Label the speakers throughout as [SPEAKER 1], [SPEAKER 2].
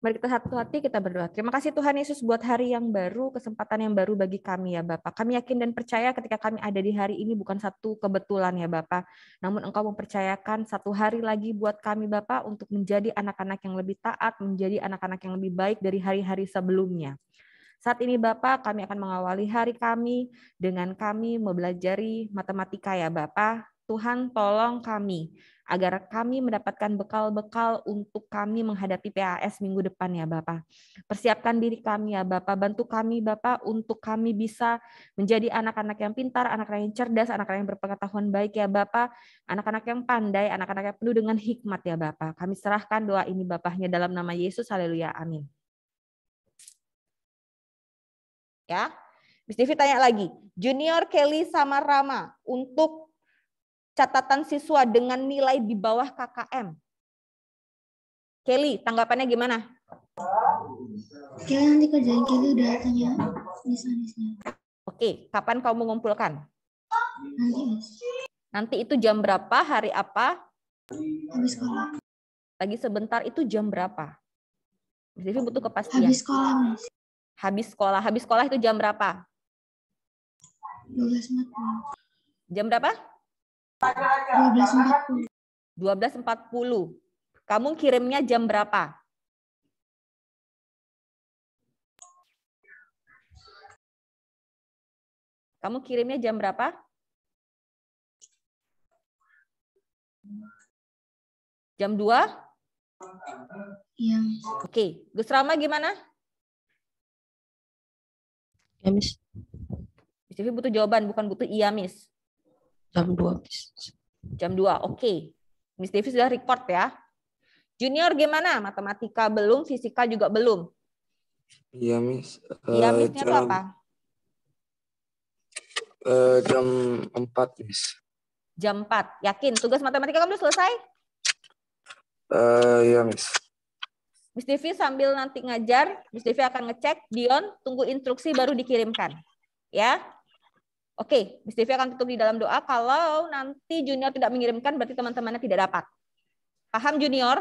[SPEAKER 1] Mari kita satu hati kita berdoa. Terima kasih Tuhan Yesus buat hari yang baru, kesempatan yang baru bagi kami ya Bapak. Kami yakin dan percaya ketika kami ada di hari ini bukan satu kebetulan ya Bapak. Namun Engkau mempercayakan satu hari lagi buat kami Bapak untuk menjadi anak-anak yang lebih taat, menjadi anak-anak yang lebih baik dari hari-hari sebelumnya. Saat ini Bapak, kami akan mengawali hari kami dengan kami mempelajari matematika ya Bapak. Tuhan tolong kami agar kami mendapatkan bekal-bekal untuk kami menghadapi PAS minggu depan ya Bapak. Persiapkan diri kami ya Bapak, bantu kami Bapak untuk kami bisa menjadi anak-anak yang pintar, anak-anak yang cerdas, anak-anak yang berpengetahuan baik ya Bapak, anak-anak yang pandai, anak-anak yang penuh dengan hikmat ya Bapak. Kami serahkan doa ini Bapaknya dalam nama Yesus, haleluya, amin. Ya, Miss Divi tanya lagi, Junior Kelly sama Rama untuk catatan siswa dengan nilai di bawah KKM. Kelly, tanggapannya gimana?
[SPEAKER 2] Kelly nanti kerjain Kelly udah tanya misalnya.
[SPEAKER 1] Oke, kapan kau mengumpulkan? Nanti. Nanti itu jam berapa? Hari apa? Habis sekolah. Lagi sebentar itu jam berapa? Devi butuh kepastian. Habis sekolah, Mas. Habis sekolah. Habis sekolah itu jam berapa?
[SPEAKER 2] 12.40.
[SPEAKER 1] Jam berapa? 12.40. 12.40. Kamu kirimnya jam berapa?
[SPEAKER 2] Kamu kirimnya jam berapa? Jam 2?
[SPEAKER 1] Iya. Oke, Gus Rama gimana? Ya, Miss. Miss butuh jawaban, bukan butuh iya, Miss.
[SPEAKER 2] Jam 2,
[SPEAKER 1] Jam 2, oke. Okay. Miss Devi sudah record ya. Junior gimana? Matematika belum, fisika juga belum. Iya, Miss. Eh, iya, uh, Missnya jam... apa? Uh, jam 4, Miss. Jam 4. Yakin tugas matematika kamu sudah selesai?
[SPEAKER 2] Uh, iya, Miss.
[SPEAKER 1] Miss Devi sambil nanti ngajar, Miss Devi akan ngecek. Dion, tunggu instruksi baru dikirimkan. Ya. Oke, Miss Devi akan tutup di dalam doa. Kalau nanti junior tidak mengirimkan, berarti teman-temannya tidak dapat. Paham junior?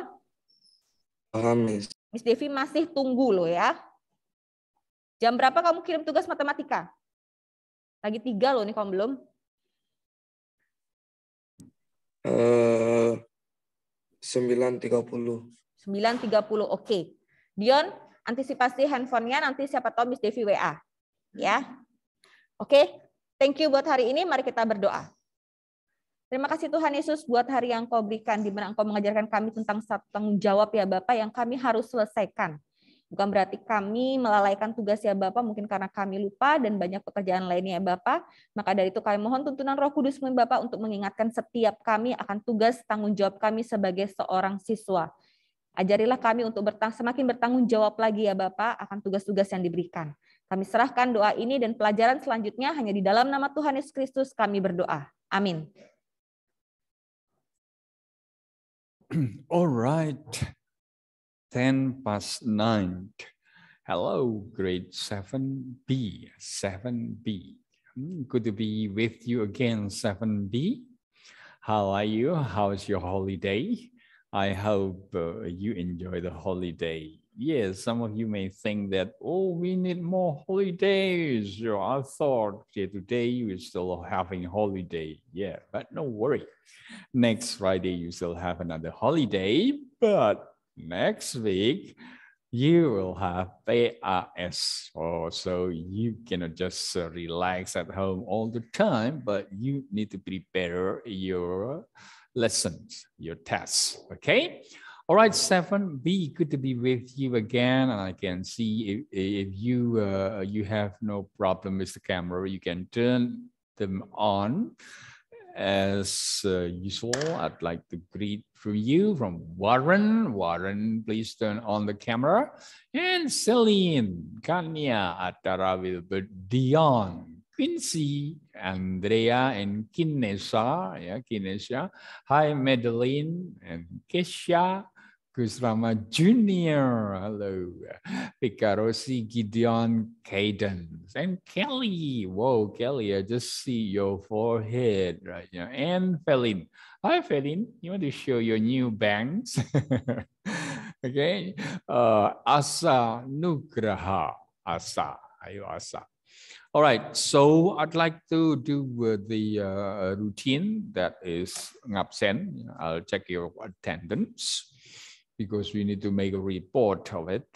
[SPEAKER 1] Paham, Miss. Miss Devi masih tunggu loh ya. Jam berapa kamu kirim tugas matematika? Lagi tiga loh nih kamu belum.
[SPEAKER 2] Uh, 9.30. 9.30,
[SPEAKER 1] oke. Dion, antisipasi handphonenya nanti siapa tahu Miss Devi WA. Ya. Oke, Thank you buat hari ini, mari kita berdoa. Terima kasih Tuhan Yesus buat hari yang kau berikan, di mana engkau mengajarkan kami tentang satu tanggung jawab ya Bapak yang kami harus selesaikan. Bukan berarti kami melalaikan tugas ya Bapak, mungkin karena kami lupa dan banyak pekerjaan lainnya ya Bapak. Maka dari itu kami mohon tuntunan roh kudus ya Bapak untuk mengingatkan setiap kami akan tugas tanggung jawab kami sebagai seorang siswa. Ajarilah kami untuk bertang semakin bertanggung jawab lagi ya Bapak akan tugas-tugas yang diberikan. Kami serahkan doa ini dan pelajaran selanjutnya hanya di dalam nama Tuhan Yesus Kristus kami berdoa. Amin.
[SPEAKER 2] All
[SPEAKER 3] right. 10 past 9. Hello, grade 7B. 7B. Hmm, good to be with you again, 7B. How are you? How's your holiday? I hope uh, you enjoy the holiday. yes, some of you may think that, oh, we need more holidays. Or I thought today you are still having holiday. Yeah, but no worry. Next Friday, you still have another holiday. But next week, you will have VRS. Oh, so you cannot just uh, relax at home all the time, but you need to prepare your lessons, your tests. Okay. All right, Stefan, be good to be with you again. And I can see if, if you uh, you have no problem with the camera, you can turn them on. As uh, usual, I'd like to greet from you from Warren. Warren, please turn on the camera. And Celine, Kanya, Ataravil, Dion, Quincy, Andrea, and Kinesha. Yeah, Kinesha. Hi, Madeline and Kesha. Gus Rama Jr. Hello. Picarosi, Gideon, Cadence, and Kelly. Whoa, Kelly, I just see your forehead right now. And Felin. Hi, Felin. You want to show your new bangs? okay. Uh, Asa Nugraha. Asa. Ayo, Asa. All right, so I'd like to do uh, the uh, routine that is absent. I'll check your attendance because we need to make a report of it.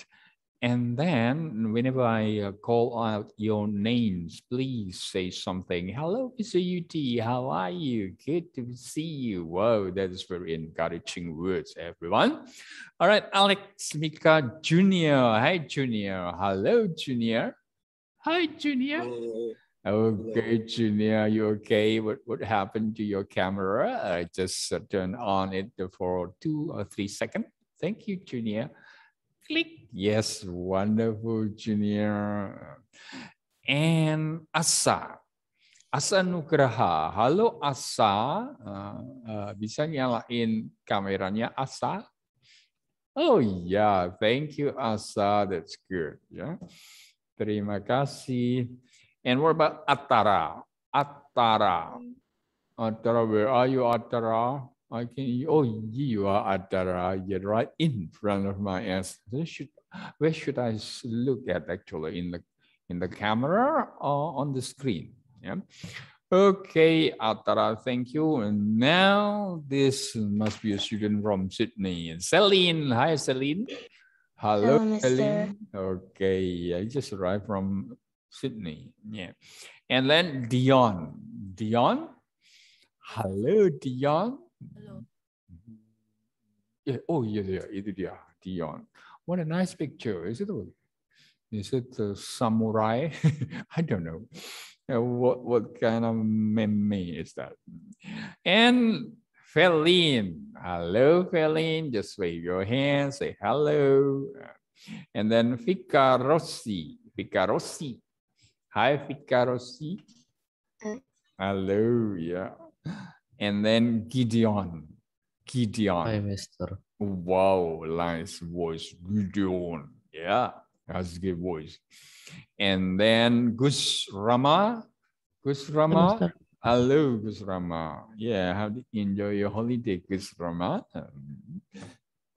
[SPEAKER 3] And then whenever I uh, call out your names, please say something. Hello, Mr. UT, how are you? Good to see you. Wow, that is very encouraging words, everyone. All right, Alex Mika Jr. Hi, Junior. Hello, Junior. Hi, Junior. Hello. Okay, oh, Junior, you okay? What, what happened to your camera? I just uh, turned on it for two or three seconds. Thank you, Junior. Click. Yes, wonderful, Junior. And Asa. Asa Nugraha. Halo Asa. Uh, uh, bisa nyalain kameranya Asa? Oh yeah, thank you Asa. That's good. Yeah. Terima kasih. And what about Atara? Atara. Atara, where are you, Atara? I can, oh, you are Adara, you're right in front of my eyes. This should, where should I look at actually in the, in the camera or on the screen? Yeah. Okay, Atara, thank you. And now this must be a student from Sydney. Celine, hi Celine. Hello, Hello Okay, I just arrived from Sydney. Yeah. And then Dion. Dion. Hello, Dion. Hello. Yeah. Oh, yeah, yeah, it, yeah, Dion. What a nice picture, is it? Is it a samurai? I don't know. Uh, what what kind of meme is that? And Feline, hello, Feline. Just wave your hand, say hello. And then Fika Rossi, Fika Rossi. Hi, Fika Rossi. Uh. Hello, yeah and then Gideon. Gideon. Hi, Mister. Wow, nice voice. Gideon. Yeah, that's good voice. And then Gus Rama. Gus Rama. Hello, Gus Rama. Yeah, how you enjoy your holiday, Gus Rama?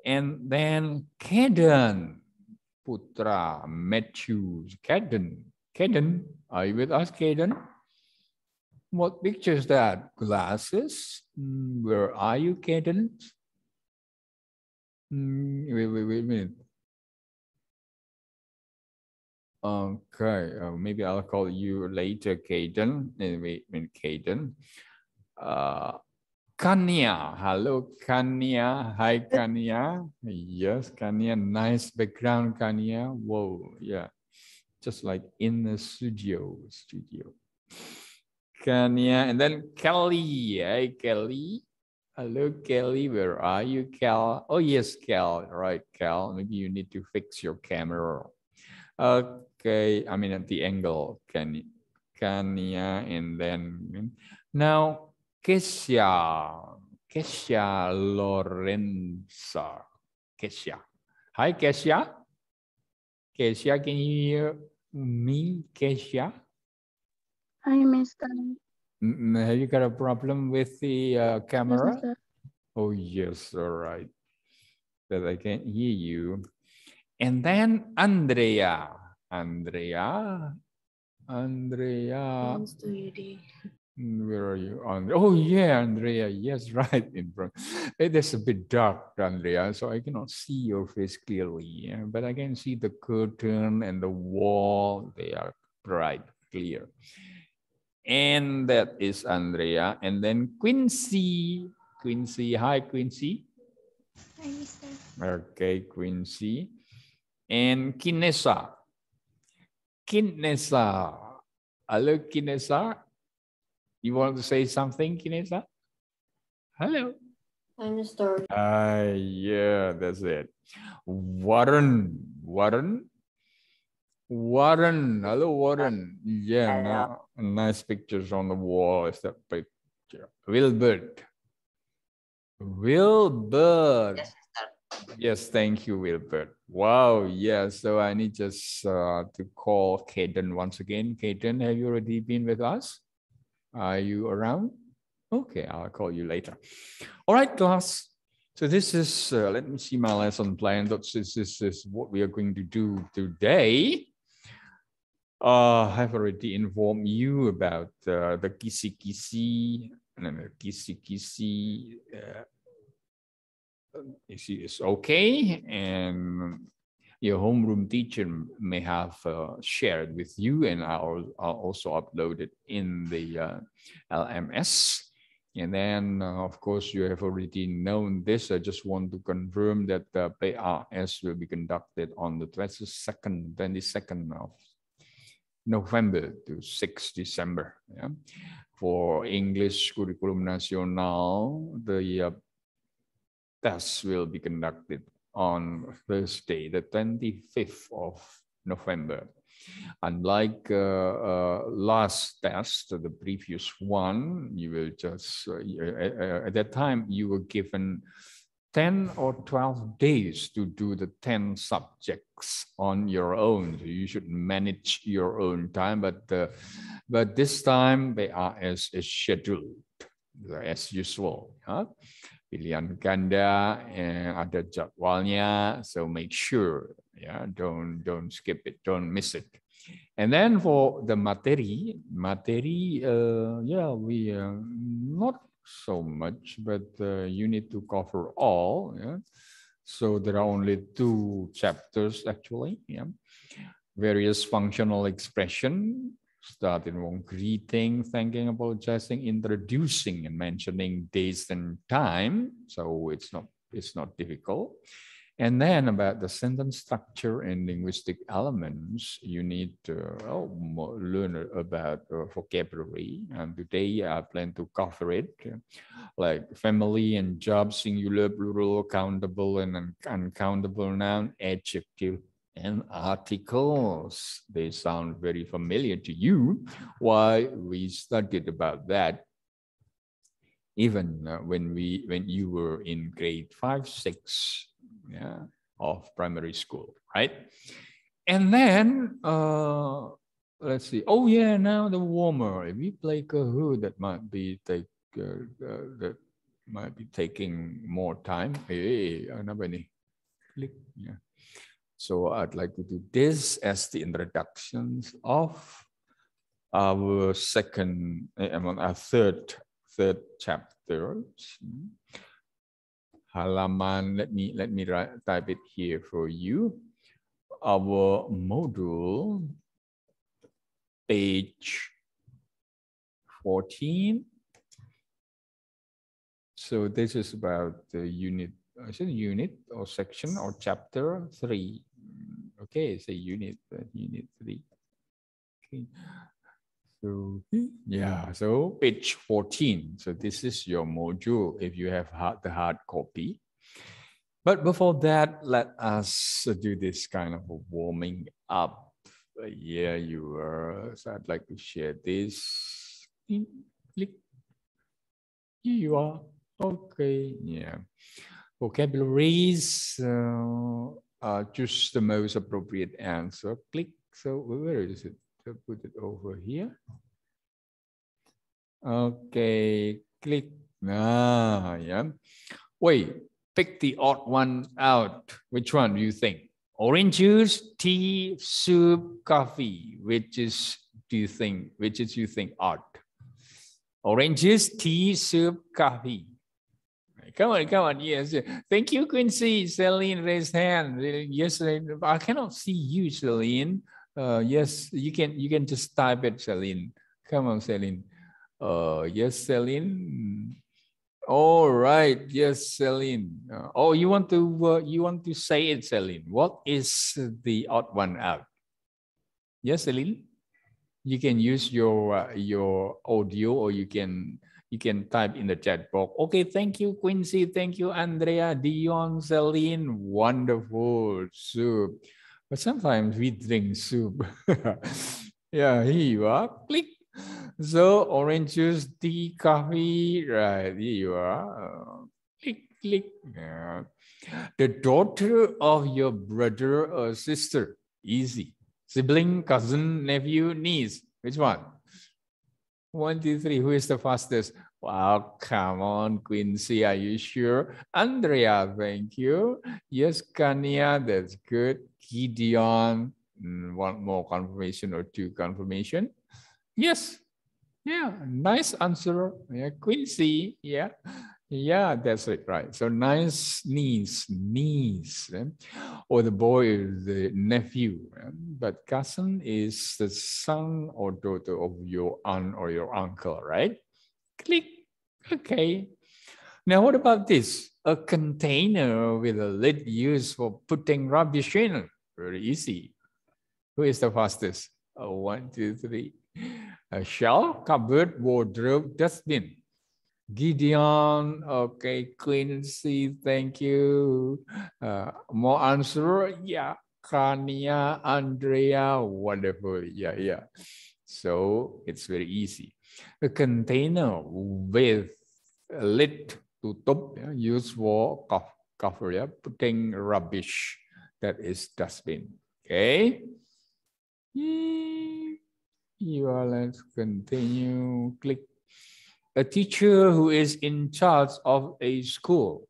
[SPEAKER 3] And then Caden Putra Matthews. Caden. Caden, are you with us, Caden? what picture is that? Glasses? Mm, where are you, cadence?
[SPEAKER 2] Mm,
[SPEAKER 3] wait, wait, wait a minute. Okay, uh, maybe I'll call you later, Caden. Wait a Caden. Uh, Kanya. Hello, Kanya. Hi, Kanya. Yes, Kanya. Nice background, Kanya. Whoa, yeah. Just like in the studio, studio. Kanya and then Kelly. Hey, eh? Kelly. Hello, Kelly. Where are you, Cal? Oh, yes, Cal. Right, Cal. Maybe you need to fix your camera. Okay, I mean at the angle, Kanya and then now Kesia. Kesia Lorenza, Kesia. Hi, Kesia. Kesia, can you hear me, Kesia?
[SPEAKER 4] Hi, Mister.
[SPEAKER 3] Have you got a problem with the uh, camera? oh, yes, all right. That I can't hear you. And then Andrea. Andrea. Andrea. Where are you? Andrea. Oh, yeah, Andrea. Yes, right in front. It is a bit dark, Andrea, so I cannot see your face clearly, yeah? but I can see the curtain and the wall. They are bright, clear. And that is Andrea. And then Quincy. Quincy. Hi, Quincy. Hi, Mr. Okay, Quincy. And Kinesa. Kinesa. Hello, Kinesa. You want to say something, Kinesa? Hello.
[SPEAKER 5] Hi, Mr.
[SPEAKER 3] Uh, yeah, that's it. Warren. Warren. Warren. Hello, Warren. Yeah, Hello. Nice, pictures on the wall. Is that picture? Wilbert. Wilbert. Yes, yes, thank you, Wilbert. Wow. Yeah. So I need just uh, to call Caden once again. Caden, have you already been with us? Are you around? Okay, I'll call you later. All right, class. So this is, uh, let me see my lesson plan. This is, this is what we are going to do today. Uh, I've already informed you about uh, the Kisi Kisi, no, no, Kisi Kisi. Uh, is okay, and your homeroom teacher may have uh, shared with you, and I'll, I'll also upload it in the uh, LMS. And then, uh, of course, you have already known this. I just want to confirm that the PRS will be conducted on the 22nd, 22nd of November to 6 December. Yeah. For English Curriculum Nacional, the uh, test will be conducted on Thursday, the 25th of November. Unlike uh, uh, last test, the previous one, you will just, uh, uh, uh, at that time, you were given 10 or 12 days to do the 10 subjects on your own. So you should manage your own time, but, uh, but this time they are as, as scheduled, as usual. Huh? Pilihan ganda, eh, ada jadwalnya, so make sure, yeah, don't, don't skip it, don't miss it. And then for the materi, materi, uh, yeah, we are uh, not so much, but uh, you need to cover all. Yeah? So there are only two chapters actually. Yeah? Various functional expression Starting from greeting, thanking, apologizing, introducing, and mentioning days and time. So it's not it's not difficult. And then about the sentence structure and linguistic elements, you need to oh, learn about uh, vocabulary. And today I plan to cover it, uh, like family and job, singular, plural, countable, and un uncountable noun, adjective, and articles. They sound very familiar to you. Why we studied about that even uh, when we when you were in grade five, six, yeah, of primary school, right? And then uh, let's see. Oh yeah, now the warmer. If we play Kahoot, that might be take uh, uh, that might be taking more time. Hey, kenapa uh, ni? Click. Yeah. So I'd like to do this as the introductions of our second, I eh, mean, our third, third chapter. Hmm halaman. Let me, let me write, type it here for you. Our module, page 14. So this is about the unit, is it unit or section or chapter three? Okay, it's a unit, unit three. Okay two, three. Hmm. Yeah, so page 14. So this is your module if you have hard, the hard copy. But before that, let us do this kind of warming up. Yeah, you were. So I'd like to share this. Click. Here you are. Okay. Yeah. Vocabularies.
[SPEAKER 2] Uh,
[SPEAKER 3] uh, choose the most appropriate answer. Click. So where is it? so put it over here. Okay, click. Ah, yeah. Wait, pick the odd one out. Which one do you think? Orange juice, tea, soup, coffee. Which is do you think? Which is you think odd? Oranges, tea, soup, coffee. Come on, come on. Yes. Thank you, Quincy. Celine raised hand. Yes, I cannot see you, Celine. Uh, yes, you can you can just type it, Celine. Come on, Celine. Uh, yes, Celine. All right. Yes, Celine. Uh, oh, you want to uh, you want to say it, Celine. What is the odd one out? Yes, Celine. You can use your uh, your audio, or you can you can type in the chat box. Okay, thank you, Quincy. Thank you, Andrea, Dion, Celine. Wonderful. so. But sometimes we drink soup. yeah, here you are. Click. So orange juice, tea, coffee. Right, here you are. Click, click. Yeah. The daughter of your brother or sister. Easy. Sibling, cousin, nephew, niece. Which one? One, two, three. Who is the fastest? Wow, come on, Quincy, are you sure? Andrea, thank you. Yes, Kania, that's good. Gideon, mm, one more confirmation or two confirmation. Yes, yeah, nice answer. Yeah, Quincy, yeah. Yeah, that's it, right. So nice niece, niece, eh? or the boy is the nephew, eh? but cousin is the son or daughter of your aunt or your uncle, right? click. Okay. Now, what about this? A container with a lid used for putting rubbish in. Very easy. Who is the fastest? one, two, three. A shell cupboard, wardrobe, dustbin. Gideon, okay, Quincy, thank you. Uh, more answer, yeah. Kania, Andrea, wonderful, yeah, yeah. So it's very easy a container with a lid to top yeah, used for cover, yeah, putting rubbish that is dustbin. Okay. You are let's continue. Click. A teacher who is in charge of a school.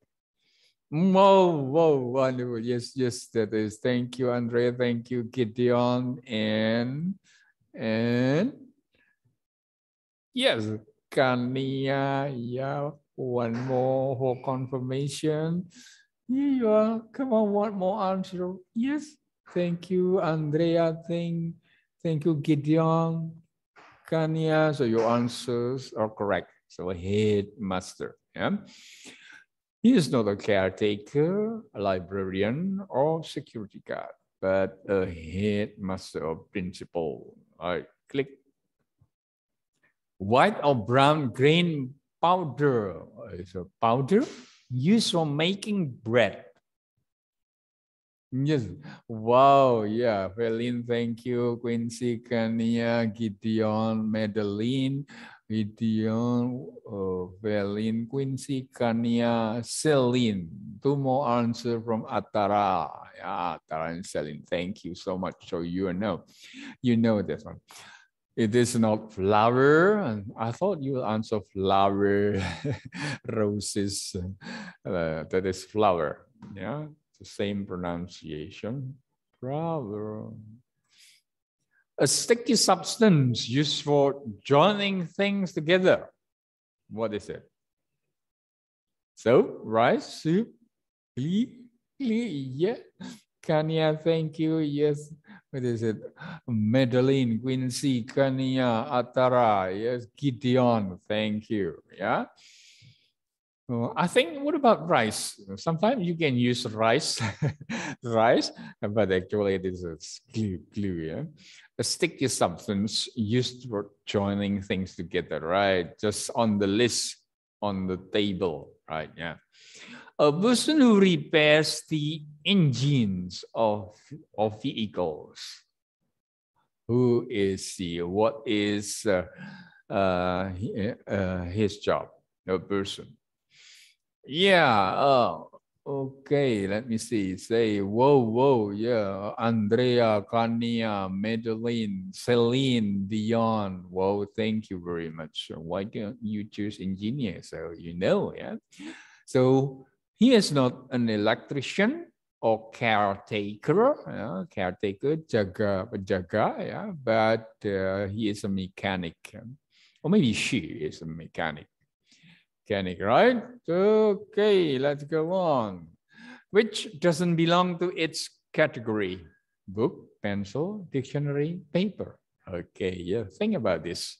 [SPEAKER 3] Whoa, whoa, wonderful. Yes, yes, that is. Thank you, Andrea. Thank you, Gideon. And and Yes, Kania, yeah, one more for confirmation. Yeah, come on, one more answer. Yes, thank you, Andrea. Thank, thank you, Gideon, Kania. So your answers are correct. So headmaster. Yeah. He is not a caretaker, a librarian, or security guard, but a headmaster or principal. I right, click White or brown grain powder is a powder used for making bread. Yes. Wow. Yeah. Felin, thank you. Quincy, Kania, Gideon, Madeline, Gideon, uh, Felin, Quincy, Kania, Celine. Two more answers from Atara. Yeah, Atara and Celine. Thank you so much. So you know, you know this one it is not flower. And I thought you will answer flower, roses. Uh, that is flower. Yeah, the same pronunciation. Flower. A sticky substance used for joining things together. What is it? So, rice, soup, glee, glee, yeah. Kanya, thank you. Yes. What is it? Madeline, Quincy, Kanya, Atara. Yes. Gideon, thank you. Yeah. Well, I think what about rice? Sometimes you can use rice, rice, but actually it is a glue, glue, yeah? A sticky substance used for joining things together, right? Just on the list, on the table, right? Yeah a person who repairs the engines of, of vehicles, who is the, what is uh, uh, uh, his job, a person. Yeah, uh, okay, let me see. Say, whoa, whoa, yeah. Andrea, Kania, Madeline, Celine, Dion. Whoa, thank you very much. Why don't you choose engineer? So you know, yeah. So he is not an electrician or caretaker, yeah, caretaker, jaga, jaga, yeah, but uh, he is a mechanic, or maybe she is a mechanic. Mechanic, right? Okay, let's go on. Which doesn't belong to its category book, pencil, dictionary, paper. Okay, yeah, think about this.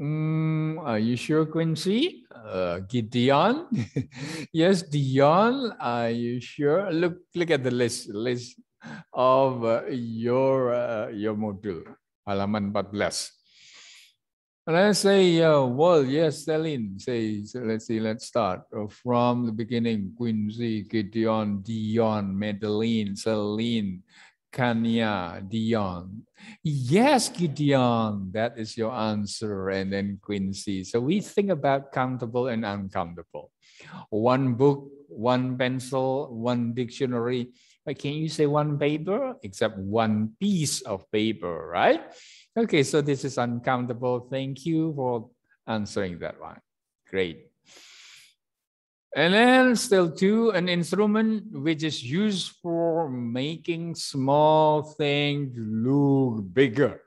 [SPEAKER 3] Mm, are you sure, Quincy? Uh, Gideon? yes, Dion. Are you sure? Look, look at the list, list of uh, your uh, your module, halaman 14. Let's say, uh, well, yes, Celine says, let's see, let's start uh, from the beginning. Quincy, Gideon, Dion, Madeline, Celine, Kanya, Dion, Yes, Gideon, that is your answer. And then Quincy. So we think about countable and uncountable. One book, one pencil, one dictionary. But can you say one paper? Except one piece of paper, right? Okay, so this is uncountable. Thank you for answering that one. Great. And then still two, an instrument which is used for making small things look bigger.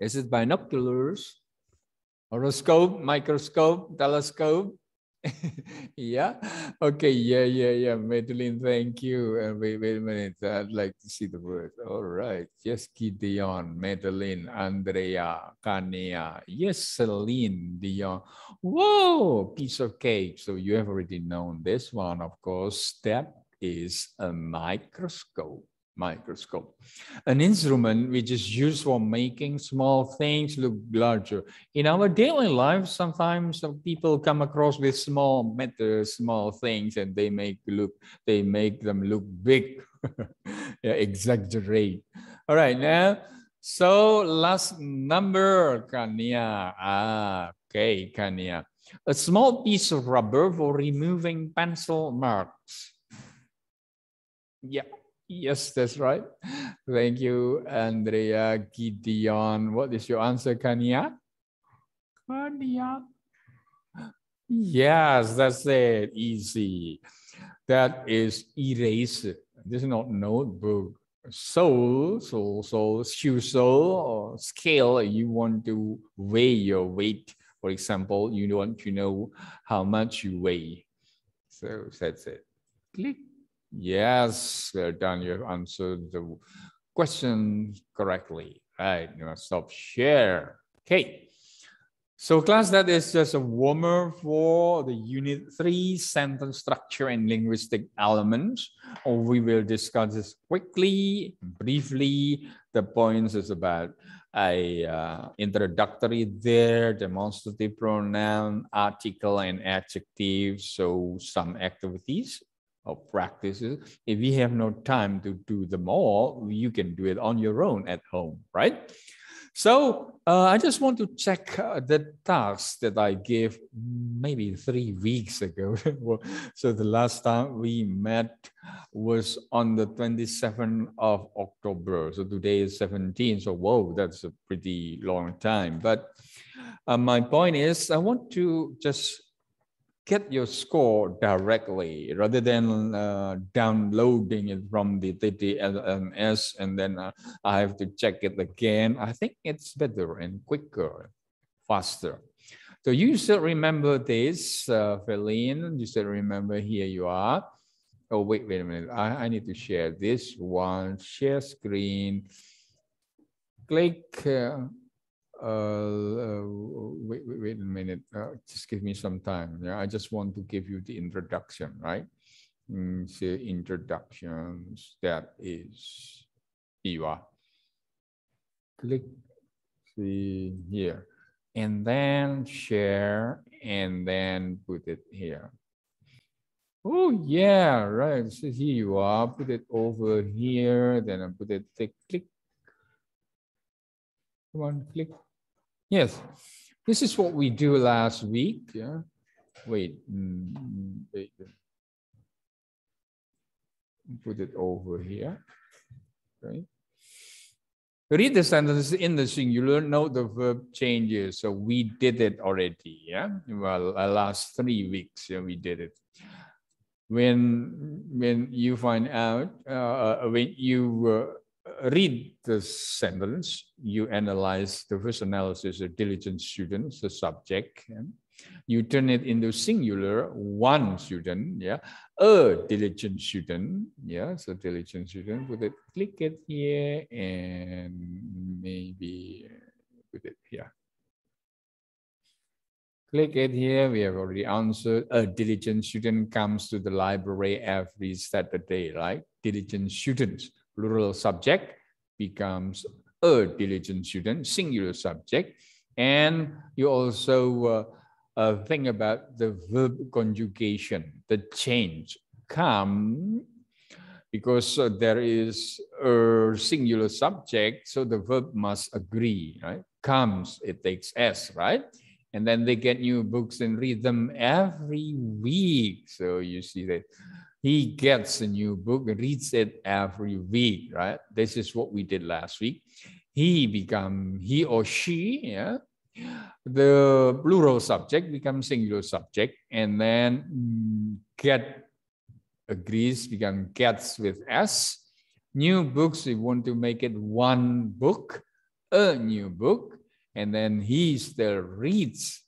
[SPEAKER 3] Is it binoculars, horoscope, microscope, telescope, yeah okay yeah yeah yeah madeline thank you and uh, wait, wait a minute i'd like to see the word all right yes gideon madeline andrea kania yes celine dion whoa piece of cake so you have already known this one of course that is a microscope microscope. An instrument which is used for making small things look larger. In our daily life, sometimes people come across with small matters, small things, and they make look they make them look big, yeah, exaggerate. All right, now so last number, Kania. Ah, okay, Kania. A small piece of rubber for removing pencil marks. Yeah. Yes, that's right. Thank you, Andrea Gideon. What is your answer, Kania? Kania. Yes, that's it. Easy. That is erase. This is not notebook. Soul, soul, soul, shoe soul, or scale. You want to weigh your weight. For example, you want to know how much you weigh. So that's it. Click. Yes, well uh, done. You have answered the question correctly. Right, you must stop share. Okay. So class, that is just a warmer for the unit three, sentence structure and linguistic elements. we will discuss this quickly, briefly. The points is about a uh, introductory there, demonstrative pronoun, article and adjective. So some activities of practices. If you have no time to do them all, you can do it on your own at home, right? So uh, I just want to check uh, the tasks that I gave maybe three weeks ago. so the last time we met was on the 27th of October. So today is 17. So whoa, that's a pretty long time. But uh, my point is, I want to just get your score directly rather than uh, downloading it from the TTLMS and then uh, I have to check it again. I think it's better and quicker, faster. So you should remember this, uh, Feline. You should remember here you are. Oh, wait, wait a minute. I, I need to share this one. Share screen. Click. Uh, uh, uh, wait, wait, wait a minute. Uh, just give me some time. Yeah, I just want to give you the introduction, right? Mm, so introductions that is Iwa. Click see here, and then share, and then put it here. Oh yeah, right. So here you are. Put it over here. Then I put it. Click. Come on, click. Yes, this is what we do last week. Yeah. Wait, mm, wait. Put it over here. Right. Read the sentences in the singular, note the verb changes. So we did it already. Yeah. Well, uh, last three weeks, yeah, we did it. When when you find out, uh, uh when you uh, read the sentence, you analyze the first analysis, a diligent student, the subject, you turn it into singular, one student, yeah, a diligent student, yeah, so diligent student, put it, click it here, and maybe put it here. Click it here, we have already answered. A diligent student comes to the library every Saturday, right? Diligent students plural subject becomes a diligent student, singular subject. And you also uh, uh, think about the verb conjugation, the change, come, because uh, there is a singular subject, so the verb must agree, right? Comes, it takes S, right? And then they get new books and read them every week. So you see that he gets a new book, reads it every week, right? This is what we did last week. He become he or she, yeah. The plural subject becomes singular subject, and then mm, get agrees become gets with s. New books, we want to make it one book, a new book, and then he still reads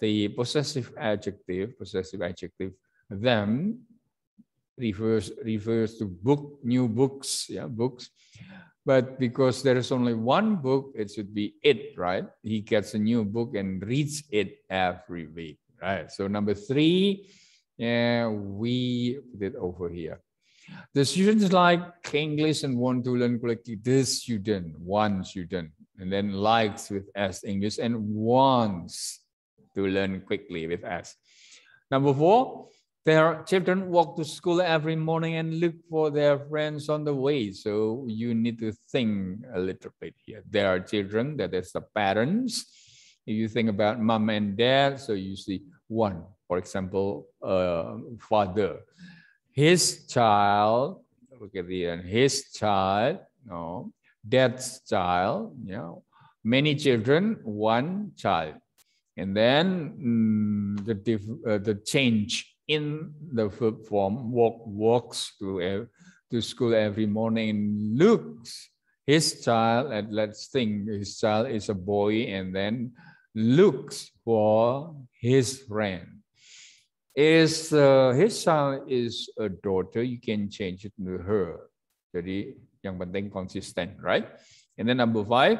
[SPEAKER 3] the possessive adjective, possessive adjective, them refers refers to book new books yeah books but because there is only one book it should be it right he gets a new book and reads it every week right so number three yeah, we put it over here the students like english and want to learn quickly. this student one student and then likes with s english and wants to learn quickly with s number four their children walk to school every morning and look for their friends on the way. So you need to think a little bit here. There are children, that is the parents. If you think about mom and dad, so you see one, for example, uh, father, his child, look at the end, his child, no, dad's child, you know, many children, one child. And then mm, the, diff, uh, the change in the verb form, walk, walks to, to school every morning, looks his child, and let's think his child is a boy, and then looks for his friend. Is uh, his child is a daughter, you can change it to her. Jadi yang penting consistent, right? And then number five,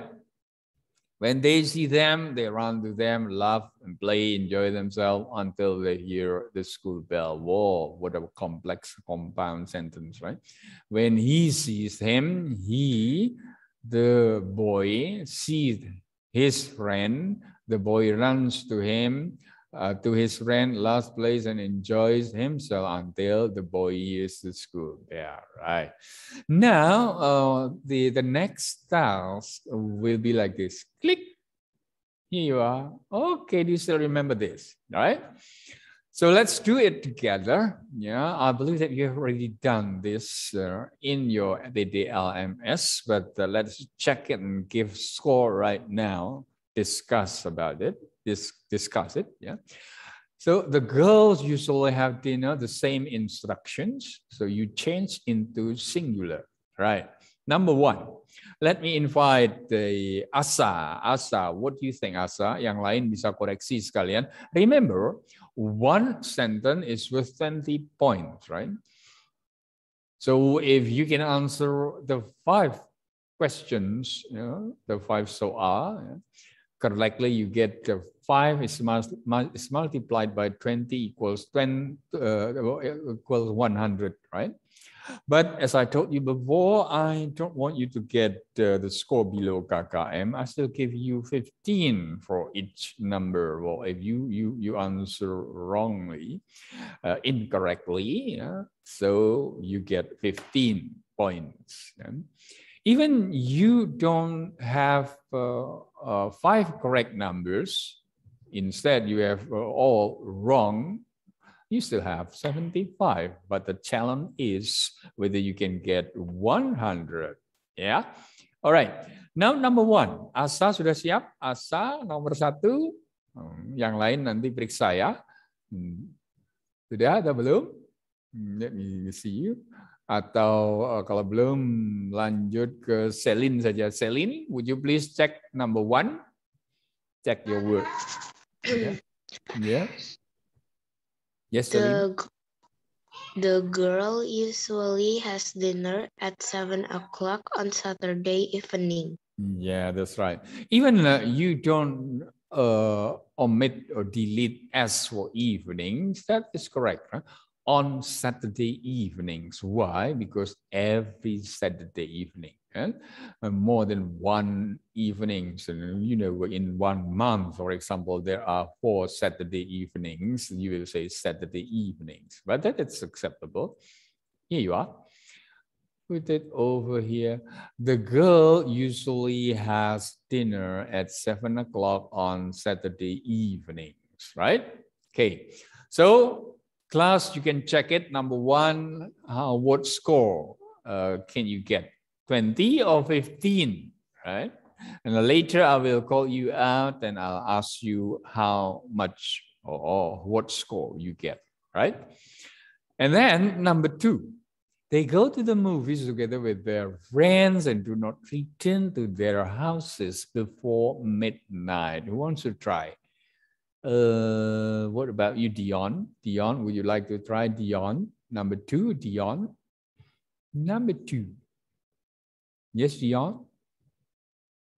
[SPEAKER 3] when they see them, they run to them, laugh and play, enjoy themselves until they hear the school bell. Whoa, what a complex compound sentence, right? When he sees him, he, the boy, sees his friend. The boy runs to him uh, to his friend, last place and enjoys himself until the boy is to school. Yeah, right. Now, uh, the, the next task will be like this. Click. Here you are. Okay, do you still remember this? Right. So let's do it together. Yeah, I believe that you have already done this uh, in your the DLMS, but uh, let's check it and give score right now. Discuss about it dis discuss it. Yeah. So the girls usually have dinner the same instructions. So you change into singular, right? Number one, let me invite the Asa. Asa, what do you think Asa? Yang lain bisa koreksi sekalian. Remember, one sentence is worth 20 points, right? So if you can answer the five questions, you know, the five so are, yeah, correctly, you get uh, 5 is, is, multiplied by 20 equals ten uh, uh, equals 100, right? But as I told you before, I don't want you to get uh, the score below KKM. I still give you 15 for each number. Well, if you, you, you answer wrongly, uh, incorrectly, yeah, so you get 15 points. Yeah? Even you don't have uh, uh, five correct numbers, instead you have uh, all wrong, you still have 75. But the challenge is whether you can get 100. Ya, alright. Now number one, Asa sudah siap? Asa nomor satu, hmm, yang lain nanti periksa ya. Hmm. Sudah atau belum? Hmm, let me see you atau uh, kalau belum lanjut ke Selin saja. Selin, would you please check number one? Check your word. Yeah. yeah. Yes, the, Celine?
[SPEAKER 1] the girl usually has dinner at seven o'clock on Saturday evening.
[SPEAKER 3] Yeah, that's right. Even uh, you don't uh, omit or delete S for evening. That is correct. Huh? on Saturday evenings. Why? Because every Saturday evening, and eh, uh, more than one evenings, so, um, you know, in one month, for example, there are four Saturday evenings. You will say Saturday evenings, but it's acceptable. Here you are. Put it over here. The girl usually has dinner at seven o'clock on Saturday evenings, right? Okay. So class, you can check it. Number one, uh, what score uh, can you get? 20 or 15, right? And later I will call you out and I'll ask you how much or, or what score you get, right? And then number two, they go to the movies together with their friends and do not return to their houses before midnight. Who wants to try? Uh, what about you, Dion? Dion, would you like to try Dion? Number two, Dion. Number two. Yes, Dion.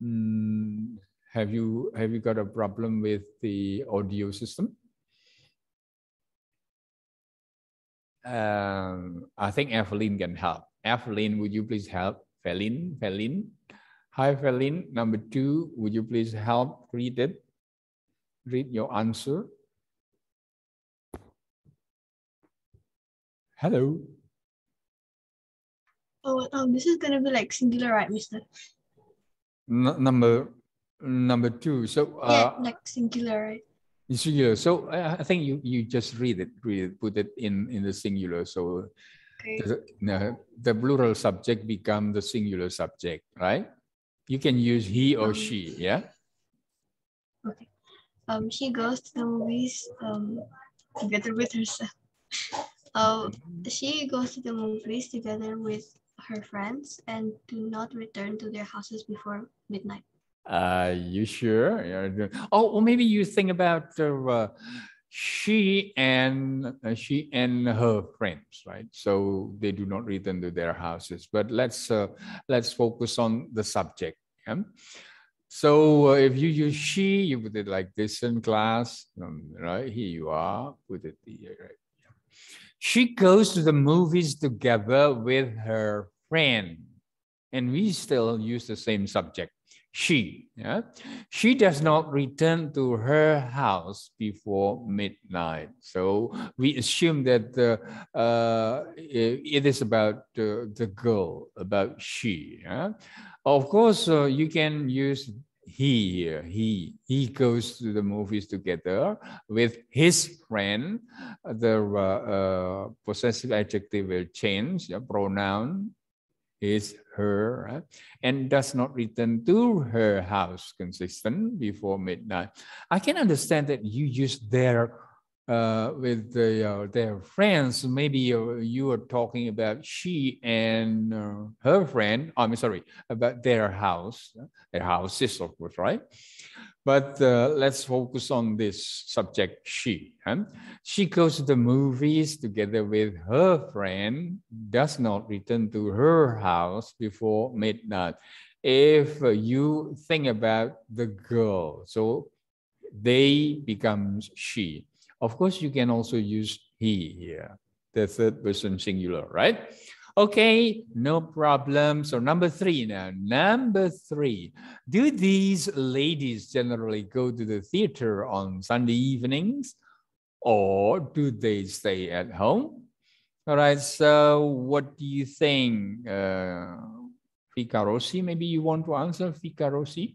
[SPEAKER 3] Mm, have you have you got a problem with the audio system? Um, I think Evelyn can help. Evelyn, would you please help? Felin, Felin. Hi, Felin. Number two, would you please help read it? read your answer. Hello.
[SPEAKER 2] Oh, oh! this is going to be like singular, right, mister?
[SPEAKER 3] N number number two. So uh,
[SPEAKER 2] yeah, like singular, right?
[SPEAKER 3] Singular. So I think you you just read it, read it, put it in in the singular. So okay. the, the plural subject become the singular subject, right? You can use he or um, she. Yeah
[SPEAKER 2] um, she
[SPEAKER 5] goes to the movies um, together with herself. Um, she goes to the movies together with her friends and do not return to their houses before midnight.
[SPEAKER 3] Uh, you sure? Oh, well, maybe you think about uh, she and uh, she and her friends, right? So they do not return to their houses. But let's uh, let's focus on the subject. Yeah? So uh, if you use she, you put it like this in class, um, right? Here you are, put it here, right? She goes to the movies together with her friend, and we still use the same subject she. Yeah? She does not return to her house before midnight. So we assume that the, uh, uh it is about uh, the girl, about she. Yeah? Of course, uh, you can use he here. He, he goes to the movies together with his friend. The uh, possessive adjective will change, the pronoun is her right? Eh? and does not return to her house consistent before midnight. I can understand that you use their uh, with the, uh, their friends. Maybe uh, you are talking about she and uh, her friend. I'm sorry about their house, their houses, of course, right? But uh, let's focus on this subject, she. Huh? She goes to the movies together with her friend, does not return to her house before midnight. If you think about the girl, so they becomes she. Of course, you can also use he here, the third person singular, right? Okay, no problem. So number three now. Number three. Do these ladies generally go to the theater on Sunday evenings or do they stay at home? All right, so what do you think? Uh, Ficarosi, maybe you want to answer Ficarosi?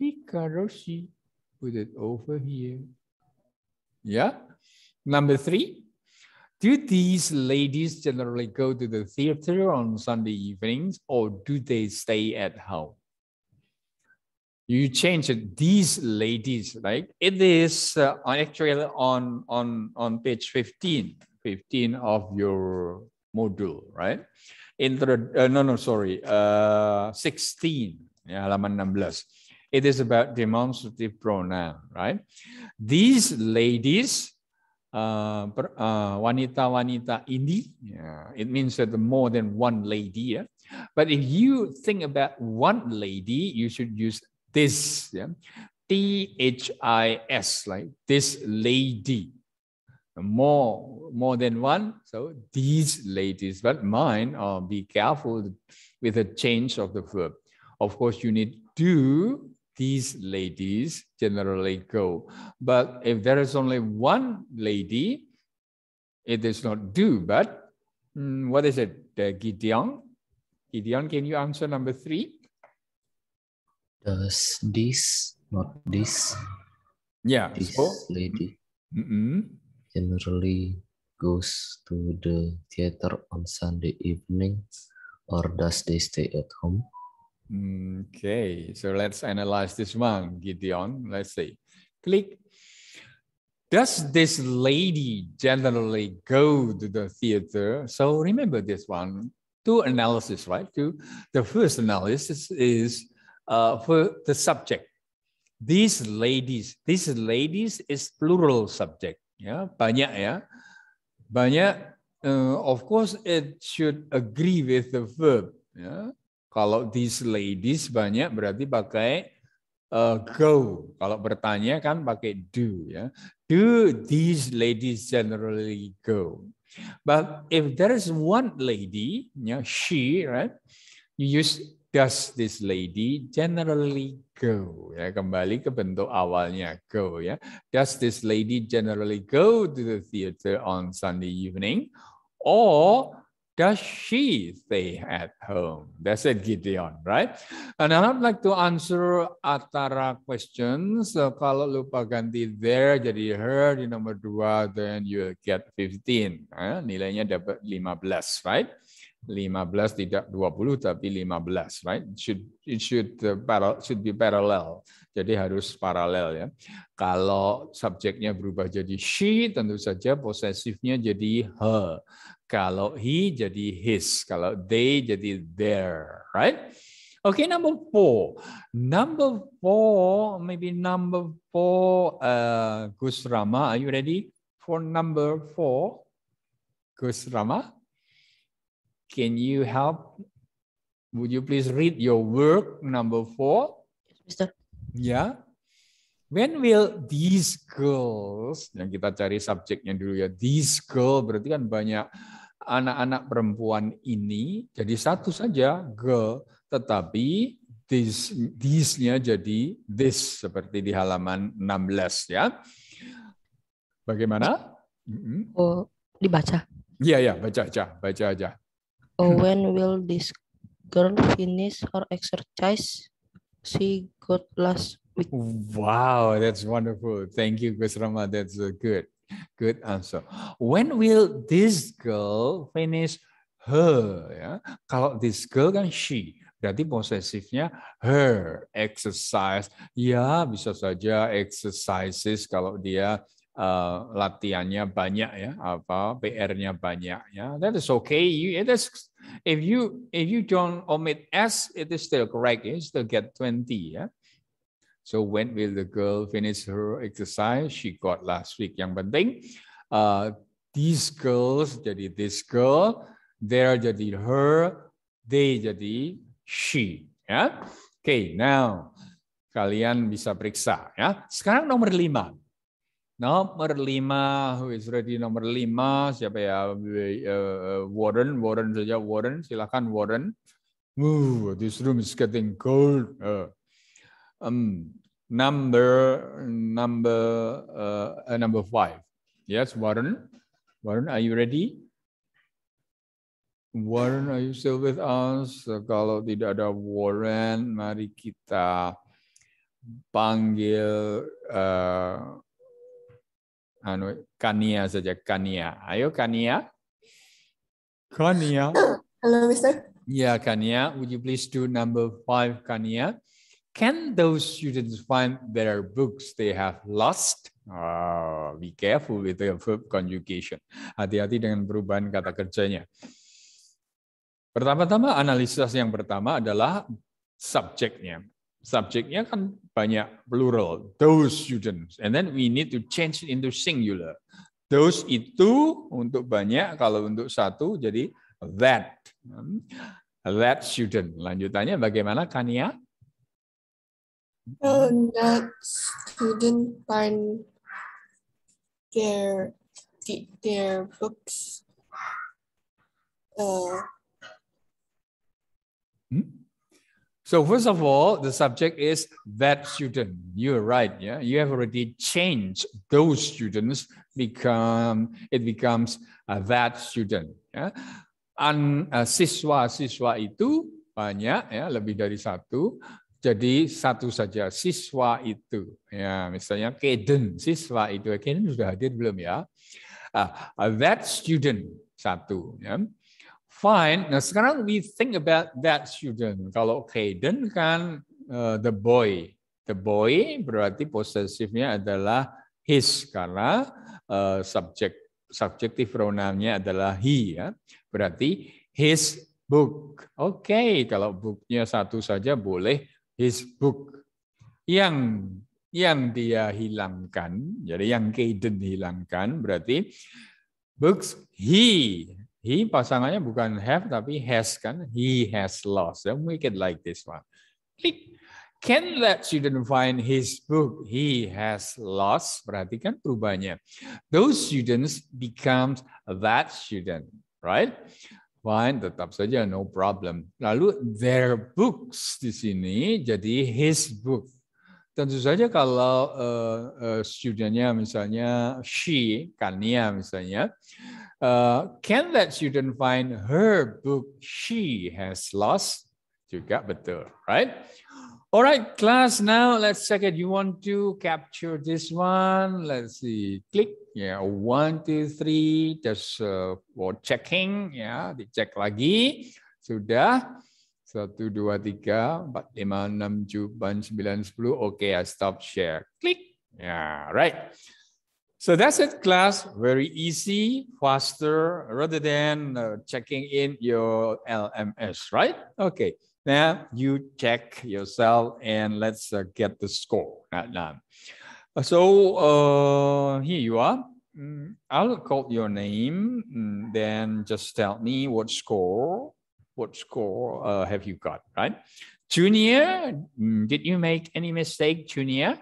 [SPEAKER 3] Ficarosi, put it over here. Yeah. Number three do these ladies generally go to the theater on Sunday evenings or do they stay at home? You change it, these ladies, right? It is uh, actually on, on, on page 15, 15 of your module, right? Intro, uh, no, no, sorry, uh, 16, ya, halaman 16. It is about demonstrative pronoun, right? These ladies uh, uh, wanita-wanita uh, ini. Yeah, it means that more than one lady. Yeah? But if you think about one lady, you should use this. Yeah? T-H-I-S, like this lady. More, more than one, so these ladies. But mine, uh, be careful with the change of the verb. Of course, you need do these ladies generally go. But if there is only one lady, it is not do, but mm, what is it, uh, Gideon? Gideon, can you answer number three?
[SPEAKER 2] Does this, not this? Yeah,
[SPEAKER 1] this so, lady mm -mm. generally goes to the theater on Sunday evening, or does they stay at home?
[SPEAKER 3] Okay, so let's analyze this one, Gideon. Let's see. Click. Does this lady generally go to the theater? So remember this one, two analysis, right? Two. The first analysis is uh, for the subject. These ladies, these ladies is plural subject. Yeah, banyak ya. Banyak, uh, of course, it should agree with the verb. Yeah Kalau these ladies banyak berarti pakai uh, go. Kalau bertanya kan pakai do ya. Do these ladies generally go? But if there is one lady, ya she, right? You use does this lady generally go? Ya, kembali ke bentuk awalnya go ya. Does this lady generally go to the theater on Sunday evening? Or does she stay at home? That's it, Gideon, right? And I'd like to answer Atara questions. So kalau lupa ganti there jadi her di nomor dua, then you get 15. Eh? Nilainya dapat 15, right? 15 tidak 20 tapi 15 right should it should uh, should be parallel jadi harus paralel ya kalau subjeknya berubah jadi she tentu saja posesifnya jadi her kalau he jadi his kalau they jadi their right okay number four number four maybe number four uh, Gus Rama are you ready for number four Gus Rama Can you help? Would you please read your work number four? Yes, Mister. Yeah. When will these girls, yang kita cari subjeknya dulu ya, these girl berarti kan banyak anak-anak perempuan ini, jadi satu saja girl, tetapi this, these-nya jadi this, seperti di halaman 16 ya. Bagaimana?
[SPEAKER 1] Mm-hmm. Oh, dibaca.
[SPEAKER 3] Iya, ya, baca aja, baca aja.
[SPEAKER 1] Hmm. When will this girl finish her exercise she got last week? Wow,
[SPEAKER 3] that's wonderful. Thank you, Gus Rama. That's a good, good answer. When will this girl finish her? Ya? Kalau this girl kan she, berarti posesifnya her exercise. Ya, bisa saja exercises kalau dia Eh, latihannya banyak ya, apa PR-nya banyak ya. That is okay. You, it is, if you if you don't omit S, it is still correct. You still get 20 ya. So when will the girl finish her exercise she got last week? Yang penting uh, these girls jadi this girl, there jadi her, they jadi she ya. okay, now kalian bisa periksa ya. Sekarang nomor lima. Nomor lima, who is ready nomor lima, siapa ya? Eh, eh, Warren, Warren saja, Warren, silakan Warren. Ooh, this room is getting cold. Uh, um, number number uh, uh, number five. Yes, Warren. Warren, are you ready? Warren, are you still with us? Kalau tidak ada Warren, mari kita panggil uh, anu Kania saja Kania. Ayo Kania. Kania.
[SPEAKER 2] Hello, Mister.
[SPEAKER 3] Yeah, Kania. Would you please do number five, Kania? Can those students find their books they have lost? Oh, be careful with the verb conjugation. Hati-hati dengan perubahan kata kerjanya. Pertama-tama analisis yang pertama adalah subjeknya. Subjeknya kan banyak plural, those students. And then we need to change it into singular. Those itu untuk banyak, kalau untuk satu jadi that. Hmm. That student. Lanjutannya bagaimana, Kania?
[SPEAKER 2] Oh, that student find their their books. Uh,
[SPEAKER 3] hmm? So first of all, the subject is that student. You're right. Yeah, you have already changed those students become it becomes uh, that student. An uh, siswa siswa itu banyak ya lebih dari satu. Jadi satu saja siswa itu. Ya, misalnya Kaden siswa itu. Kaden sudah hadir belum ya? Uh, that student satu. Ya. Fine. Nah sekarang we think about that student. Kalau Caden kan uh, the boy. The boy berarti posesifnya adalah his karena uh, eh, subjective subjektif pronounnya adalah he ya. Berarti his book. Oke, okay, kalau booknya satu saja boleh his book. Yang yang dia hilangkan, jadi yang Caden hilangkan berarti books he He pasangannya bukan have tapi has kan. He has lost. Then we can like this one. Klik. Can that student find his book he has lost? Perhatikan perubahannya. Those students becomes that student, right? Fine, tetap saja no problem. Lalu their books di sini jadi his book. Tentu saja kalau uh, uh, studentnya misalnya she, Kania misalnya, uh, can that student find her book she has lost? Juga betul, right? Alright, class. Now let's check it. You want to capture this one? Let's see. Click. Yeah, one, two, three. Just uh, for checking. Ya, yeah, dicek lagi. Sudah. Satu, dua, tiga, empat, lima, enam, tujuh, sembilan, sepuluh. Okay, I stop share. Click. Yeah, right. So that's it, class. Very easy, faster, rather than uh, checking in your LMS, right? Okay. Now you check yourself and let's uh, get the score. Now, uh, so uh, here you are. Mm, I'll call your name, mm, then just tell me what score what score uh, have you got, right? Junior, mm, did you make any mistake, Junior?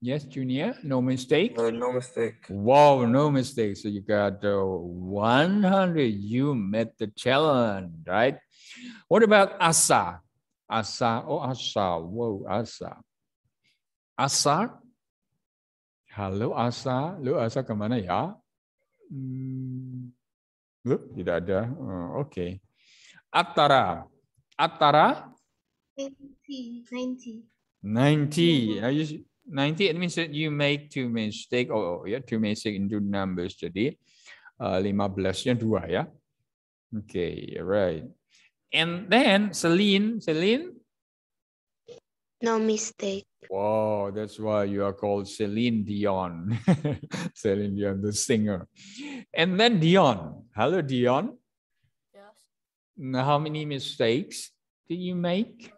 [SPEAKER 3] Yes, Junior, no mistake? Uh, no mistake. Wow, no mistake. So you got uh, 100. You met the challenge, right? What about Asa? Asa, oh, Asa, whoa, Asa. Asa? Hello, Asa, lu Asa kemana ya?
[SPEAKER 2] Hmm.
[SPEAKER 3] Tidak ada. Oh, oke. Okay. Atara. Atara?
[SPEAKER 2] 90. 90.
[SPEAKER 3] 90. Now you, 90 it means that you make two mistake. Oh, ya, yeah, two mistake in two numbers. Jadi uh, 15-nya 2 ya. Oke, okay, right. And then Celine, Celine?
[SPEAKER 1] No mistake.
[SPEAKER 3] Wow, that's why you are called Celine Dion. Celine Dion, the singer. And then Dion. Hello, Dion. Yes. How many mistakes did you make?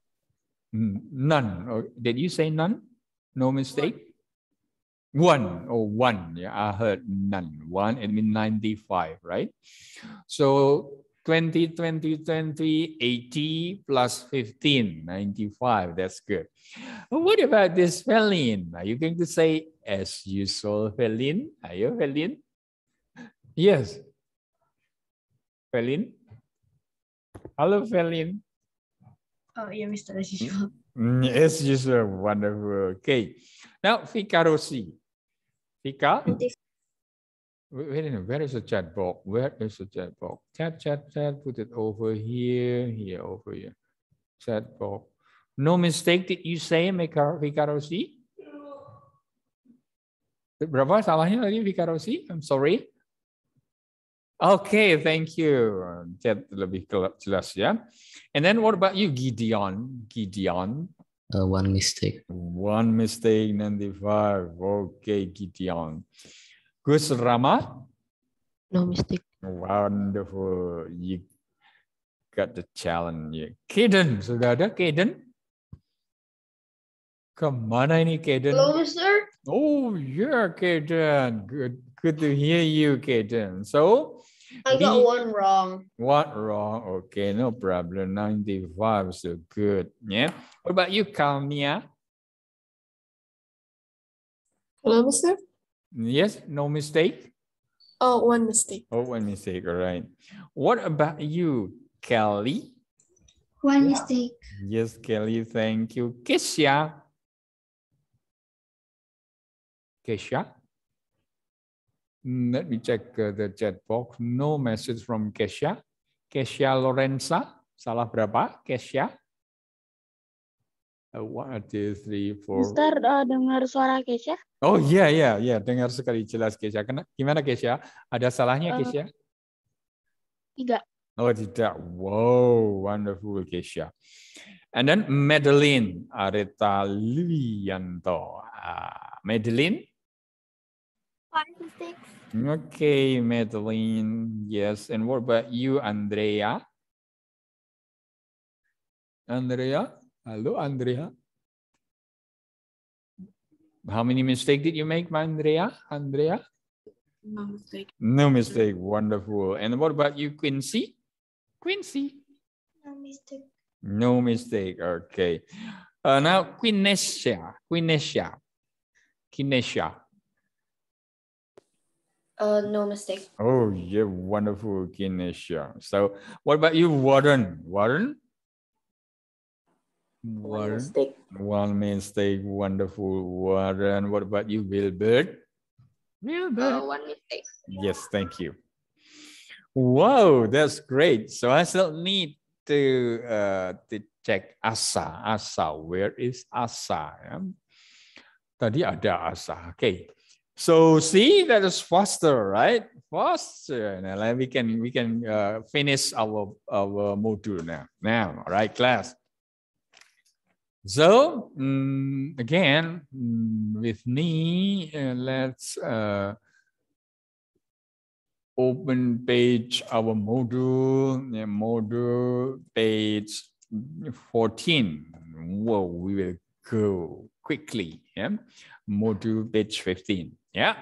[SPEAKER 3] None. Oh, did you say none? No mistake? One. one. Oh, one. Yeah, I heard none. One. It means 95, right? So 20, 20, 20, 80 plus 15, 95. That's good. What about this feline? Are you going to say, as usual, feline? Are you feline? Yes. Feline? Hello, feline. Oh, yeah, Mr. As usual. Hmm? Mm, usual, wonderful. Okay. Now, Fika Rossi. Fika? wait a minute, where is the chat box? Where is the chat box? Chat, chat, chat, put it over here, here, over here. Chat box. No mistake did you say, Ricardo C? Berapa salahnya tadi Ricardo C? I'm sorry. Okay, thank you. Chat lebih jelas ya. And then what about you, Gideon? Gideon?
[SPEAKER 1] Uh, one mistake.
[SPEAKER 3] One mistake, 95. Okay, Gideon. Gus Rama? No mistake. Wonderful. You got the challenge. Kaden, sudah ada Kaden? Kemana ini Kaden? Hello, sir. Oh, yeah, Kaden. Good, good to hear you, Kaden. So, I got the, one wrong. One wrong. Okay, no problem. 95, so good. Yeah. What about you, Kalmia? Hello, Mr. Yes, no mistake?
[SPEAKER 2] Oh, one mistake.
[SPEAKER 3] Oh, one mistake, all right. What about you, Kelly?
[SPEAKER 2] One mistake.
[SPEAKER 3] Yes, Kelly, thank you. Kesha? Kesha? Mm, let me check uh, the chat box. No message from Kesha. Kesha Lorenza, salah berapa? Kesha? Uh, one, two, three, four. Mister,
[SPEAKER 1] uh, dengar suara Kesha?
[SPEAKER 3] Oh iya, yeah, iya, yeah, iya. Yeah. Dengar sekali jelas Kesha. Kena, gimana Kesha? Ada salahnya uh, Kesha? tidak. Oh tidak. Wow, wonderful Kesha. And then Madeline Areta Lianto. Uh, ah, Madeline? Five six. Okay, Madeline. Yes. And what about you, Andrea? Andrea? Hello, Andrea. How many mistake did you make, Andrea? Andrea?
[SPEAKER 2] No mistake.
[SPEAKER 3] No mistake. Wonderful. And what about you, Quincy?
[SPEAKER 2] Quincy. No mistake.
[SPEAKER 3] No mistake. Okay. Uh, now, Quinesia. Quinesia. Quinesia.
[SPEAKER 5] Uh, no mistake.
[SPEAKER 3] Oh, yeah. Wonderful, Quinesia. So, what about you, Warren? Warren?
[SPEAKER 2] One mistake.
[SPEAKER 3] One mistake. Wonderful, Warren. What about you, Wilbert?
[SPEAKER 1] Wilbert. Uh, one mistake.
[SPEAKER 2] Yes,
[SPEAKER 3] thank you. Wow, that's great. So I still need to uh, to check Asa. Asa, where is Asa? Yeah? Tadi ada Asa. Okay. So see, that is faster, right? Faster. Now we can we can uh, finish our our module now. Now, all right, class. So um, again, mm, with me, uh, let's uh, open page our module, yeah, module page 14. Whoa, we will go quickly. Yeah, module page 15. Yeah.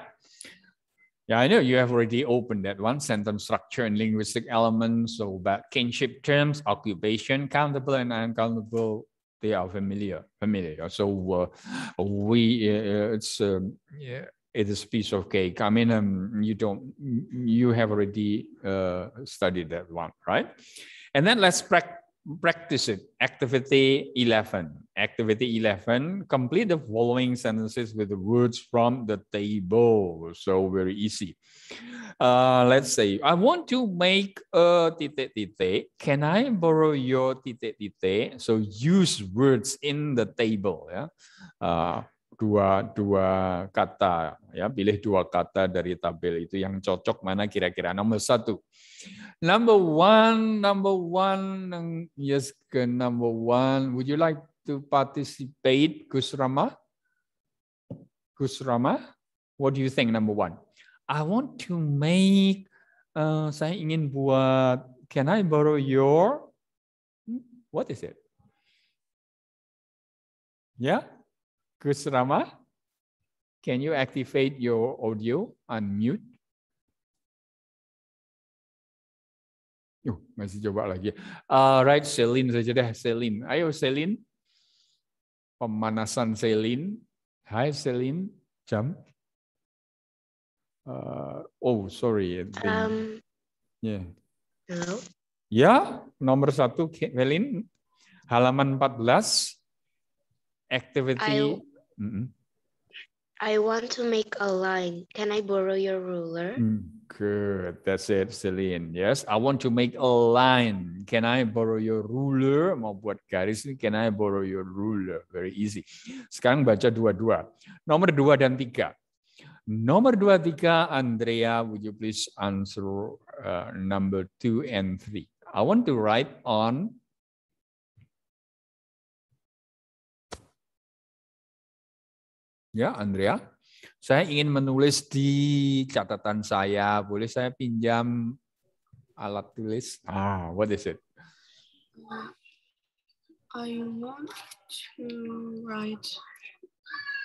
[SPEAKER 3] Yeah, I know you have already opened that one sentence structure and linguistic elements. So about kinship terms, occupation, countable and uncountable they are familiar familiar so uh, we uh, it's um, it is it is piece of cake i mean um, you don't you have already uh, studied that one right and then let's pra- practice it. Activity 11. Activity 11, complete the following sentences with the words from the table. So very easy. Uh, let's say, I want to make a tite Can I borrow your tite So use words in the table. Yeah. Uh, dua dua kata ya pilih dua kata dari tabel itu yang cocok mana kira-kira nomor satu number one number one yes ke number one would you like to participate Gus Rama Gus Rama what do you think number one I want to make uh, saya ingin buat can I borrow your hmm, what is it yeah Kusrama, can you activate your audio, on mute? Yuk, masih coba lagi. Uh, right, Celine saja deh, Celine. Ayo Celine. Pemanasan Celine. Hi, Celine, jam. Uh, oh, sorry. Um, yeah. Hello. Ya, nomor satu, Celine. Halaman 14. Activity. I'll Mm -hmm.
[SPEAKER 5] I want to make a line. Can I borrow your ruler?
[SPEAKER 3] Mm, good. That's it, Celine. Yes, I want to make a line. Can I borrow your ruler? Mau buat garis ini, can I borrow your ruler? Very easy. Sekarang baca dua-dua. Nomor dua dan tiga. Nomor dua, tiga, Andrea, would you please answer uh,
[SPEAKER 2] number two and three? I want to write on Ya, Andrea.
[SPEAKER 3] Saya ingin menulis di catatan saya. Boleh saya pinjam alat tulis? Ah, what is it?
[SPEAKER 2] I
[SPEAKER 4] want to write.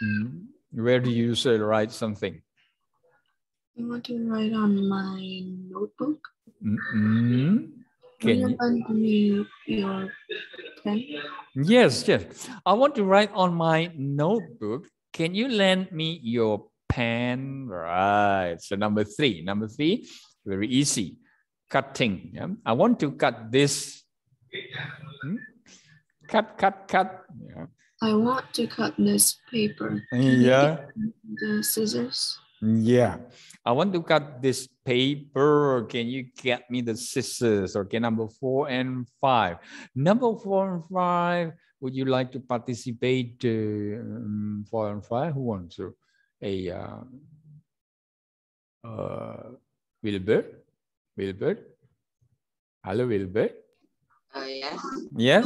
[SPEAKER 3] Hmm. Where do you usually write something?
[SPEAKER 2] I want to write on my notebook.
[SPEAKER 3] Mm -hmm.
[SPEAKER 2] Can you lend me your pen?
[SPEAKER 3] Yes, yes. I want to write on my notebook Can you lend me your pen? Right. So number three. Number three, very easy. Cutting. Yeah? I want to cut this. Hmm? Cut, cut, cut. Yeah. I want to cut this paper. Can yeah.
[SPEAKER 2] The scissors.
[SPEAKER 3] Yeah. I want to cut this paper. Can you get me the scissors? Okay, number four and five. Number four and five, would you like to participate uh, um, for on fire? Who wants to? A uh, uh, Wilbur? Wilbur? Hello, Wilbur? Uh, yes. Yes?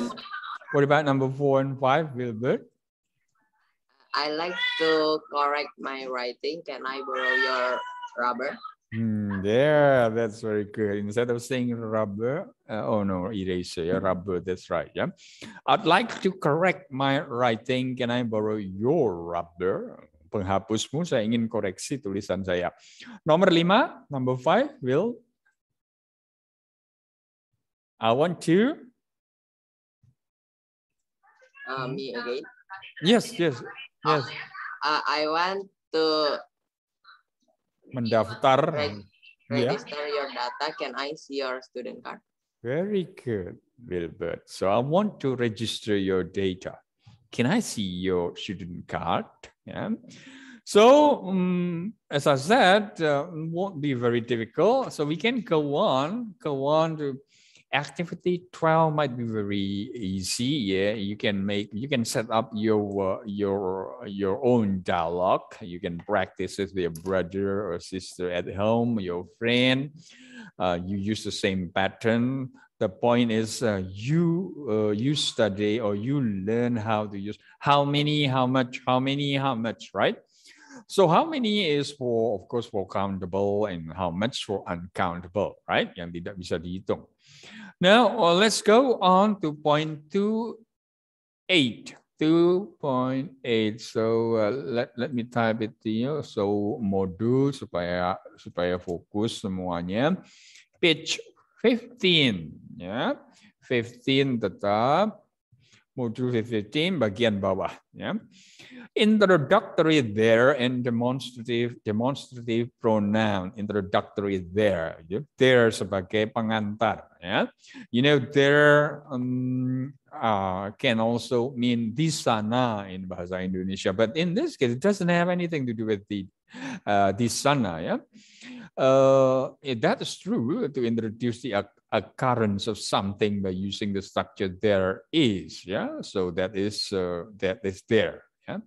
[SPEAKER 3] What about number four and five, Wilbur?
[SPEAKER 1] I like to correct my writing. Can I borrow your rubber?
[SPEAKER 3] Mm, yeah, that's very good. Instead of saying rubber, uh, oh no, eraser, yeah, rubber, that's right. Yeah. I'd like to correct my writing. Can I borrow your rubber? Penghapusmu, saya ingin koreksi tulisan saya. Nomor lima, number five, Will.
[SPEAKER 2] I want to.
[SPEAKER 1] Uh, me again.
[SPEAKER 2] Yes, yes, yes.
[SPEAKER 1] Uh, I want to
[SPEAKER 3] mendaftar. Hmm.
[SPEAKER 1] Register yeah. your data. Can I see your student card?
[SPEAKER 3] Very good, Wilbert. So I want to register your data. Can I see your student card? Yeah. So um, as I said, uh, won't be very difficult. So we can go on, go on to activity trial might be very easy yeah you can make you can set up your uh, your your own dialogue you can practice with your brother or sister at home your friend uh, you use the same pattern the point is uh, you uh, you study or you learn how to use how many how much how many how much right so how many is for, of course, for countable and how much for uncountable, right? Yang tidak bisa dihitung. Now, well, uh, let's go on to point two eight. 2.8. So uh, let, let me type it here. So module, supaya supaya fokus semuanya. Page 15 Yeah. 15 tetap modul 15 bagian bawah ya. Introductory there and demonstrative demonstrative pronoun introductory there ya. there sebagai pengantar ya. You know there um, uh, can also mean di sana in bahasa Indonesia but in this case it doesn't have anything to do with the uh, di sana ya. Uh, that is true to introduce the occurrence of something by using the structure there is. Yeah, so that is uh, that is there. yeah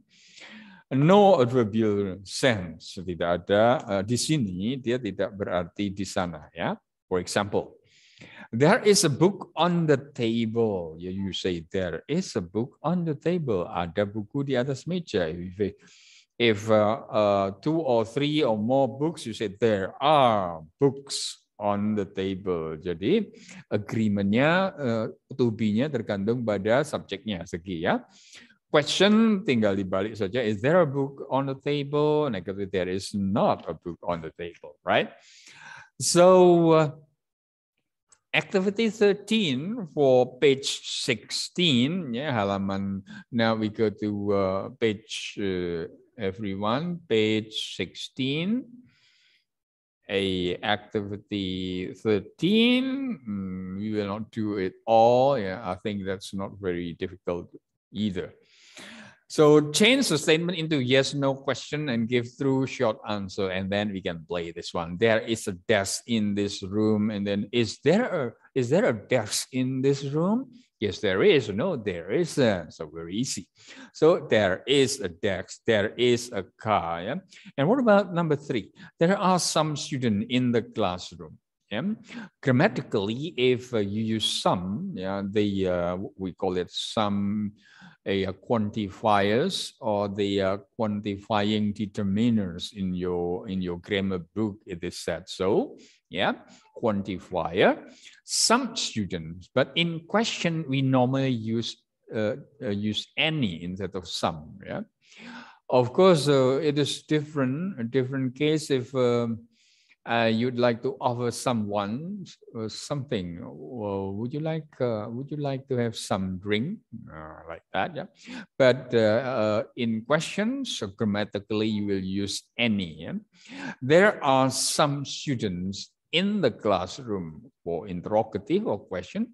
[SPEAKER 3] No adverbial sense tidak ada uh, di sini dia tidak berarti di sana. Yeah. for example. There is a book on the table. you say there is a book on the table. Ada buku di atas meja. If, if uh, uh, two or three or more books, you say there are books on the table. Jadi agreementnya uh, to be-nya tergantung pada subjeknya segi ya. Question tinggal dibalik saja. Is there a book on the table? Negative there is not a book on the table, right? So uh, activity 13 for page 16 ya yeah, halaman now we go to uh, page uh, everyone page 16 a activity 13 mm, we will not do it all yeah i think that's not very difficult either so change the statement into yes no question and give through short answer and then we can play this one there is a desk in this room and then is there a is there a desk in this room Yes, there is. No, there isn't. So very easy. So there is a desk. There is a car. Yeah? And what about number three? There are some students in the classroom. Yeah? Grammatically, if uh, you use some, yeah, the uh, we call it some a, uh, quantifiers or the uh, quantifying determiners in your in your grammar book it is said so yeah quantifier some students but in question we normally use uh, uh, use any instead of some yeah of course uh, it is different a different case if um, uh, you'd like to offer someone uh, something or would you like uh, would you like to have some drink uh, like that yeah but uh, uh, in questions so grammatically you will use any yeah? there are some students in the classroom for interrogative or question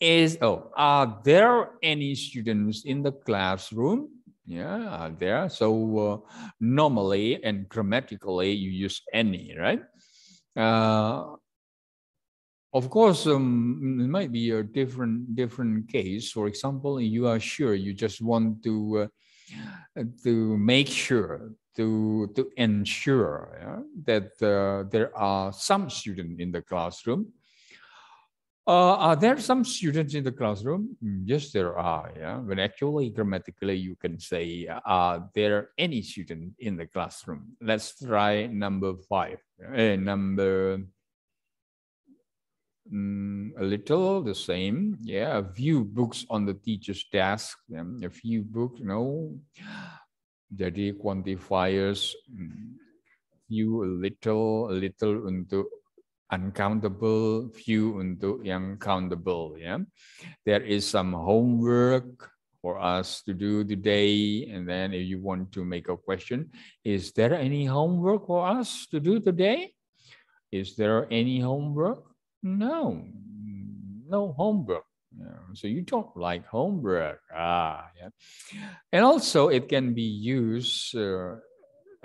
[SPEAKER 3] is oh are there any students in the classroom yeah there so normally and grammatically you use any right uh, of course, um, it might be a different different case. For example, you are sure you just want to uh, to make sure to to ensure yeah, that uh, there are some students in the classroom uh, are there some students in the classroom? Mm, yes, there are. Yeah, when actually grammatically you can say, are there any student in the classroom? Let's try number five. Uh, number um, a little the same. Yeah, a few books on the teacher's desk. Mm, a few books. No, jadi quantifiers. Few, a little, a little untuk uncountable, few untuk yang countable. Yeah, there is some homework for us to do today. And then if you want to make a question, is there any homework for us to do today? Is there any homework? No, no homework. So you don't like homework. Ah, yeah. And also it can be used uh,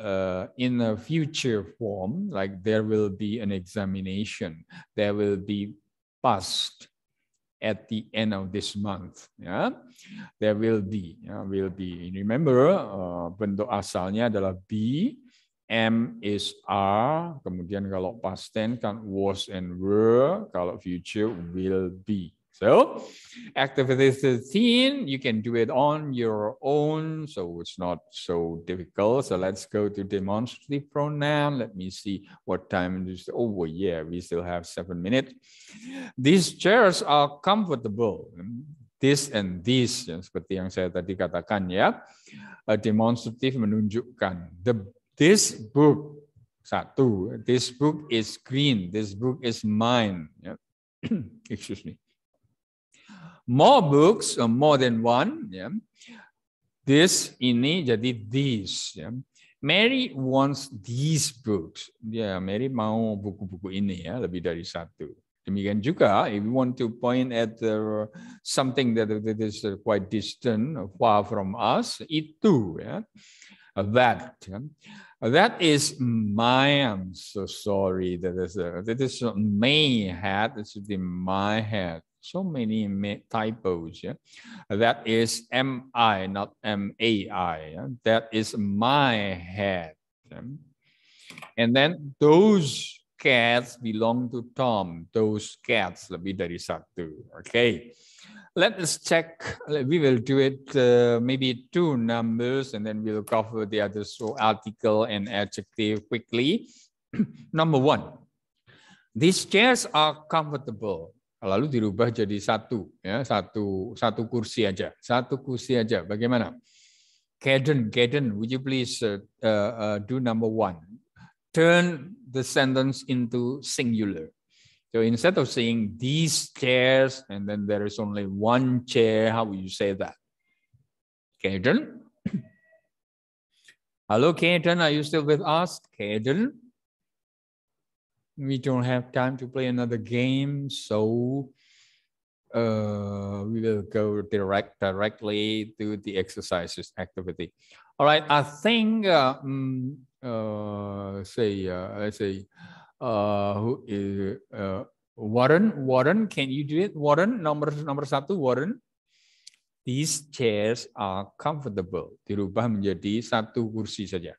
[SPEAKER 3] uh, in a future form, like there will be an examination, there will be passed at the end of this month. Yeah, there will be, ya, will be. Remember, uh, bentuk asalnya adalah be, M is R, kemudian kalau past tense kan was and were, kalau future will be. So scene, you can do it on your own. So it's not so difficult. So let's go to demonstrative pronoun. Let me see what time it is. Oh, yeah, we still have seven minutes. These chairs are comfortable. This and this, seperti yang saya tadi katakan ya. Demonstrative menunjukkan. The, this book, satu. This book is green. This book is mine. Excuse me. more books or uh, more than one this ini jadi these Mary wants these books ya Mary mau buku-buku ini ya lebih dari satu Demikian juga, if you want to point at something that, that is quite distant, far from us, itu ya, uh, that. Uh, that is my. I'm so sorry. That is that is my hat. It should be my hat. so many typos. Yeah? That is M-I, not M-A-I. Yeah? That is my head. Yeah? And then those cats belong to Tom. Those cats lebih dari satu. Okay. Let us check. We will do it uh, maybe two numbers and then we'll cover the other so article and adjective quickly. Number one, these chairs are comfortable. lalu dirubah jadi satu ya satu satu kursi aja satu kursi aja bagaimana Caden Caden would you please uh, uh, uh, do number one turn the sentence into singular so instead of saying these chairs and then there is only one chair how would you say that Caden Hello Caden are you still with us Caden we don't have time to play another game, so uh, we will go direct directly to the exercises activity. All right, I think uh, um, uh, say uh, let's say uh, who is uh, Warren? Warren, can you do it? Warren, number nomor satu Warren. These chairs are comfortable. Dirubah menjadi satu kursi saja.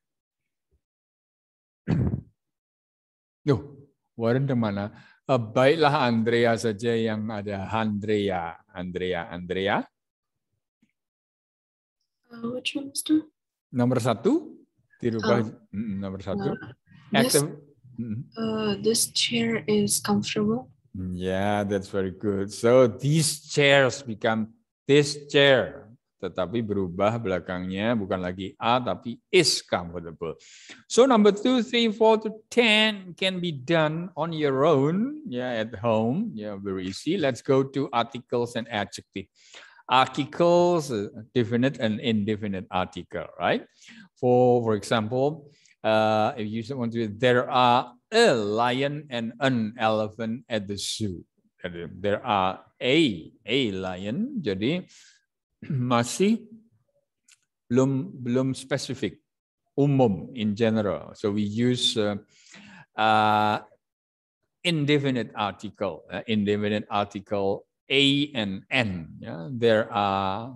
[SPEAKER 3] No. Warren di mana? Eh, baiklah Andrea saja yang ada Andrea, Andrea, Andrea.
[SPEAKER 2] Uh, which one, Mister?
[SPEAKER 3] Nomor satu dirubah oh. uh, nomor satu. Uh, This, uh,
[SPEAKER 1] this chair is comfortable.
[SPEAKER 3] Mm, yeah, that's very good. So these chairs become this chair tetapi berubah belakangnya bukan lagi a tapi is comfortable. So number two, three, four to ten can be done on your own, yeah, at home, yeah, very easy. Let's go to articles and adjective. Articles, uh, definite and indefinite article, right? For for example, uh, if you want to, there are a lion and an elephant at the zoo. There are a a lion. Jadi masih belum belum spesifik umum in general. So we use uh, uh, indefinite article, uh, indefinite article A and N. Yeah? There are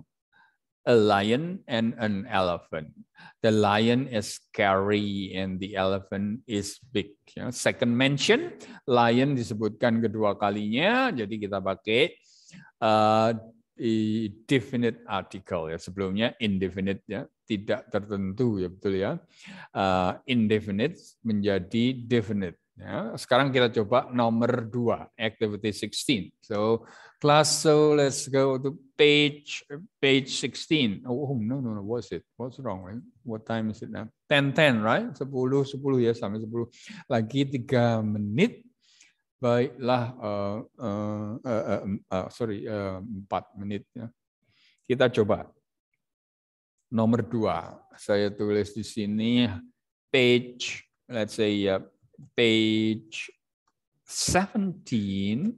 [SPEAKER 3] a lion and an elephant. The lion is scary and the elephant is big. Yeah? Second mention, lion disebutkan kedua kalinya, jadi kita pakai uh, definite article ya sebelumnya indefinite ya tidak tertentu ya betul ya uh, indefinite menjadi definite ya sekarang kita coba nomor dua activity 16 so class so let's go to page page 16 oh no no no what's it what's wrong right? what time is it now 10 10 right 10 10 ya sampai 10 lagi 3 menit baiklah uh, uh, uh, uh, sorry eh, empat uh, menit ya. Kita coba nomor dua. Saya tulis di sini page let's say uh, page 17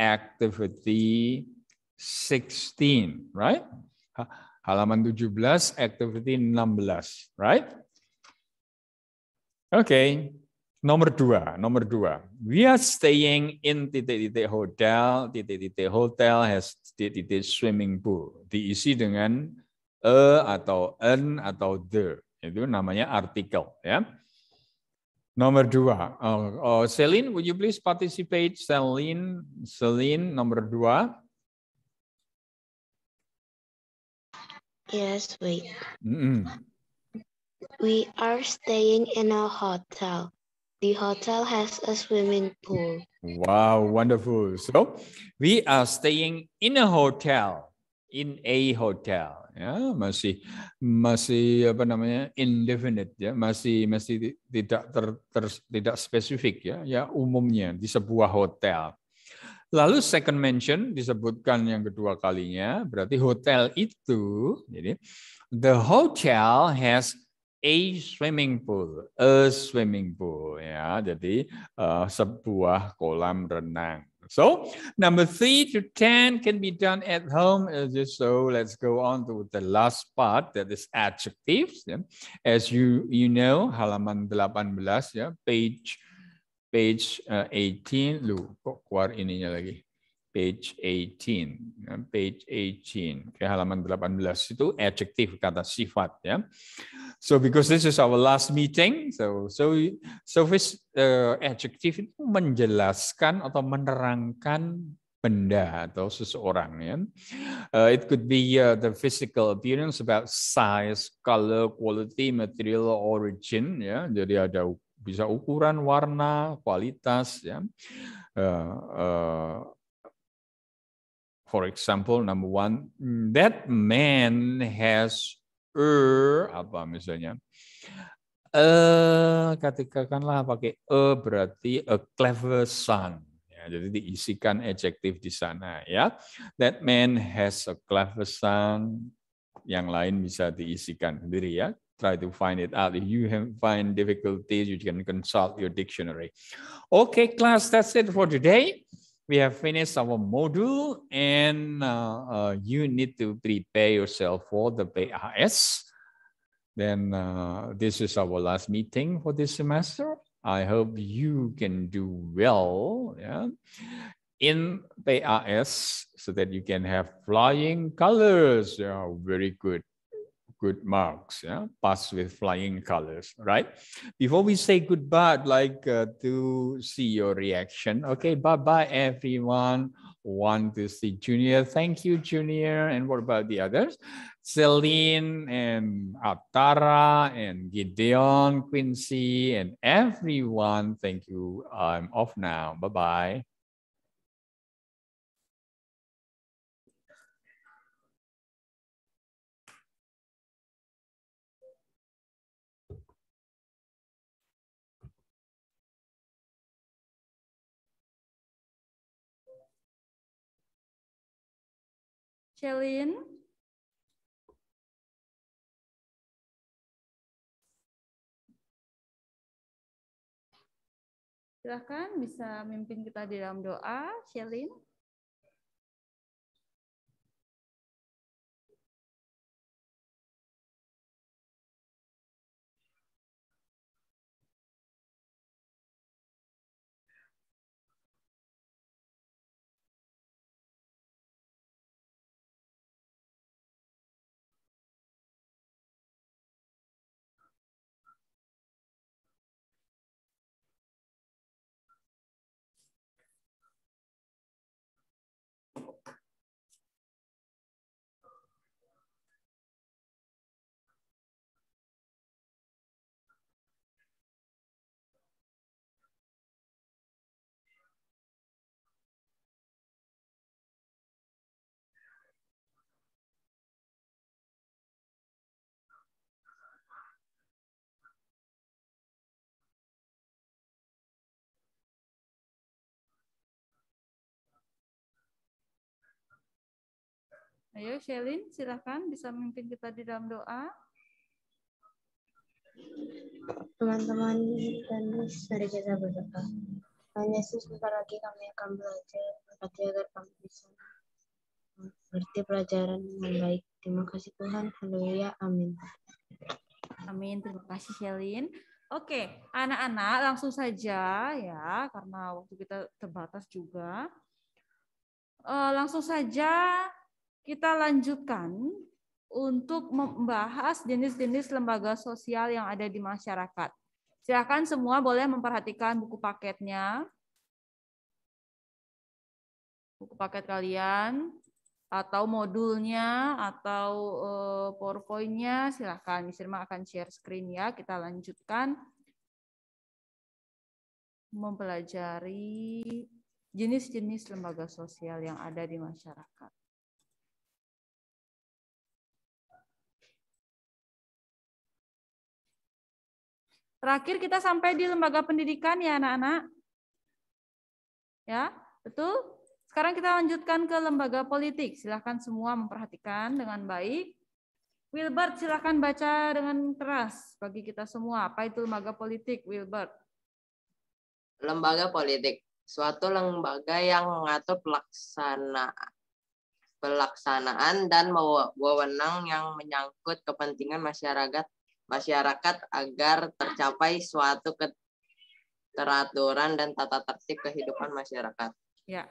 [SPEAKER 3] activity 16 right halaman 17 activity 16 right okay Nomor dua, nomor dua, we are staying in titik-titik hotel, titik-titik hotel has titik-titik swimming pool. Diisi dengan a e atau an atau the. Itu namanya artikel. Ya. Nomor dua, oh, oh, Celine, would you please participate? Celine, Celine, nomor dua.
[SPEAKER 5] Yes, wait. Mm -hmm. We are staying in a hotel. The hotel has a swimming pool.
[SPEAKER 3] Wow, wonderful. So we are staying in a hotel. In a hotel. Ya, masih masih apa namanya? indefinite ya, masih masih tidak ter, ter, tidak spesifik ya, ya umumnya di sebuah hotel. Lalu second mention disebutkan yang kedua kalinya, berarti hotel itu jadi the hotel has a swimming pool, a swimming pool ya. Jadi uh, sebuah kolam renang. So number three to ten can be done at home. So let's go on to the last part that is adjectives. Ya. As you you know halaman 18 ya page page uh, 18 lu kok keluar ininya lagi page 18. Ya, page 18, ke halaman 18 itu adjective kata sifat ya. So because this is our last meeting, so so so this, uh, adjective itu menjelaskan atau menerangkan benda atau seseorang ya. Uh, it could be uh, the physical appearance about size, color, quality, material, origin ya. Jadi ada bisa ukuran, warna, kualitas ya. Uh, uh, For example, number one, that man has a er, apa misalnya? Eh, katakanlah pakai e berarti a clever son. Ya, jadi diisikan adjektif di sana ya. That man has a clever son. Yang lain bisa diisikan sendiri ya. Try to find it out. If you have find difficulties, you can consult your dictionary. Okay, class, that's it for today. we have finished our module and uh, uh, you need to prepare yourself for the BRS. Then uh, this is our last meeting for this semester. I hope you can do well yeah, in BRS, so that you can have flying colors. Yeah, very good good marks, yeah? pass with flying colors, right? Before we say goodbye, I'd like uh, to see your reaction. Okay, bye-bye everyone. One to see Junior. Thank you, Junior. And what about the others? Celine and Atara and Gideon, Quincy, and everyone. Thank you. I'm off now. Bye-bye.
[SPEAKER 2] Celine? Silahkan bisa mimpin kita di dalam doa, Celine. Ayo Shelin, silahkan bisa
[SPEAKER 4] memimpin kita di dalam doa.
[SPEAKER 2] Teman-teman dan dari kita berdoa. Hanya sebentar lagi kami akan belajar, berarti agar kami bisa mengerti pelajaran yang baik. Terima kasih Tuhan. Haleluya. Amin.
[SPEAKER 4] Amin. Terima kasih Shelin. Oke, anak-anak langsung saja ya, karena waktu kita terbatas juga. Uh, langsung saja kita lanjutkan untuk membahas jenis-jenis lembaga sosial yang ada di masyarakat. Silakan semua boleh memperhatikan buku paketnya. Buku paket kalian atau modulnya atau uh, PowerPoint-nya silakan Miss Irma akan share screen ya. Kita lanjutkan mempelajari jenis-jenis
[SPEAKER 2] lembaga sosial yang ada di masyarakat. Terakhir kita sampai di lembaga pendidikan ya anak-anak. Ya, betul?
[SPEAKER 4] Sekarang kita lanjutkan ke lembaga politik. Silahkan semua memperhatikan dengan baik. Wilbert silahkan baca dengan keras bagi kita semua. Apa itu lembaga politik,
[SPEAKER 1] Wilbert? Lembaga politik, suatu lembaga yang mengatur pelaksana pelaksanaan dan wewenang yang menyangkut kepentingan masyarakat masyarakat agar tercapai suatu keteraturan dan tata tertib kehidupan masyarakat.
[SPEAKER 4] Ya,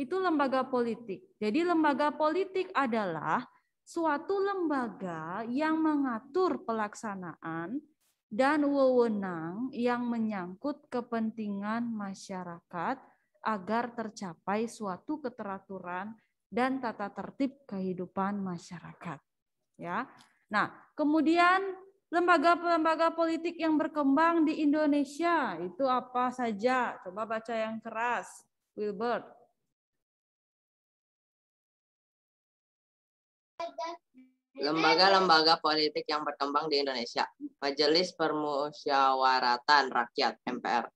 [SPEAKER 4] itu lembaga politik. Jadi lembaga politik adalah suatu lembaga yang mengatur pelaksanaan dan wewenang yang menyangkut kepentingan masyarakat agar tercapai suatu keteraturan dan tata tertib kehidupan masyarakat. Ya. Nah, kemudian lembaga-lembaga politik yang berkembang di
[SPEAKER 2] Indonesia itu apa saja? Coba baca yang keras, Wilbert. Lembaga-lembaga
[SPEAKER 1] politik yang berkembang di Indonesia, Majelis Permusyawaratan Rakyat (MPR),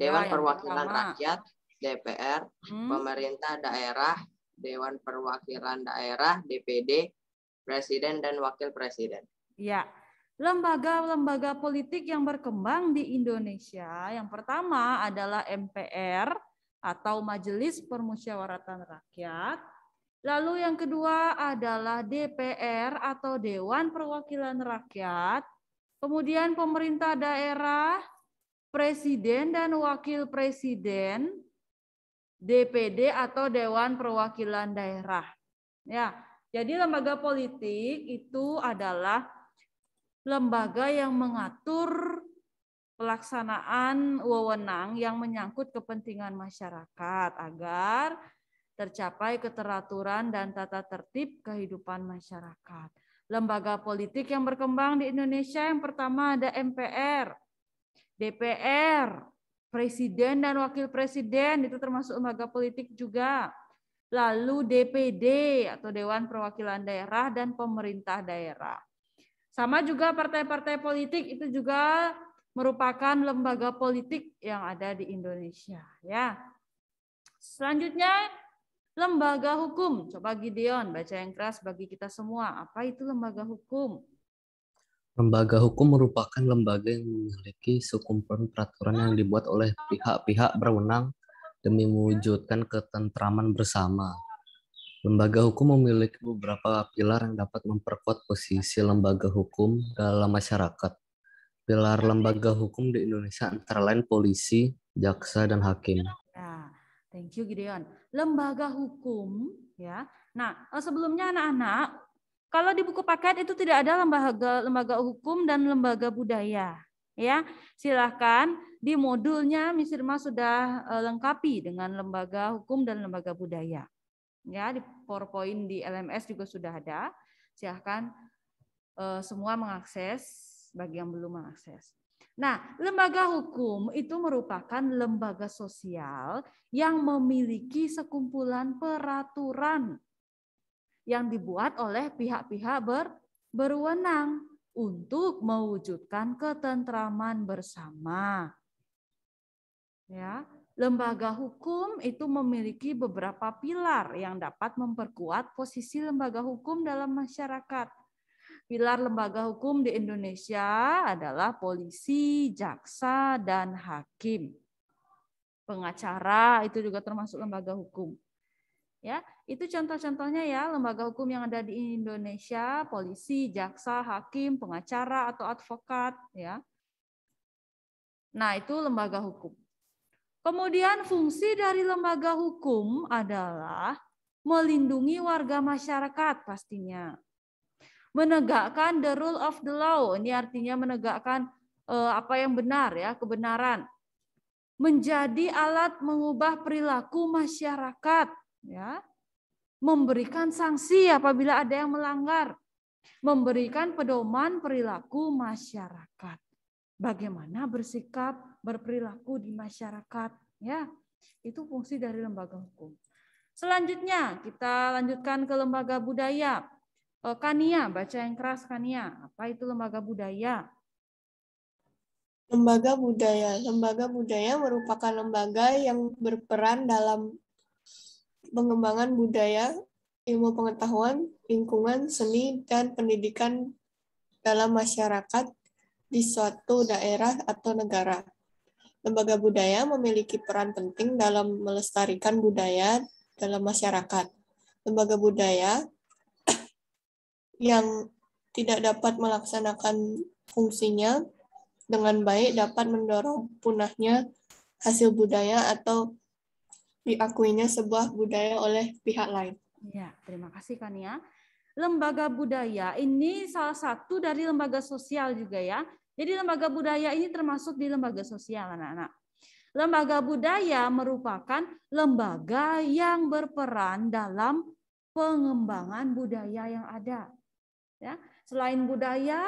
[SPEAKER 1] Dewan ya, Perwakilan pertama. Rakyat (DPR), hmm. pemerintah daerah, Dewan Perwakilan Daerah (DPD), Presiden dan Wakil Presiden.
[SPEAKER 4] Ya, lembaga-lembaga politik yang berkembang di Indonesia. Yang pertama adalah MPR atau Majelis Permusyawaratan Rakyat. Lalu yang kedua adalah DPR atau Dewan Perwakilan Rakyat. Kemudian pemerintah daerah, presiden dan wakil presiden, DPD atau Dewan Perwakilan Daerah. Ya, jadi lembaga politik itu adalah lembaga yang mengatur pelaksanaan wewenang yang menyangkut kepentingan masyarakat agar tercapai keteraturan dan tata tertib kehidupan masyarakat. Lembaga politik yang berkembang di Indonesia yang pertama ada MPR, DPR, Presiden dan Wakil Presiden itu termasuk lembaga politik juga. Lalu DPD atau Dewan Perwakilan Daerah dan Pemerintah Daerah. Sama juga partai-partai politik itu juga merupakan lembaga politik yang ada di Indonesia. Ya. Selanjutnya lembaga hukum. Coba Gideon baca yang keras bagi kita semua. Apa itu lembaga hukum?
[SPEAKER 1] Lembaga hukum merupakan lembaga yang memiliki sekumpulan peraturan yang dibuat oleh pihak-pihak berwenang demi mewujudkan ketentraman bersama. Lembaga hukum memiliki beberapa pilar yang dapat memperkuat posisi lembaga hukum dalam masyarakat. Pilar lembaga hukum di Indonesia antara lain polisi, jaksa, dan hakim.
[SPEAKER 4] Ya, thank you Gideon. Lembaga hukum, ya. Nah, eh, sebelumnya anak-anak, kalau di buku paket itu tidak ada lembaga lembaga hukum dan lembaga budaya ya silahkan di modulnya Miss Irma sudah eh, lengkapi dengan lembaga hukum dan lembaga budaya ya di PowerPoint di LMS juga sudah ada. Silahkan eh, semua mengakses bagi yang belum mengakses. Nah, lembaga hukum itu merupakan lembaga sosial yang memiliki sekumpulan peraturan yang dibuat oleh pihak-pihak ber, berwenang untuk mewujudkan ketentraman bersama. Ya, lembaga hukum itu memiliki beberapa pilar yang dapat memperkuat posisi lembaga hukum dalam masyarakat. Pilar lembaga hukum di Indonesia adalah polisi, jaksa, dan hakim. Pengacara itu juga termasuk lembaga hukum. Ya, itu contoh-contohnya ya lembaga hukum yang ada di Indonesia, polisi, jaksa, hakim, pengacara atau advokat ya. Nah, itu lembaga hukum. Kemudian fungsi dari lembaga hukum adalah melindungi warga masyarakat pastinya. Menegakkan the rule of the law, ini artinya menegakkan eh, apa yang benar ya, kebenaran. Menjadi alat mengubah perilaku masyarakat ya. Memberikan sanksi apabila ada yang melanggar. Memberikan pedoman perilaku masyarakat. Bagaimana bersikap berperilaku di masyarakat ya. Itu fungsi dari lembaga hukum. Selanjutnya kita lanjutkan ke lembaga budaya. E, Kania, baca yang keras Kania. Apa itu lembaga budaya?
[SPEAKER 5] Lembaga budaya. Lembaga budaya merupakan lembaga yang berperan dalam pengembangan budaya, ilmu pengetahuan, lingkungan, seni, dan pendidikan dalam masyarakat di suatu daerah atau negara lembaga budaya memiliki peran penting dalam melestarikan budaya dalam masyarakat. Lembaga budaya yang tidak dapat melaksanakan fungsinya dengan baik dapat mendorong punahnya hasil budaya atau diakuinya sebuah
[SPEAKER 4] budaya oleh pihak lain. Ya, terima kasih Kania. Lembaga budaya ini salah satu dari lembaga sosial juga ya jadi lembaga budaya ini termasuk di lembaga sosial anak-anak. Lembaga budaya merupakan lembaga yang berperan dalam pengembangan budaya yang ada. Ya, selain budaya,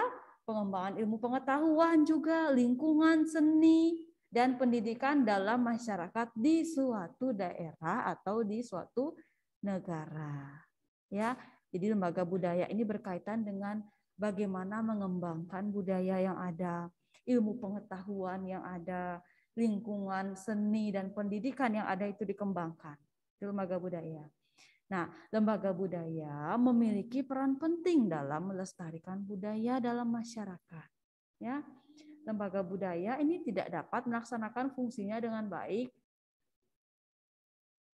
[SPEAKER 4] pengembangan ilmu pengetahuan juga lingkungan seni dan pendidikan dalam masyarakat di suatu daerah atau di suatu negara. Ya, jadi lembaga budaya ini berkaitan dengan bagaimana mengembangkan budaya yang ada, ilmu pengetahuan yang ada, lingkungan seni dan pendidikan yang ada itu dikembangkan di lembaga budaya. Nah, lembaga budaya memiliki peran penting dalam melestarikan budaya dalam masyarakat. Ya, lembaga budaya ini tidak dapat melaksanakan fungsinya dengan baik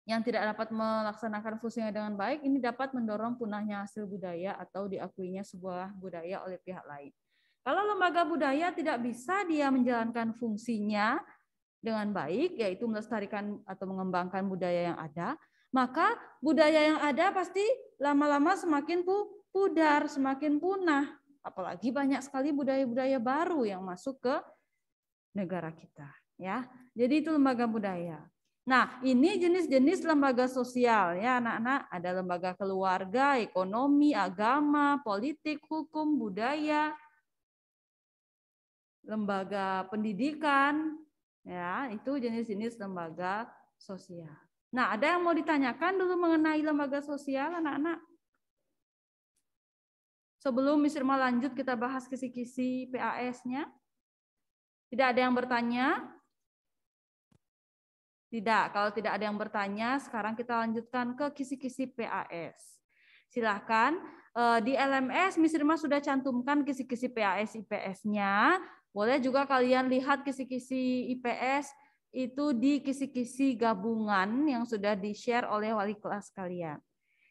[SPEAKER 4] yang tidak dapat melaksanakan fungsinya dengan baik, ini dapat mendorong punahnya hasil budaya atau diakuinya sebuah budaya oleh pihak lain. Kalau lembaga budaya tidak bisa dia menjalankan fungsinya dengan baik, yaitu melestarikan atau mengembangkan budaya yang ada, maka budaya yang ada pasti lama-lama semakin pudar, semakin punah. Apalagi banyak sekali budaya-budaya baru yang masuk ke negara kita. Ya, jadi itu lembaga budaya. Nah, ini jenis-jenis lembaga sosial ya anak-anak. Ada lembaga keluarga, ekonomi, agama, politik, hukum, budaya, lembaga pendidikan, ya itu jenis-jenis lembaga sosial. Nah, ada yang mau ditanyakan dulu mengenai lembaga sosial anak-anak? Sebelum Miss Irma lanjut, kita bahas kisi-kisi PAS-nya. Tidak ada yang bertanya? Tidak, kalau tidak ada yang bertanya, sekarang kita lanjutkan ke kisi-kisi PAS. Silahkan, eh, di LMS Miss Rima sudah cantumkan kisi-kisi PAS IPS-nya. Boleh juga kalian lihat kisi-kisi IPS itu di kisi-kisi gabungan yang sudah di-share oleh wali kelas kalian.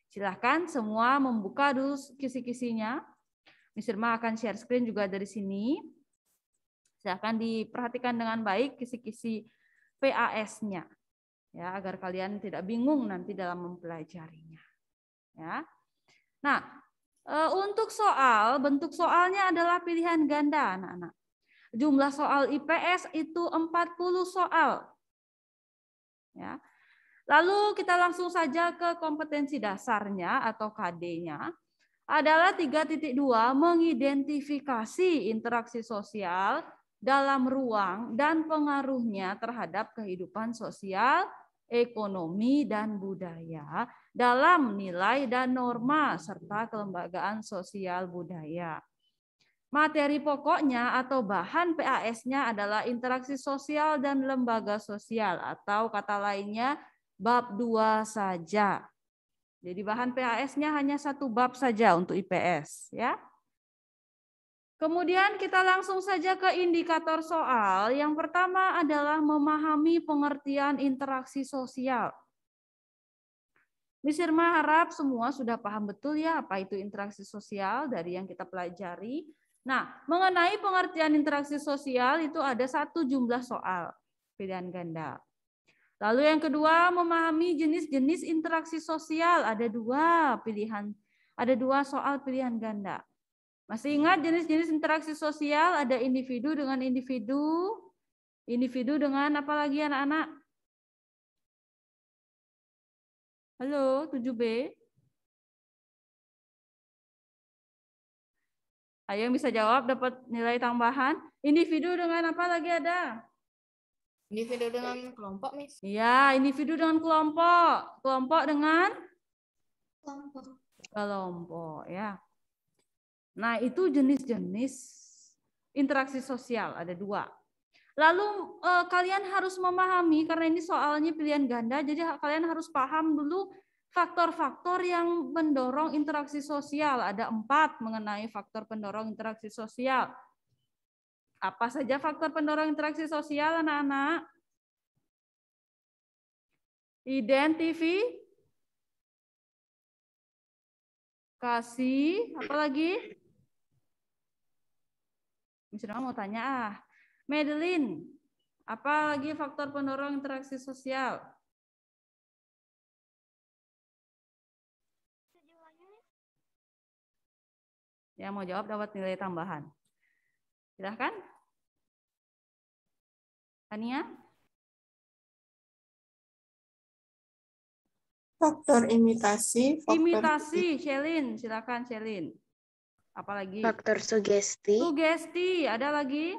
[SPEAKER 4] Silahkan semua membuka dulu kisi-kisinya. Miss Rima akan share screen juga dari sini. Silahkan diperhatikan dengan baik kisi-kisi PAS-nya. Ya, agar kalian tidak bingung nanti dalam mempelajarinya. Ya. Nah, eh, untuk soal, bentuk soalnya adalah pilihan ganda anak-anak. Jumlah soal IPS itu 40 soal. Ya. Lalu kita langsung saja ke kompetensi dasarnya atau KD-nya. Adalah 3.2 mengidentifikasi interaksi sosial dalam ruang dan pengaruhnya terhadap kehidupan sosial, ekonomi, dan budaya dalam nilai dan norma serta kelembagaan sosial budaya. Materi pokoknya atau bahan PAS-nya adalah interaksi sosial dan lembaga sosial atau kata lainnya bab dua saja. Jadi bahan PAS-nya hanya satu bab saja untuk IPS ya. Kemudian kita langsung saja ke indikator soal. Yang pertama adalah memahami pengertian interaksi sosial. Miss Irma harap semua sudah paham betul ya apa itu interaksi sosial dari yang kita pelajari. Nah, mengenai pengertian interaksi sosial itu ada satu jumlah soal pilihan ganda. Lalu yang kedua, memahami jenis-jenis interaksi sosial. Ada dua pilihan, ada dua soal pilihan ganda. Masih ingat jenis-jenis interaksi sosial? Ada individu dengan individu,
[SPEAKER 2] individu dengan apa lagi anak-anak? Halo, 7B.
[SPEAKER 4] Ayo yang bisa jawab dapat nilai tambahan. Individu dengan apa lagi ada?
[SPEAKER 1] Individu dengan kelompok, Miss.
[SPEAKER 4] Iya, individu dengan kelompok. Kelompok dengan? Kelompok. Kelompok, ya. Nah, itu jenis-jenis interaksi sosial ada dua. Lalu eh, kalian harus memahami karena ini soalnya pilihan ganda, jadi kalian harus paham dulu faktor-faktor yang mendorong interaksi sosial. Ada empat mengenai faktor pendorong interaksi sosial. Apa saja faktor pendorong interaksi sosial,
[SPEAKER 2] anak-anak? Identifi, kasih, apa lagi?
[SPEAKER 4] Miss mau tanya, ah, Madeline,
[SPEAKER 2] apa lagi faktor pendorong interaksi sosial? Yang mau jawab dapat nilai tambahan. Silahkan. Tania? Faktor imitasi. Faktor imitasi, Shelin. Silakan, Shelin. Apalagi? Faktor sugesti. Sugesti, ada lagi?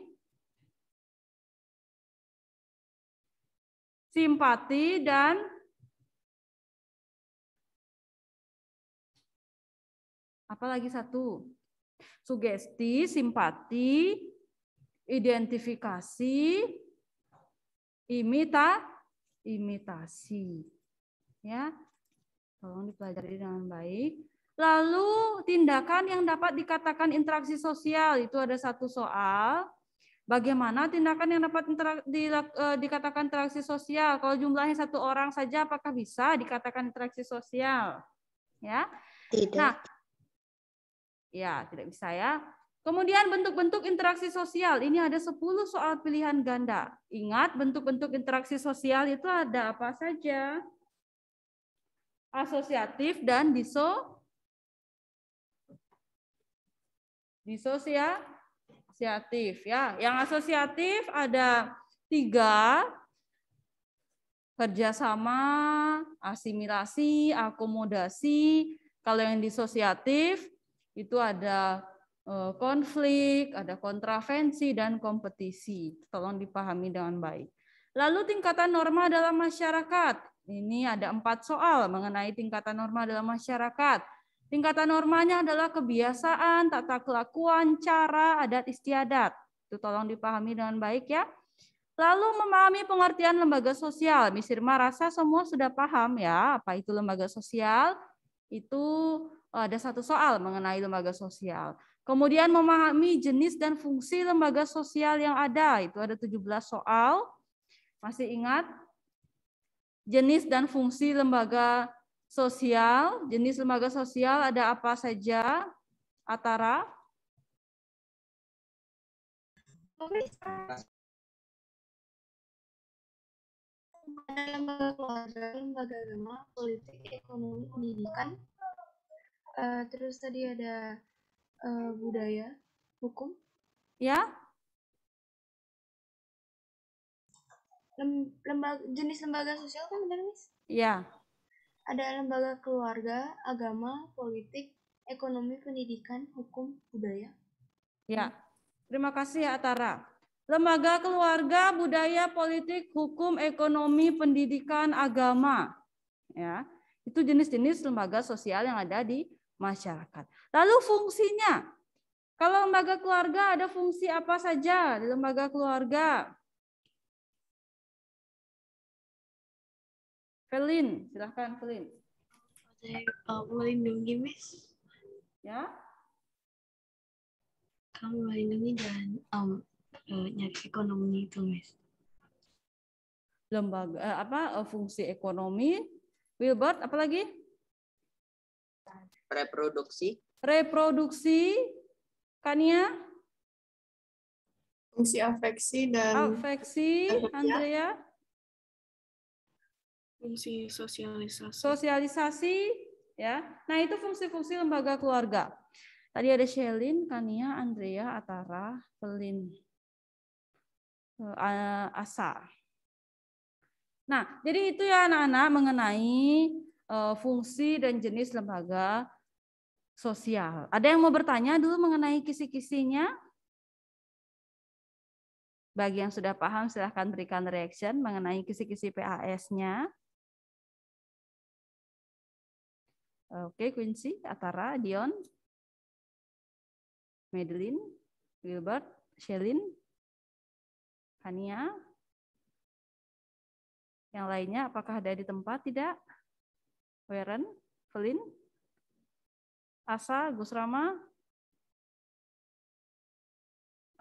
[SPEAKER 2] Simpati dan apalagi satu? Sugesti, simpati, identifikasi,
[SPEAKER 4] imita, imitasi. Ya. Tolong dipelajari dengan baik. Lalu tindakan yang dapat dikatakan interaksi sosial itu ada satu soal. Bagaimana tindakan yang dapat e, dikatakan interaksi sosial? Kalau jumlahnya satu orang saja, apakah bisa dikatakan interaksi sosial? Ya, tidak. Nah, ya tidak bisa ya. Kemudian bentuk-bentuk interaksi sosial. Ini ada 10 soal pilihan ganda. Ingat bentuk-bentuk interaksi sosial itu ada apa saja? Asosiatif dan diso disosiatif ya. Yang asosiatif ada tiga kerjasama, asimilasi, akomodasi. Kalau yang disosiatif itu ada eh, konflik, ada kontravensi dan kompetisi. Tolong dipahami dengan baik. Lalu tingkatan norma dalam masyarakat. Ini ada empat soal mengenai tingkatan norma dalam masyarakat Tingkatan normanya adalah kebiasaan, tata kelakuan, cara, adat istiadat. Itu tolong dipahami dengan baik ya. Lalu memahami pengertian lembaga sosial. Miss Irma rasa semua sudah paham ya apa itu lembaga sosial. Itu eh, ada satu soal mengenai lembaga sosial. Kemudian memahami jenis dan fungsi lembaga sosial yang ada. Itu ada 17 soal. Masih ingat? Jenis dan fungsi lembaga sosial, jenis lembaga sosial ada apa saja, Atara?
[SPEAKER 2] lembaga keluarga, lembaga agama, politik, ekonomi, pendidikan. Uh, terus tadi ada uh, budaya, hukum. Ya.
[SPEAKER 5] Lem, lembaga, jenis lembaga sosial kan benar, Miss? Ya ada lembaga keluarga, agama, politik, ekonomi, pendidikan, hukum,
[SPEAKER 1] budaya.
[SPEAKER 4] Ya, terima kasih ya Atara. Lembaga keluarga, budaya, politik, hukum, ekonomi, pendidikan, agama. Ya, itu jenis-jenis lembaga sosial yang ada di masyarakat. Lalu fungsinya,
[SPEAKER 2] kalau lembaga keluarga ada fungsi apa saja di lembaga keluarga? Felin, silahkan Felin. Kamu melindungi, Miss. Ya? Kamu melindungi dan um, eh, nyari ekonomi itu, Miss.
[SPEAKER 4] Lembaga uh, apa eh, fungsi ekonomi? Wilbert, apa lagi?
[SPEAKER 1] Reproduksi.
[SPEAKER 4] Reproduksi.
[SPEAKER 2] Kania? Fungsi afeksi dan afeksi, Andrea fungsi sosialisasi.
[SPEAKER 4] Sosialisasi, ya. Nah itu fungsi-fungsi lembaga keluarga. Tadi ada Shelin, Kania, Andrea, Atara, Pelin, eh, eh, Asa. Nah, jadi itu ya anak-anak mengenai eh, fungsi dan jenis lembaga sosial. Ada yang mau bertanya dulu mengenai kisi-kisinya? Bagi yang sudah paham silahkan
[SPEAKER 2] berikan reaction mengenai kisi-kisi PAS-nya. Oke, Quincy, Atara, Dion, Madeline, Gilbert, Shelin, Hania. Yang lainnya apakah ada di tempat? Tidak.
[SPEAKER 4] Warren, Felin, Asa, Gusrama.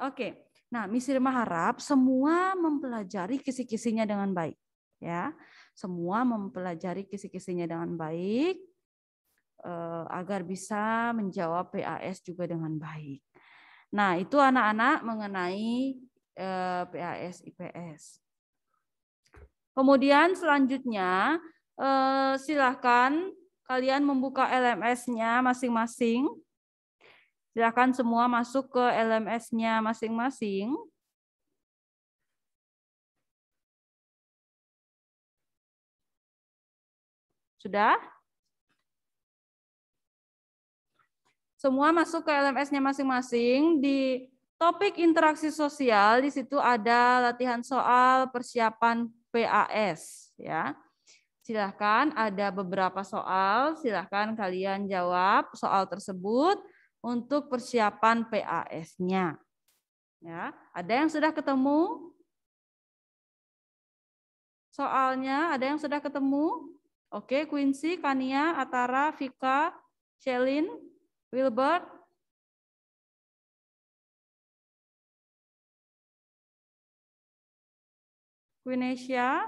[SPEAKER 4] Oke, Oke.
[SPEAKER 2] Nah, misi harap semua
[SPEAKER 4] mempelajari kisi-kisinya dengan baik, ya. Semua mempelajari kisi-kisinya dengan baik Eh, agar bisa menjawab PAS juga dengan baik. Nah, itu anak-anak mengenai eh, PAS IPS. Kemudian selanjutnya eh, silahkan kalian membuka LMS-nya masing-masing. Silahkan
[SPEAKER 2] semua masuk ke LMS-nya masing-masing. Sudah? Semua masuk ke LMS-nya
[SPEAKER 4] masing-masing. Di topik interaksi sosial, di situ ada latihan soal persiapan PAS. ya. Silahkan ada beberapa soal, silahkan kalian jawab soal tersebut untuk persiapan PAS-nya. Ya, ada yang sudah ketemu? Soalnya ada yang sudah ketemu? Oke, Quincy,
[SPEAKER 2] Kania, Atara, Vika, Celine, Wilbur? Quinesia?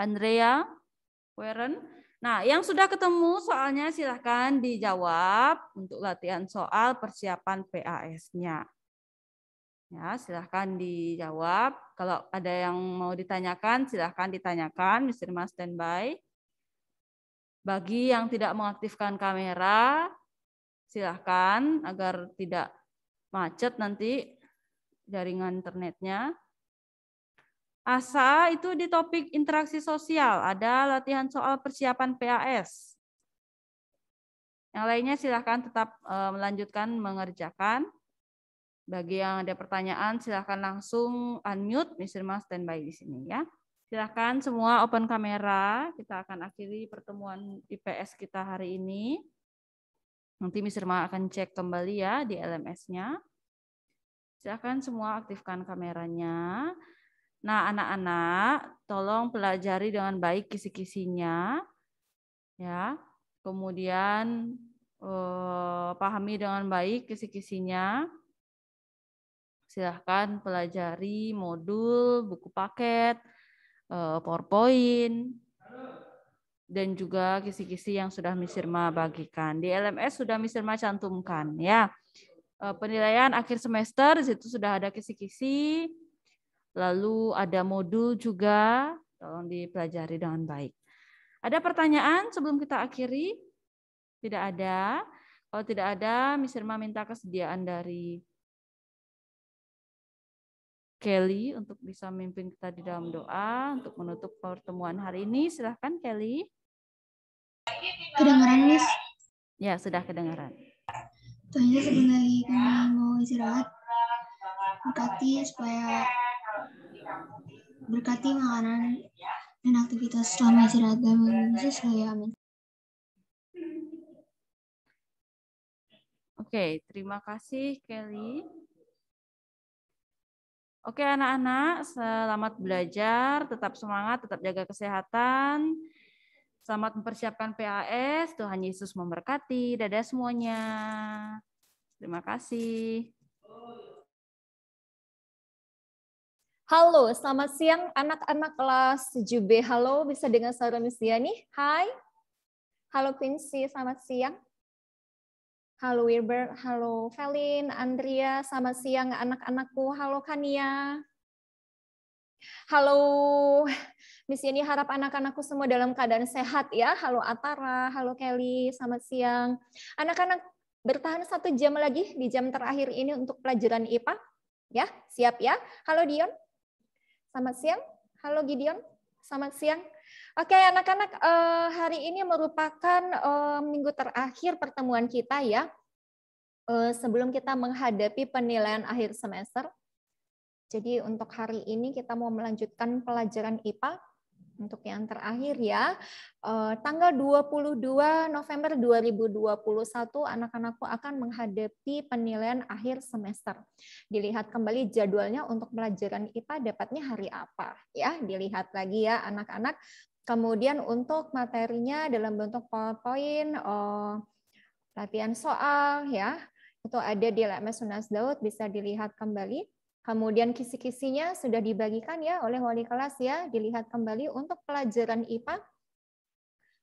[SPEAKER 2] Andrea? Warren?
[SPEAKER 4] Nah, yang sudah ketemu soalnya silahkan dijawab untuk latihan soal persiapan PAS-nya. Ya, silahkan dijawab. Kalau ada yang mau ditanyakan, silahkan ditanyakan. Mister Mas standby. Bagi yang tidak mengaktifkan kamera, silahkan agar tidak macet nanti jaringan internetnya. ASA itu di topik interaksi sosial, ada latihan soal persiapan PAS. Yang lainnya silahkan tetap eh, melanjutkan mengerjakan. Bagi yang ada pertanyaan silahkan langsung unmute, Mr. Mas standby di sini ya. Silahkan semua open kamera, kita akan akhiri pertemuan IPS kita hari ini. Nanti Miss Irma akan cek kembali ya di LMS-nya. Silakan semua aktifkan kameranya. Nah, anak-anak, tolong pelajari dengan baik kisi-kisinya. Ya. Kemudian eh, pahami dengan baik kisi-kisinya. Silahkan pelajari modul, buku paket, eh, PowerPoint dan juga kisi-kisi yang sudah Misirma bagikan. Di LMS sudah Misirma cantumkan ya. Eh, penilaian akhir semester di situ sudah ada kisi-kisi. Lalu ada modul juga, tolong dipelajari dengan baik. Ada pertanyaan sebelum kita akhiri? Tidak ada. Kalau tidak ada, Misirma minta kesediaan dari Kelly untuk bisa memimpin kita di dalam doa untuk menutup pertemuan hari ini. Silahkan Kelly.
[SPEAKER 2] Kedengaran, Miss?
[SPEAKER 4] Ya, sudah kedengaran.
[SPEAKER 2] Tuhan Yesus kembali
[SPEAKER 5] kami mau istirahat. Berkati ya, supaya berkati makanan dan aktivitas selama istirahat dalam Yesus. Amin.
[SPEAKER 2] Oke, okay, terima kasih Kelly. Oke anak-anak,
[SPEAKER 4] selamat belajar, tetap semangat, tetap jaga kesehatan. Selamat mempersiapkan PAS, Tuhan Yesus memberkati. Dadah semuanya. Terima
[SPEAKER 5] kasih. Halo, selamat siang anak-anak kelas 7B. Halo, bisa dengar suara Miss Diani? Hai. Halo Quincy, selamat siang. Halo Wilbert, halo Felin, Andrea, selamat siang anak-anakku. Halo Kania. Halo, di sini harap anak-anakku semua dalam keadaan sehat ya. Halo Atara, halo Kelly, selamat siang. Anak-anak bertahan satu jam lagi di jam terakhir ini untuk pelajaran IPA. Ya, siap ya. Halo Dion, selamat siang. Halo Gideon, selamat siang. Oke, anak-anak, eh, hari ini merupakan eh, minggu terakhir pertemuan kita ya. Eh, sebelum kita menghadapi penilaian akhir semester. Jadi untuk hari ini kita mau melanjutkan pelajaran IPA untuk yang terakhir ya, eh, dua tanggal 22 November 2021 anak-anakku akan menghadapi penilaian akhir semester. Dilihat kembali jadwalnya untuk pelajaran IPA dapatnya hari apa ya, dilihat lagi ya anak-anak. Kemudian untuk materinya dalam bentuk PowerPoint, eh, latihan soal ya, itu ada di LMS Sunas Daud bisa dilihat kembali. Kemudian kisi-kisinya sudah dibagikan ya oleh wali kelas ya, dilihat kembali untuk pelajaran IPA.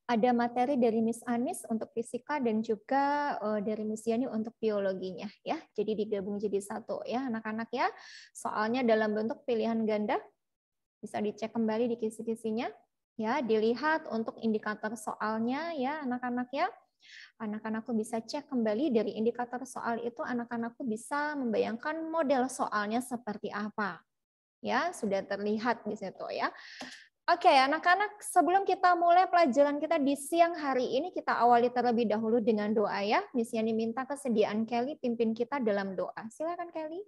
[SPEAKER 5] Ada materi dari Miss Anis untuk fisika dan juga eh, dari Miss Yani untuk biologinya ya. Jadi digabung jadi satu ya anak-anak ya. Soalnya dalam bentuk pilihan ganda bisa dicek kembali di kisi-kisinya ya, dilihat untuk indikator soalnya ya anak-anak ya. Anak-anakku bisa cek kembali dari indikator soal itu anak-anakku bisa membayangkan model soalnya seperti apa. Ya, sudah terlihat di situ ya. Oke, anak-anak, sebelum kita mulai pelajaran kita di siang hari ini, kita awali terlebih dahulu dengan doa ya. Misalnya diminta minta kesediaan Kelly pimpin kita dalam doa. Silakan Kelly.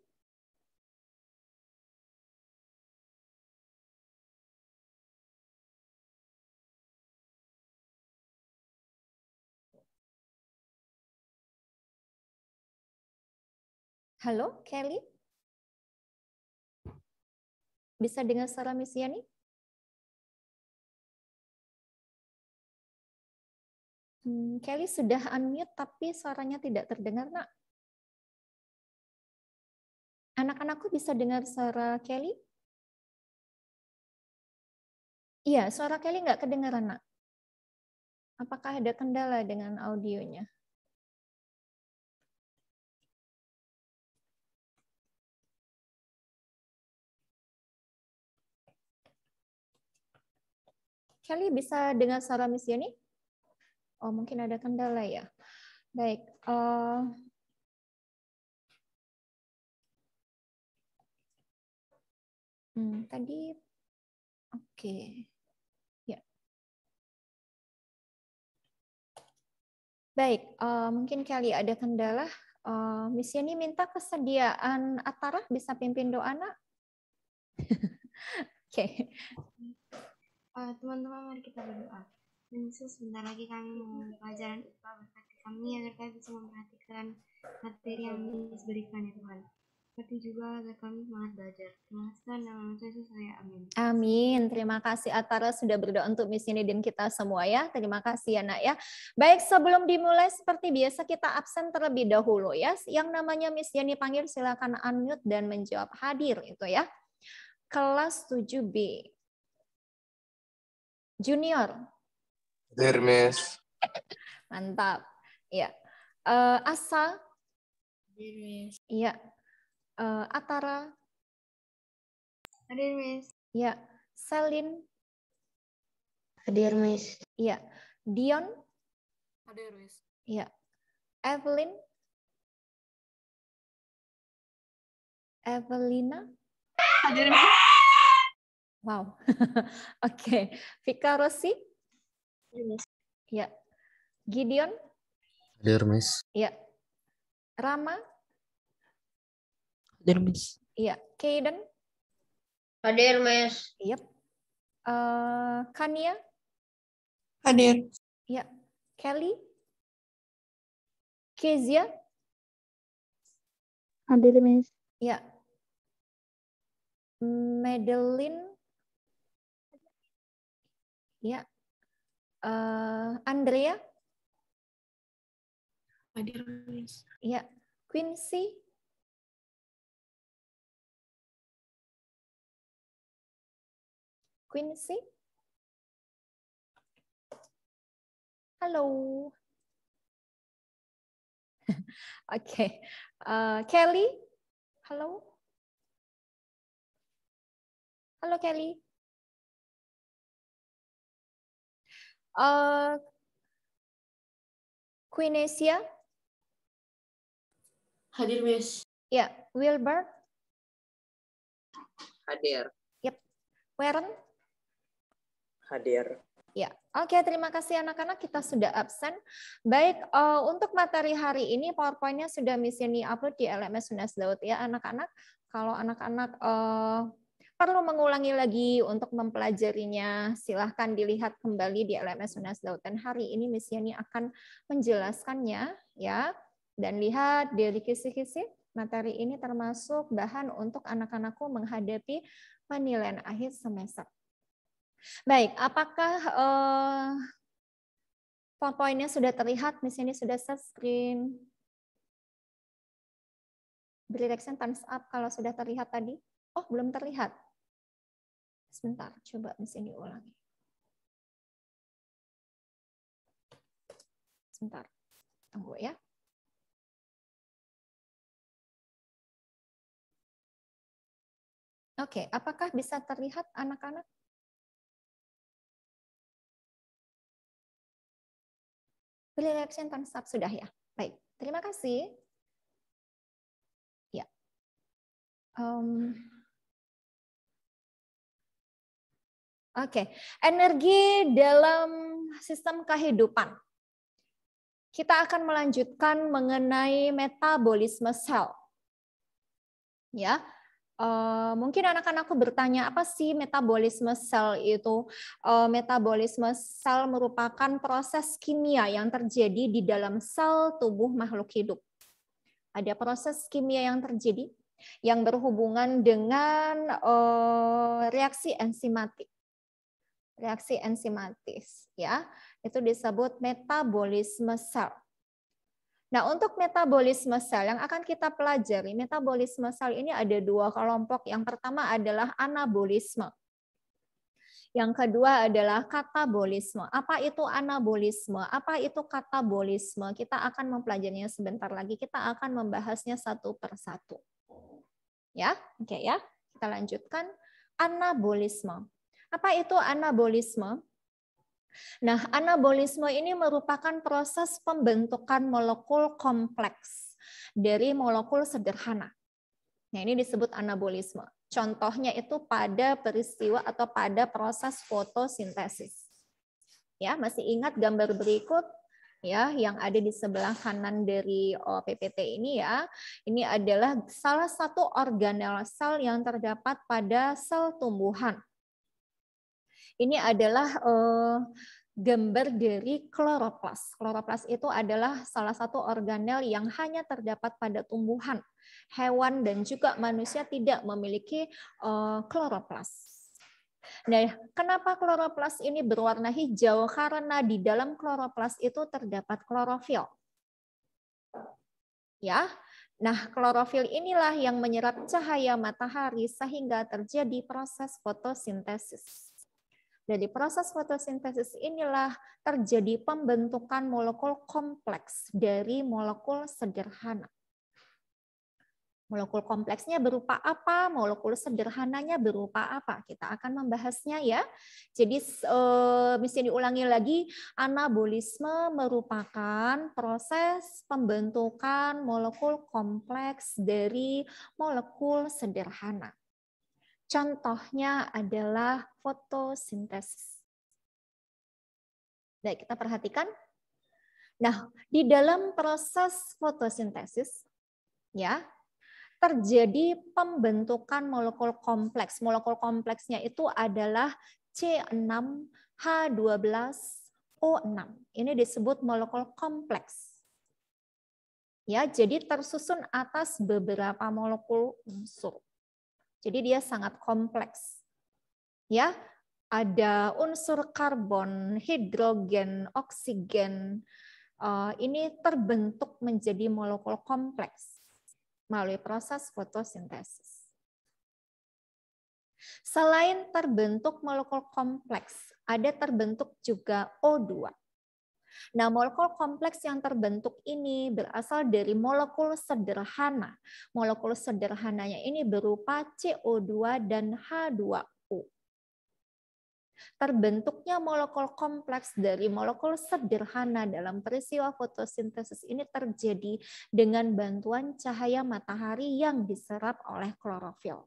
[SPEAKER 2] Halo, Kelly? Bisa dengar suara Miss Yani? Hmm, Kelly sudah unmute tapi suaranya tidak terdengar, nak. Anak-anakku bisa dengar suara Kelly? Iya, suara Kelly nggak kedengaran, nak. Apakah ada kendala dengan audionya?
[SPEAKER 5] Kelly bisa dengar suara Miss Yoni? Oh, mungkin ada kendala ya. Baik. Uh,
[SPEAKER 2] hmm, tadi, oke. Okay. Ya.
[SPEAKER 5] Baik, uh, mungkin Kelly ada kendala. Uh, Miss Yeni minta kesediaan Atara bisa pimpin doa, nak? oke. Okay. Eh, teman-teman uh, mari kita berdoa Yesus sebentar
[SPEAKER 2] lagi kami mau pelajaran IPA berkati kami agar kami bisa memperhatikan materi yang diberikan ya Tuhan tapi juga agar kami semangat belajar. Terima kasih dan nama Yesus saya amin.
[SPEAKER 5] Amin. Terima kasih Atara sudah berdoa untuk misi dan kita semua ya. Terima kasih ya nak ya. Baik sebelum dimulai seperti biasa kita absen terlebih dahulu ya. Yang namanya Miss Yeni panggil silakan unmute dan menjawab hadir itu ya. Kelas 7B. Junior. Hadir, Mantap. Ya. Uh, Asa. Hadir, Iya. Uh, Atara. Hadir,
[SPEAKER 2] Iya. Selin. Hadir, Iya. Dion. Hadir, Iya. Evelyn.
[SPEAKER 5] Evelina. Hadir, Wow. Oke, okay. Vika Rossi? Ya. Gideon? Hadir, Miss. Ya. Rama?
[SPEAKER 2] Hadir, Miss.
[SPEAKER 5] Iya. Kaden? Hadir, Miss. Yep. Uh, Kania? Hadir.
[SPEAKER 2] Ya. Kelly? Kezia? Hadir, Miss. Ya. Madeline? Ya. Uh, Andrea? Hadir, Ya. Quincy? Quincy? Halo. Oke. okay. Uh, eh, Kelly? Halo. Halo Kelly. Uh, eh, Quinesia? Hadir,
[SPEAKER 5] Miss. Ya, yeah. Wilbur?
[SPEAKER 2] Hadir. Yep.
[SPEAKER 5] Warren? Hadir. Ya, oke okay, terima kasih anak-anak kita sudah absen. Baik, uh, untuk materi hari ini PowerPoint-nya sudah misi ini upload di LMS Unas Daud ya anak-anak. Kalau anak-anak uh, perlu mengulangi lagi untuk mempelajarinya, silahkan dilihat kembali di LMS Unas Dautan hari ini Miss Yani akan menjelaskannya ya. Dan lihat dari kisi-kisi materi ini termasuk bahan untuk anak-anakku menghadapi penilaian akhir semester. Baik, apakah eh, PowerPoint-nya sudah terlihat? Miss Yani sudah set screen.
[SPEAKER 2] Beri reaction thumbs up kalau sudah terlihat tadi. Oh, belum terlihat. Sebentar, coba di sini ulangi. Sebentar, tunggu ya. Oke, apakah bisa terlihat anak-anak? Relaxation thumbs up sudah ya. Baik, terima kasih. Ya. Um,
[SPEAKER 5] Oke, okay. energi dalam sistem kehidupan. Kita akan melanjutkan mengenai metabolisme sel. Ya, Uh, mungkin anak-anakku bertanya apa sih metabolisme sel itu? Uh, metabolisme sel merupakan proses kimia yang terjadi di dalam sel tubuh makhluk hidup. Ada proses kimia yang terjadi yang berhubungan dengan uh, reaksi enzimatik reaksi enzimatis ya. Itu disebut metabolisme sel. Nah, untuk metabolisme sel yang akan kita pelajari, metabolisme sel ini ada dua kelompok. Yang pertama adalah anabolisme. Yang kedua adalah katabolisme. Apa itu anabolisme? Apa itu katabolisme? Kita akan mempelajarinya sebentar lagi. Kita akan membahasnya satu per satu. Ya, oke okay ya. Kita lanjutkan. Anabolisme. Apa itu anabolisme? Nah, anabolisme ini merupakan proses pembentukan molekul kompleks dari molekul sederhana. Nah, ini disebut anabolisme. Contohnya itu pada peristiwa atau pada proses fotosintesis. Ya, masih ingat gambar berikut ya yang ada di sebelah kanan dari oh, PPT ini ya. Ini adalah salah satu organel sel yang terdapat pada sel tumbuhan ini adalah uh, gambar dari kloroplas. Kloroplas itu adalah salah satu organel yang hanya terdapat pada tumbuhan. Hewan dan juga manusia tidak memiliki uh, eh, kloroplas. Nah, kenapa kloroplas ini berwarna hijau? Karena di dalam kloroplas itu terdapat klorofil. Ya. Nah, klorofil inilah yang menyerap cahaya matahari sehingga terjadi proses fotosintesis. Dari proses fotosintesis inilah terjadi pembentukan molekul kompleks dari molekul sederhana. Molekul kompleksnya berupa apa? Molekul sederhananya berupa apa? Kita akan membahasnya ya. Jadi eh, diulangi lagi, anabolisme merupakan proses pembentukan molekul kompleks dari molekul sederhana. Contohnya adalah fotosintesis. Baik kita perhatikan. Nah, di dalam proses fotosintesis ya, terjadi pembentukan molekul kompleks. Molekul kompleksnya itu adalah C6H12O6. Ini disebut molekul kompleks. Ya, jadi tersusun atas beberapa molekul unsur. Jadi dia sangat kompleks ya ada unsur karbon, hidrogen, oksigen. Eh, ini terbentuk menjadi molekul kompleks melalui proses fotosintesis. Selain terbentuk molekul kompleks, ada terbentuk juga O2. Nah, molekul kompleks yang terbentuk ini berasal dari molekul sederhana. Molekul sederhananya ini berupa CO2 dan H2O terbentuknya molekul kompleks dari molekul sederhana dalam peristiwa fotosintesis ini terjadi dengan bantuan cahaya matahari yang diserap oleh klorofil.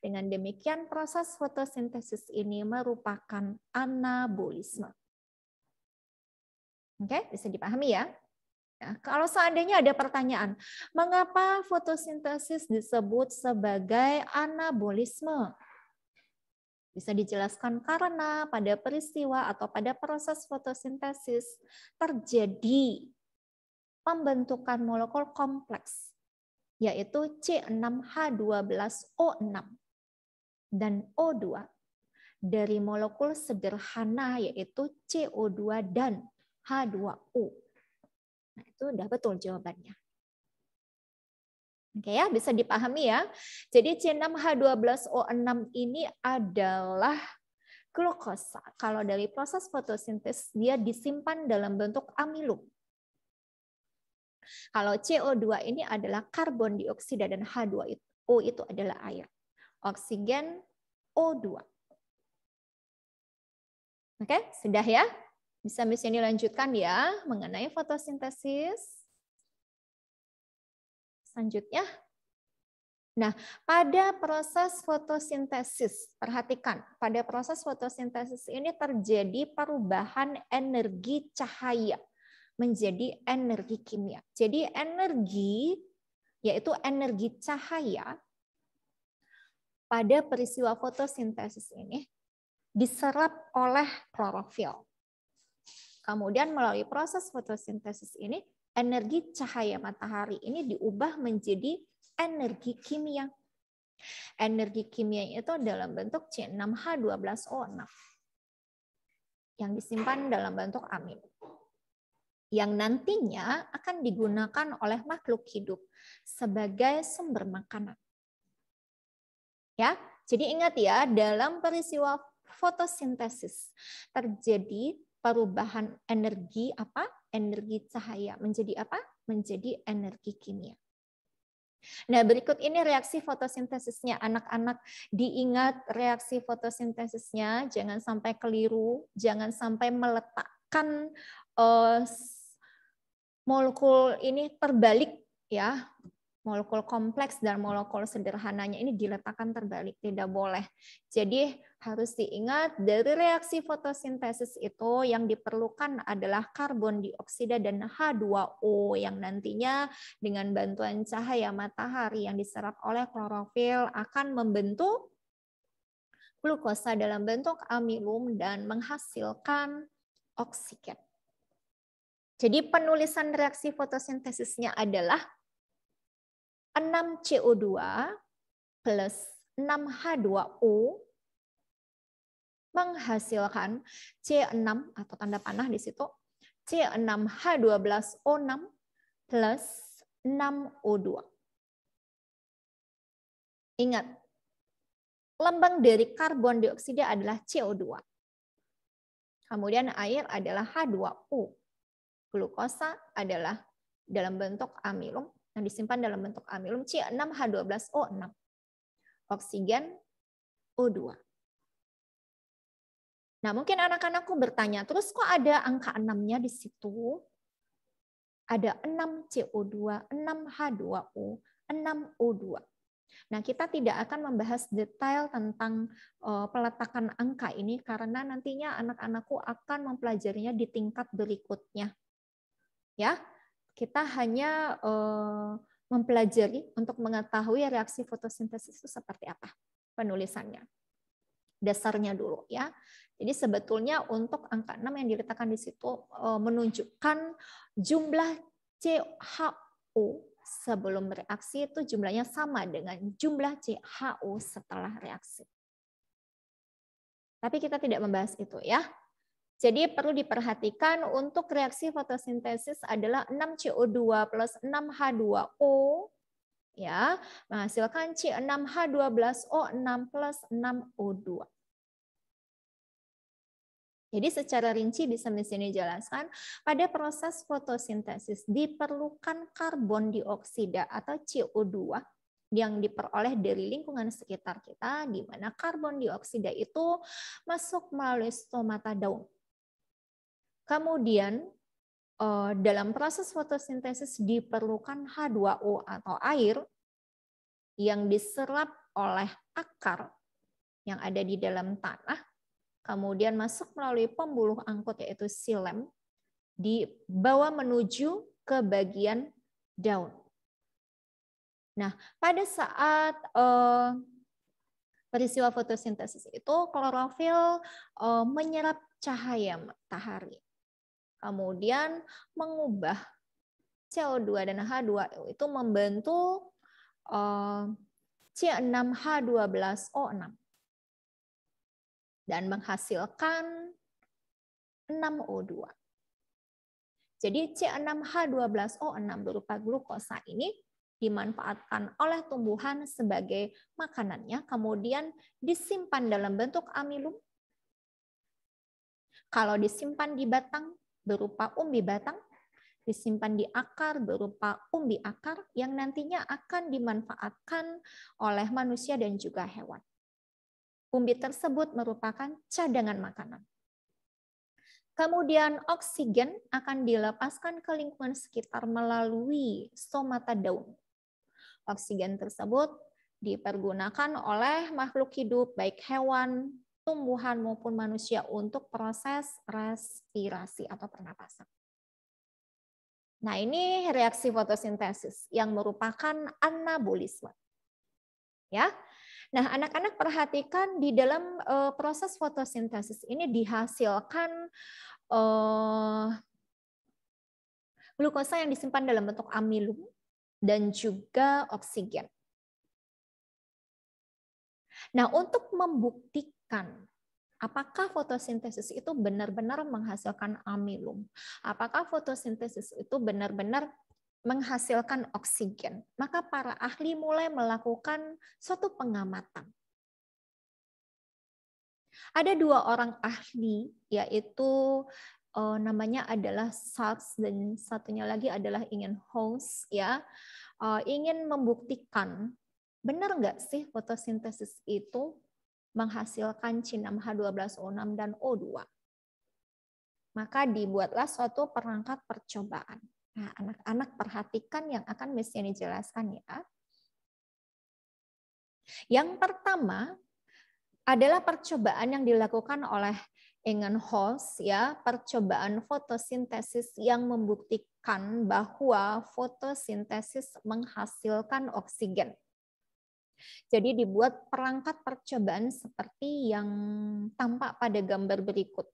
[SPEAKER 5] Dengan demikian proses fotosintesis ini merupakan anabolisme. Oke, bisa dipahami ya? Nah, kalau seandainya ada pertanyaan, mengapa fotosintesis disebut sebagai anabolisme? Bisa dijelaskan karena pada peristiwa atau pada proses fotosintesis terjadi pembentukan molekul kompleks, yaitu C6H12O6 dan O2 dari molekul sederhana yaitu CO2 dan H2O. Nah, itu sudah betul jawabannya. Oke ya, bisa dipahami ya. Jadi C6H12O6 ini adalah glukosa. Kalau dari proses fotosintesis dia disimpan dalam bentuk amilum. Kalau CO2 ini adalah karbon dioksida dan H2O itu adalah air. Oksigen O2. Oke, sudah ya? Bisa misalnya dilanjutkan ya mengenai fotosintesis. Selanjutnya. Nah, pada proses fotosintesis, perhatikan, pada proses fotosintesis ini terjadi perubahan energi cahaya menjadi energi kimia. Jadi energi, yaitu energi cahaya pada peristiwa fotosintesis ini diserap oleh klorofil. Kemudian melalui proses fotosintesis ini energi cahaya matahari ini diubah menjadi energi kimia. Energi kimia itu dalam bentuk C6H12O6 yang disimpan dalam bentuk amin yang nantinya akan digunakan oleh makhluk hidup sebagai sumber makanan. Ya, jadi ingat ya, dalam peristiwa fotosintesis terjadi perubahan energi apa? Energi cahaya menjadi apa? Menjadi energi kimia. Nah, berikut ini reaksi fotosintesisnya. Anak-anak diingat reaksi fotosintesisnya, jangan sampai keliru, jangan sampai meletakkan uh, molekul ini terbalik ya molekul kompleks dan molekul sederhananya ini diletakkan terbalik, tidak boleh. Jadi harus diingat dari reaksi fotosintesis itu yang diperlukan adalah karbon dioksida dan H2O yang nantinya dengan bantuan cahaya matahari yang diserap oleh klorofil akan membentuk glukosa dalam bentuk amilum dan menghasilkan oksigen. Jadi penulisan reaksi fotosintesisnya adalah 6 CO2 plus 6 H2O menghasilkan C6 atau tanda panah di situ C6H12O6 plus 6O2. Ingat, lambang dari karbon dioksida adalah CO2. Kemudian air adalah H2O. Glukosa adalah dalam bentuk amilum yang nah, disimpan dalam bentuk amilum C6H12O6. Oksigen O2. Nah, mungkin anak-anakku bertanya, terus kok ada angka 6-nya di situ? Ada 6 CO2, 6 H2O, 6 O2. Nah, kita tidak akan membahas detail tentang eh, peletakan angka ini karena nantinya anak-anakku akan mempelajarinya di tingkat berikutnya. Ya, kita hanya eh, mempelajari untuk mengetahui reaksi fotosintesis itu seperti apa penulisannya. Dasarnya dulu ya. Jadi sebetulnya untuk angka 6 yang diletakkan di situ eh, menunjukkan jumlah CHO sebelum reaksi itu jumlahnya sama dengan jumlah CHO setelah reaksi. Tapi kita tidak membahas itu ya. Jadi perlu diperhatikan untuk reaksi fotosintesis adalah 6CO2 plus 6H2O ya menghasilkan C6H12O6 plus 6O2. Jadi secara rinci bisa di sini jelaskan pada proses fotosintesis diperlukan karbon dioksida atau CO2 yang diperoleh dari lingkungan sekitar kita di mana karbon dioksida itu masuk melalui stomata daun Kemudian eh, dalam proses fotosintesis diperlukan H2O atau air yang diserap oleh akar yang ada di dalam tanah, kemudian masuk melalui pembuluh angkut yaitu silem, dibawa menuju ke bagian daun. Nah, pada saat eh, peristiwa fotosintesis itu klorofil eh, menyerap cahaya matahari. Kemudian mengubah CO2 dan h 2 itu membentuk eh, C6H12O6 dan menghasilkan 6O2. Jadi C6H12O6 berupa glukosa ini dimanfaatkan oleh tumbuhan sebagai makanannya, kemudian disimpan dalam bentuk amilum. Kalau disimpan di batang, berupa umbi batang, disimpan di akar berupa umbi akar yang nantinya akan dimanfaatkan oleh manusia dan juga hewan. Umbi tersebut merupakan cadangan makanan. Kemudian oksigen akan dilepaskan ke lingkungan sekitar melalui stomata daun. Oksigen tersebut dipergunakan oleh makhluk hidup baik hewan tumbuhan maupun manusia untuk proses respirasi atau pernapasan. Nah, ini reaksi fotosintesis yang merupakan anabolisme. Ya. Nah, anak-anak perhatikan di dalam eh, proses fotosintesis ini dihasilkan eh, glukosa yang disimpan dalam bentuk amilum dan juga oksigen. Nah, untuk membuktikan apakah fotosintesis itu benar-benar menghasilkan amilum? Apakah fotosintesis itu benar-benar menghasilkan oksigen? Maka para ahli mulai melakukan suatu pengamatan. Ada dua orang ahli, yaitu eh, namanya adalah Sachs dan satunya lagi adalah Ingen Holmes, ya, eh, ingin membuktikan benar nggak sih fotosintesis itu menghasilkan c 6 H12O6 dan O2. Maka dibuatlah suatu perangkat percobaan. Nah, anak-anak perhatikan yang akan Miss ini jelaskan ya. Yang pertama adalah percobaan yang dilakukan oleh Holz ya, percobaan fotosintesis yang membuktikan bahwa fotosintesis menghasilkan oksigen. Jadi dibuat perangkat percobaan seperti yang tampak pada gambar berikut.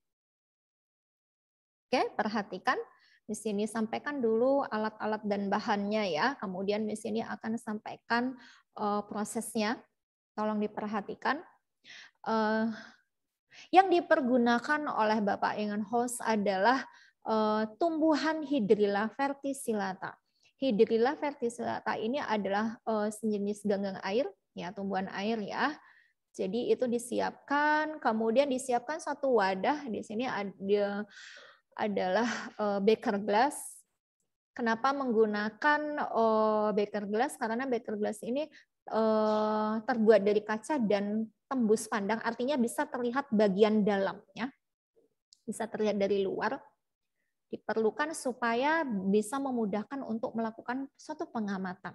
[SPEAKER 5] Oke, perhatikan di sini sampaikan dulu alat-alat dan bahannya ya. Kemudian di sini akan sampaikan uh, prosesnya. Tolong diperhatikan. Uh, yang dipergunakan oleh Bapak Host adalah uh, tumbuhan hidrilla verticillata. Hidrilla verticillata ini adalah uh, sejenis ganggang air, ya tumbuhan air ya. Jadi itu disiapkan, kemudian disiapkan satu wadah. Di sini ada adalah uh, eh, beaker glass. Kenapa menggunakan uh, eh, beaker glass? Karena beaker glass ini uh, terbuat dari kaca dan tembus pandang, artinya bisa terlihat bagian dalamnya, bisa terlihat dari luar diperlukan supaya bisa memudahkan untuk melakukan suatu pengamatan.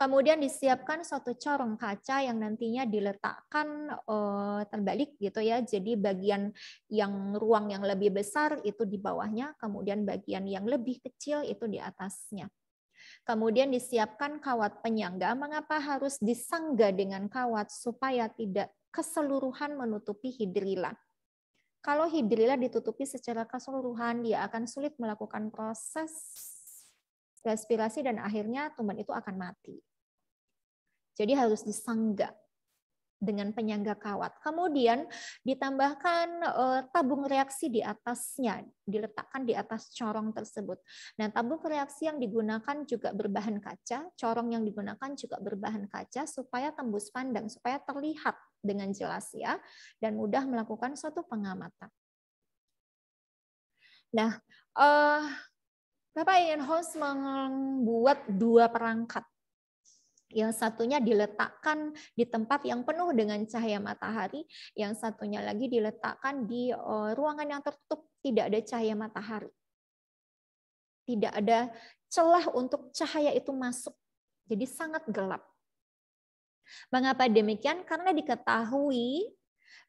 [SPEAKER 5] Kemudian disiapkan suatu corong kaca yang nantinya diletakkan eh, terbalik gitu ya. Jadi bagian yang ruang yang lebih besar itu di bawahnya, kemudian bagian yang lebih kecil itu di atasnya. Kemudian disiapkan kawat penyangga. Mengapa harus disangga dengan kawat supaya tidak keseluruhan menutupi hidrilan? Kalau hidrilla ditutupi secara keseluruhan, dia akan sulit melakukan proses respirasi dan akhirnya tumbuhan itu akan mati. Jadi harus disanggah dengan penyangga kawat. Kemudian ditambahkan uh, tabung reaksi di atasnya, diletakkan di atas corong tersebut. Nah, tabung reaksi yang digunakan juga berbahan kaca, corong yang digunakan juga berbahan kaca supaya tembus pandang, supaya terlihat dengan jelas ya dan mudah melakukan suatu pengamatan. Nah, uh, Bapak Ian membuat dua perangkat yang satunya diletakkan di tempat yang penuh dengan cahaya matahari, yang satunya lagi diletakkan di eh, ruangan yang tertutup, tidak ada cahaya matahari. Tidak ada celah untuk cahaya itu masuk. Jadi sangat gelap. Mengapa demikian? Karena diketahui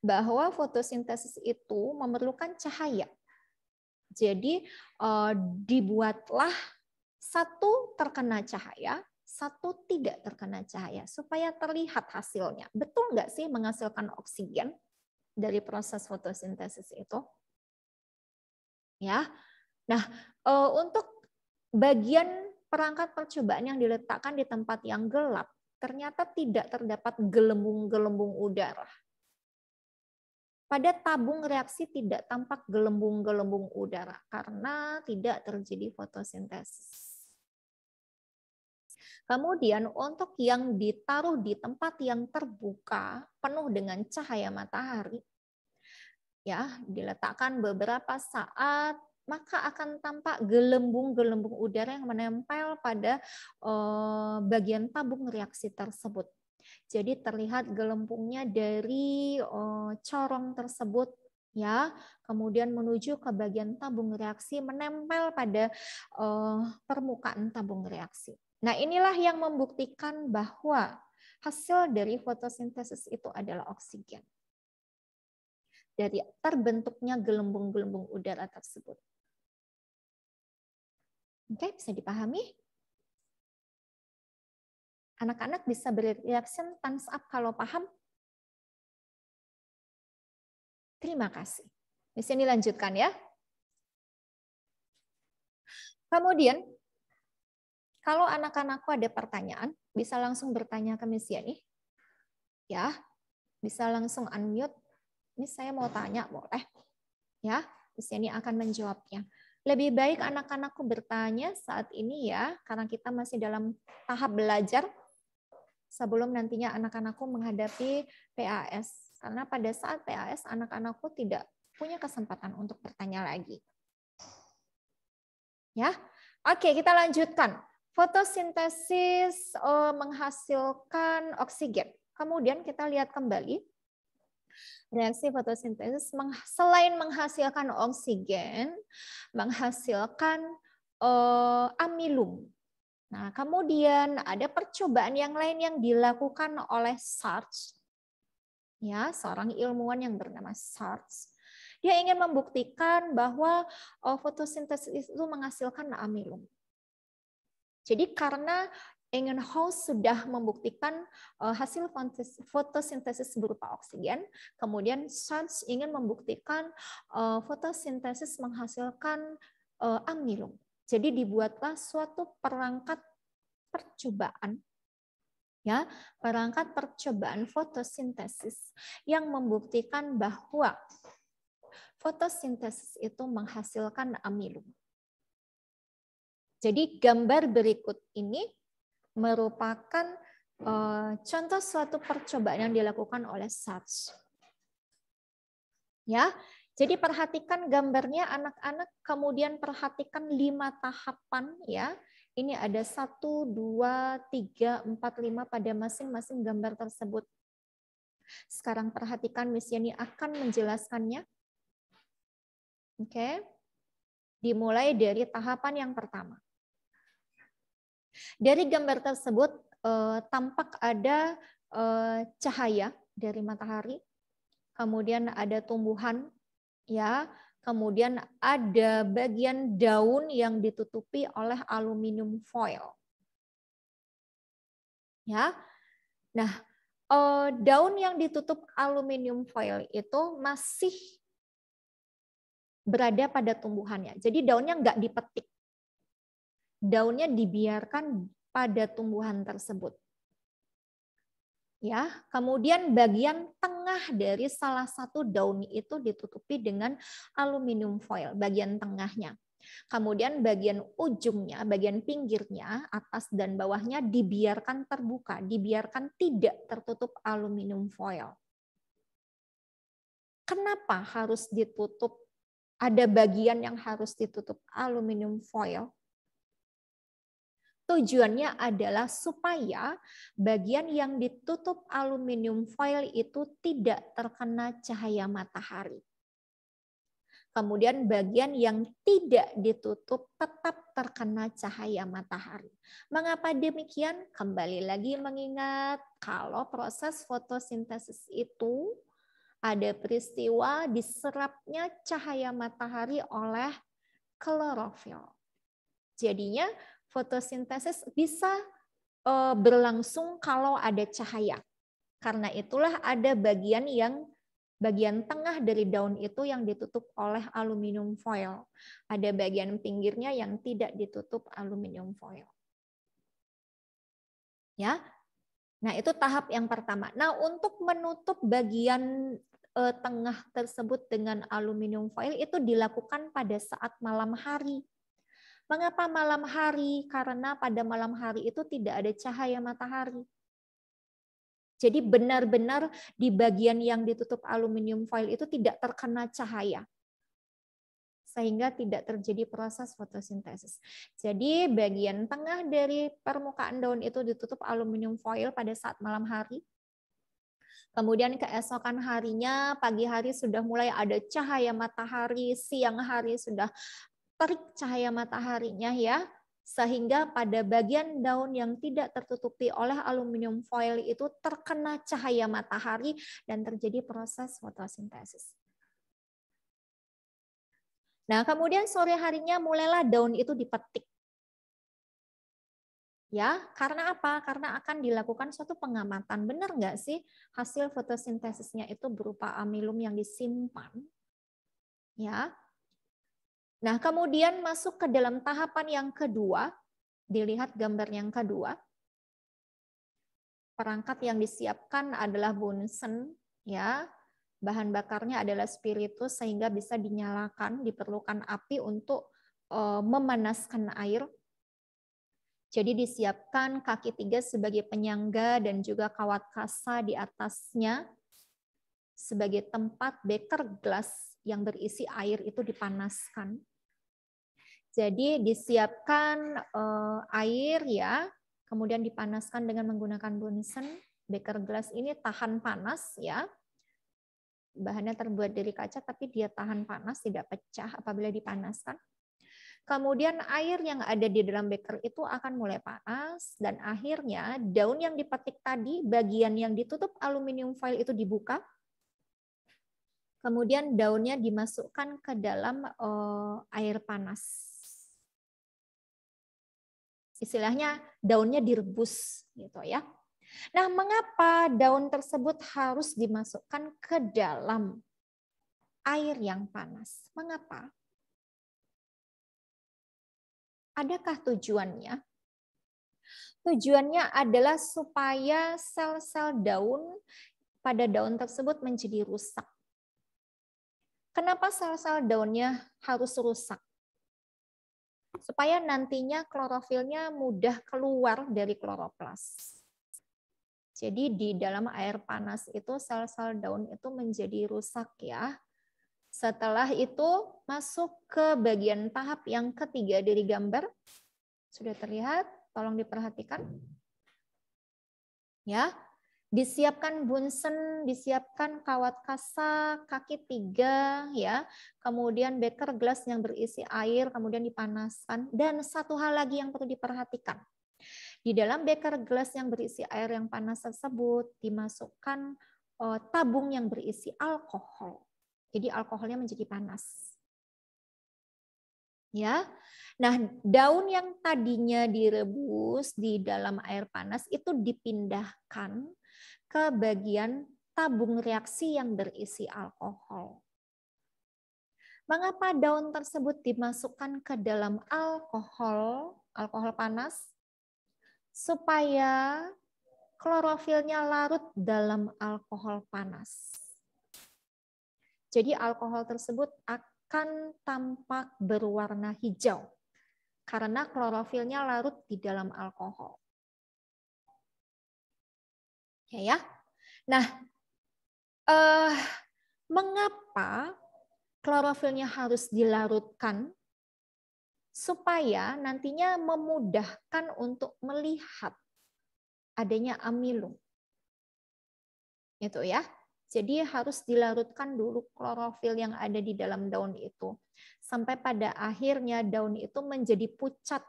[SPEAKER 5] bahwa fotosintesis itu memerlukan cahaya. Jadi eh, dibuatlah satu terkena cahaya, satu tidak terkena cahaya supaya terlihat hasilnya. Betul nggak sih menghasilkan oksigen dari proses fotosintesis itu? Ya. Nah, eh, untuk bagian perangkat percobaan yang diletakkan di tempat yang gelap, ternyata tidak terdapat gelembung-gelembung udara. Pada tabung reaksi tidak tampak gelembung-gelembung udara karena tidak terjadi fotosintesis. Kemudian untuk yang ditaruh di tempat yang terbuka, penuh dengan cahaya matahari, ya diletakkan beberapa saat maka akan tampak gelembung-gelembung udara yang menempel pada eh, bagian tabung reaksi tersebut. Jadi terlihat gelembungnya dari eh, corong tersebut ya, kemudian menuju ke bagian tabung reaksi menempel pada uh, permukaan tabung reaksi. Nah, inilah yang membuktikan bahwa hasil dari fotosintesis itu adalah oksigen. Dari terbentuknya gelembung-gelembung udara tersebut.
[SPEAKER 2] Oke, bisa dipahami? Anak-anak bisa bereaction thumbs up kalau paham?
[SPEAKER 5] Terima kasih. Di sini lanjutkan ya. Kemudian kalau anak-anakku ada pertanyaan, bisa langsung bertanya ke Miss Yani. Ya, bisa langsung unmute. Ini saya mau tanya, boleh? Ya, Miss Yani akan menjawabnya. Lebih baik anak-anakku bertanya saat ini ya, karena kita masih dalam tahap belajar sebelum nantinya anak-anakku menghadapi PAS. Karena pada saat PAS, anak-anakku tidak punya kesempatan untuk bertanya lagi. Ya, Oke, kita lanjutkan. Fotosintesis eh, menghasilkan oksigen. Kemudian kita lihat kembali reaksi fotosintesis selain menghasilkan oksigen, menghasilkan eh, amilum. Nah, kemudian ada percobaan yang lain yang dilakukan oleh Sartre. Ya, seorang ilmuwan yang bernama Sartre. Dia ingin membuktikan bahwa oh, fotosintesis itu menghasilkan amilum. Jadi karena Engenhaus sudah membuktikan eh, hasil fotosintesis berupa oksigen, kemudian Sands ingin membuktikan eh, fotosintesis menghasilkan eh, amilum. Jadi dibuatlah suatu perangkat percobaan ya, perangkat percobaan fotosintesis yang membuktikan bahwa fotosintesis itu menghasilkan amilum. Jadi gambar berikut ini merupakan eh, contoh suatu percobaan yang dilakukan oleh SARS. Ya, jadi perhatikan gambarnya anak-anak, kemudian perhatikan lima tahapan ya. Ini ada satu, dua, tiga, empat, lima pada masing-masing gambar tersebut. Sekarang perhatikan Miss Yani akan menjelaskannya. Oke. Dimulai dari tahapan yang pertama. Dari gambar tersebut eh, tampak ada eh, cahaya dari matahari, kemudian ada tumbuhan, ya, kemudian ada bagian daun yang ditutupi oleh aluminium foil. Ya, nah eh, daun yang ditutup aluminium foil itu masih berada pada tumbuhannya. Jadi daunnya nggak dipetik daunnya dibiarkan pada tumbuhan tersebut. Ya, kemudian bagian tengah dari salah satu daun itu ditutupi dengan aluminium foil bagian tengahnya. Kemudian bagian ujungnya, bagian pinggirnya, atas dan bawahnya dibiarkan terbuka, dibiarkan tidak tertutup aluminium foil. Kenapa harus ditutup? Ada bagian yang harus ditutup aluminium foil Tujuannya adalah supaya bagian yang ditutup aluminium foil itu tidak terkena cahaya matahari. Kemudian bagian yang tidak ditutup tetap terkena cahaya matahari. Mengapa demikian? Kembali lagi mengingat kalau proses fotosintesis itu ada peristiwa diserapnya cahaya matahari oleh klorofil. Jadinya fotosintesis bisa eh, berlangsung kalau ada cahaya. Karena itulah ada bagian yang bagian tengah dari daun itu yang ditutup oleh aluminium foil. Ada bagian pinggirnya yang tidak ditutup aluminium foil. Ya. Nah, itu tahap yang pertama. Nah, untuk menutup bagian eh, tengah tersebut dengan aluminium foil itu dilakukan pada saat malam hari. Mengapa malam hari? Karena pada malam hari itu tidak ada cahaya matahari. Jadi benar-benar di bagian yang ditutup aluminium foil itu tidak terkena cahaya. Sehingga tidak terjadi proses fotosintesis. Jadi bagian tengah dari permukaan daun itu ditutup aluminium foil pada saat malam hari. Kemudian keesokan harinya, pagi hari sudah mulai ada cahaya matahari, siang hari sudah terik cahaya mataharinya ya, sehingga pada bagian daun yang tidak tertutupi oleh aluminium foil itu terkena cahaya matahari dan terjadi proses fotosintesis. Nah, kemudian sore harinya mulailah daun itu dipetik. Ya, karena apa? Karena akan dilakukan suatu pengamatan. Benar nggak sih hasil fotosintesisnya itu berupa amilum yang disimpan? Ya, Nah, kemudian masuk ke dalam tahapan yang kedua, dilihat gambar yang kedua. Perangkat yang disiapkan adalah bunsen ya. Bahan bakarnya adalah spiritus sehingga bisa dinyalakan, diperlukan api untuk eh, memanaskan air. Jadi disiapkan kaki tiga sebagai penyangga dan juga kawat kasa di atasnya sebagai tempat beker gelas yang berisi air itu dipanaskan. Jadi disiapkan uh, air ya, kemudian dipanaskan dengan menggunakan bunsen. Beaker glass ini tahan panas ya. Bahannya terbuat dari kaca tapi dia tahan panas, tidak pecah apabila dipanaskan. Kemudian air yang ada di dalam beaker itu akan mulai panas dan akhirnya daun yang dipetik tadi, bagian yang ditutup aluminium foil itu dibuka. Kemudian daunnya dimasukkan ke dalam eh, air panas istilahnya daunnya direbus gitu ya. Nah, mengapa daun tersebut harus dimasukkan ke dalam air yang panas? Mengapa? Adakah tujuannya? Tujuannya adalah supaya sel-sel daun pada daun tersebut menjadi rusak. Kenapa sel-sel daunnya harus rusak? supaya nantinya klorofilnya mudah keluar dari kloroplas. Jadi di dalam air panas itu sel-sel daun itu menjadi rusak ya. Setelah itu masuk ke bagian tahap yang ketiga dari gambar. Sudah terlihat? Tolong diperhatikan. Ya, disiapkan bunsen, disiapkan kawat kasa, kaki tiga, ya, kemudian beker gelas yang berisi air, kemudian dipanaskan, dan satu hal lagi yang perlu diperhatikan. Di dalam beker gelas yang berisi air yang panas tersebut dimasukkan eh, tabung yang berisi alkohol. Jadi alkoholnya menjadi panas. Ya. Nah, daun yang tadinya direbus di dalam air panas itu dipindahkan ke bagian tabung reaksi yang berisi alkohol. Mengapa daun tersebut dimasukkan ke dalam alkohol, alkohol panas? Supaya klorofilnya larut dalam alkohol panas. Jadi alkohol tersebut akan tampak berwarna hijau karena klorofilnya larut di dalam alkohol. Ya, ya. Nah, eh, mengapa klorofilnya harus dilarutkan supaya nantinya memudahkan untuk melihat adanya amilum. Itu ya. Jadi harus dilarutkan dulu klorofil yang ada di dalam daun itu. Sampai pada akhirnya daun itu menjadi pucat.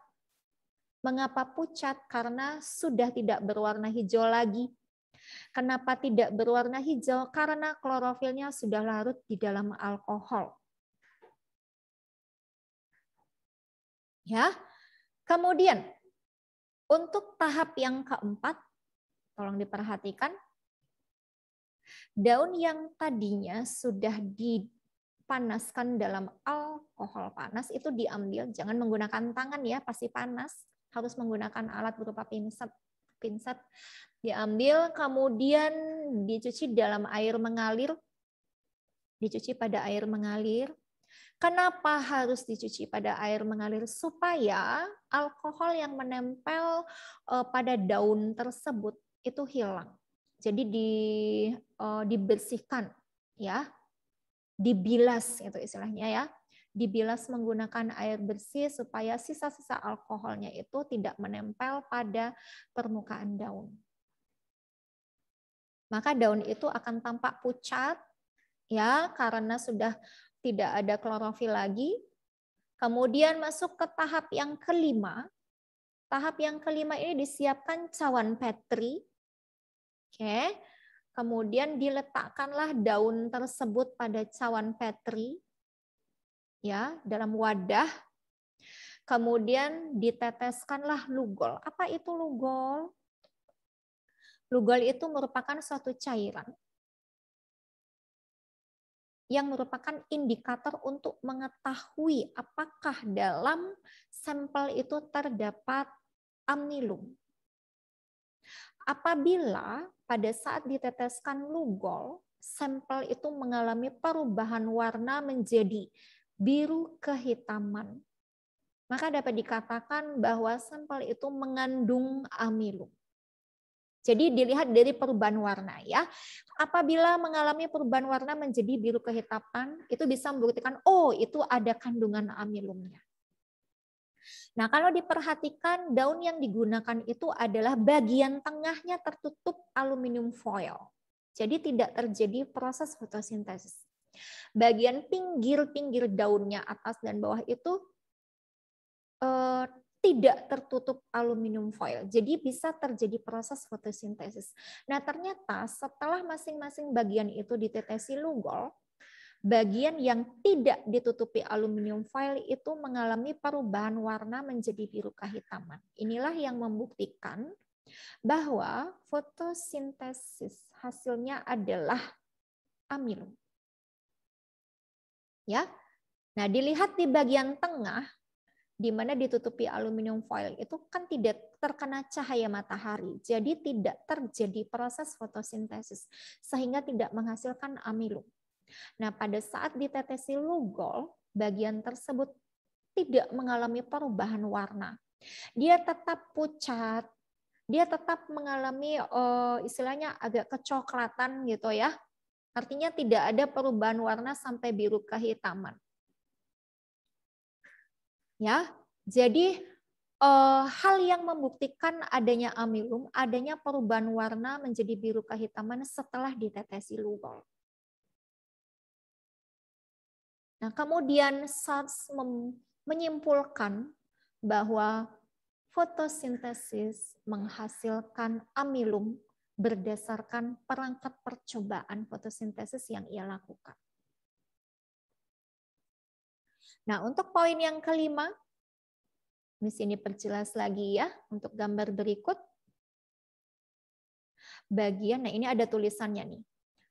[SPEAKER 5] Mengapa pucat? Karena sudah tidak berwarna hijau lagi, Kenapa tidak berwarna hijau? Karena klorofilnya sudah larut di dalam alkohol. Ya. Kemudian untuk tahap yang keempat, tolong diperhatikan daun yang tadinya sudah dipanaskan dalam alkohol panas itu diambil, jangan menggunakan tangan ya, pasti panas, harus menggunakan alat berupa pinset pinset diambil, kemudian dicuci dalam air mengalir, dicuci pada air mengalir. Kenapa harus dicuci pada air mengalir? Supaya alkohol yang menempel e, pada daun tersebut itu hilang. Jadi di, e, dibersihkan ya, dibilas itu istilahnya ya dibilas menggunakan air bersih supaya sisa-sisa alkoholnya itu tidak menempel pada permukaan daun. Maka daun itu akan tampak pucat ya karena sudah tidak ada klorofil lagi. Kemudian masuk ke tahap yang kelima. Tahap yang kelima ini disiapkan cawan petri. Oke. Kemudian diletakkanlah daun tersebut pada cawan petri ya dalam wadah kemudian diteteskanlah lugol apa itu lugol lugol itu merupakan suatu cairan yang merupakan indikator untuk mengetahui apakah dalam sampel itu terdapat amnilum. Apabila pada saat diteteskan lugol, sampel itu mengalami perubahan warna menjadi biru kehitaman. Maka dapat dikatakan bahwa sampel itu mengandung amilum. Jadi dilihat dari perubahan warna ya. Apabila mengalami perubahan warna menjadi biru kehitaman itu bisa membuktikan oh itu ada kandungan amilumnya. Nah, kalau diperhatikan daun yang digunakan itu adalah bagian tengahnya tertutup aluminium foil. Jadi tidak terjadi proses fotosintesis. Bagian pinggir-pinggir daunnya atas dan bawah itu eh, tidak tertutup aluminium foil. Jadi bisa terjadi proses fotosintesis. Nah, ternyata setelah masing-masing bagian itu ditetesi lugol, bagian yang tidak ditutupi aluminium foil itu mengalami perubahan warna menjadi biru kehitaman. Inilah yang membuktikan bahwa fotosintesis hasilnya adalah amilum. Ya. Nah, dilihat di bagian tengah di mana ditutupi aluminium foil itu kan tidak terkena cahaya matahari. Jadi tidak terjadi proses fotosintesis sehingga tidak menghasilkan amilum. Nah, pada saat ditetesi lugol, bagian tersebut tidak mengalami perubahan warna. Dia tetap pucat, dia tetap mengalami eh, istilahnya agak kecoklatan gitu ya. Artinya tidak ada perubahan warna sampai biru kehitaman. Ya, jadi eh, hal yang membuktikan adanya amilum, adanya perubahan warna menjadi biru kehitaman setelah ditetesi lugol. Nah, kemudian SARS menyimpulkan bahwa fotosintesis menghasilkan amilum berdasarkan perangkat percobaan fotosintesis yang ia lakukan. Nah, untuk poin yang kelima, di sini perjelas lagi ya untuk gambar berikut. Bagian, nah ini ada tulisannya nih.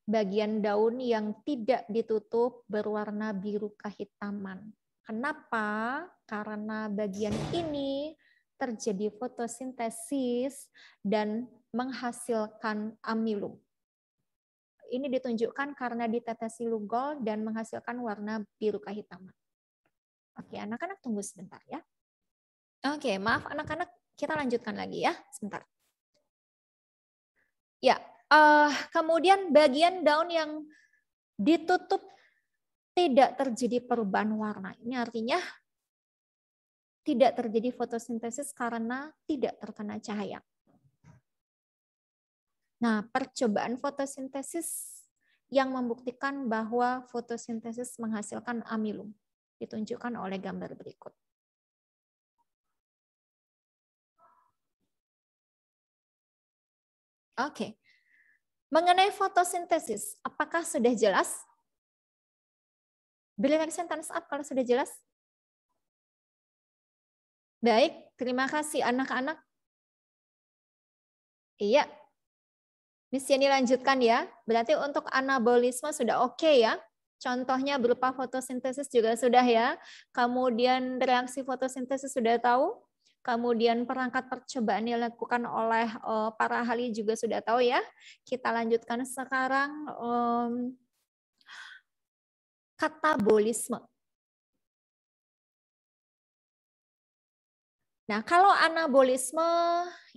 [SPEAKER 5] Bagian daun yang tidak ditutup berwarna biru kehitaman. Kenapa? Karena bagian ini terjadi fotosintesis dan menghasilkan amilum. Ini ditunjukkan karena ditetesi lugol dan menghasilkan warna biru kehitaman. Oke, anak-anak tunggu sebentar ya. Oke, maaf anak-anak, kita lanjutkan lagi ya, sebentar. Ya, uh, kemudian bagian daun yang ditutup tidak terjadi perubahan warna. Ini artinya tidak terjadi fotosintesis karena tidak terkena cahaya. Nah, percobaan fotosintesis yang membuktikan bahwa fotosintesis menghasilkan amilum ditunjukkan oleh gambar berikut.
[SPEAKER 2] Oke. Mengenai fotosintesis, apakah sudah jelas? Beri reaction thumbs up kalau sudah jelas.
[SPEAKER 5] Baik, terima kasih anak-anak. Iya, di sini lanjutkan ya. Berarti untuk anabolisme sudah oke okay ya. Contohnya berupa fotosintesis juga sudah ya. Kemudian reaksi fotosintesis sudah tahu. Kemudian perangkat percobaan yang dilakukan oleh eh, para ahli juga sudah tahu ya. Kita lanjutkan sekarang um,
[SPEAKER 2] katabolisme.
[SPEAKER 5] Nah, kalau anabolisme,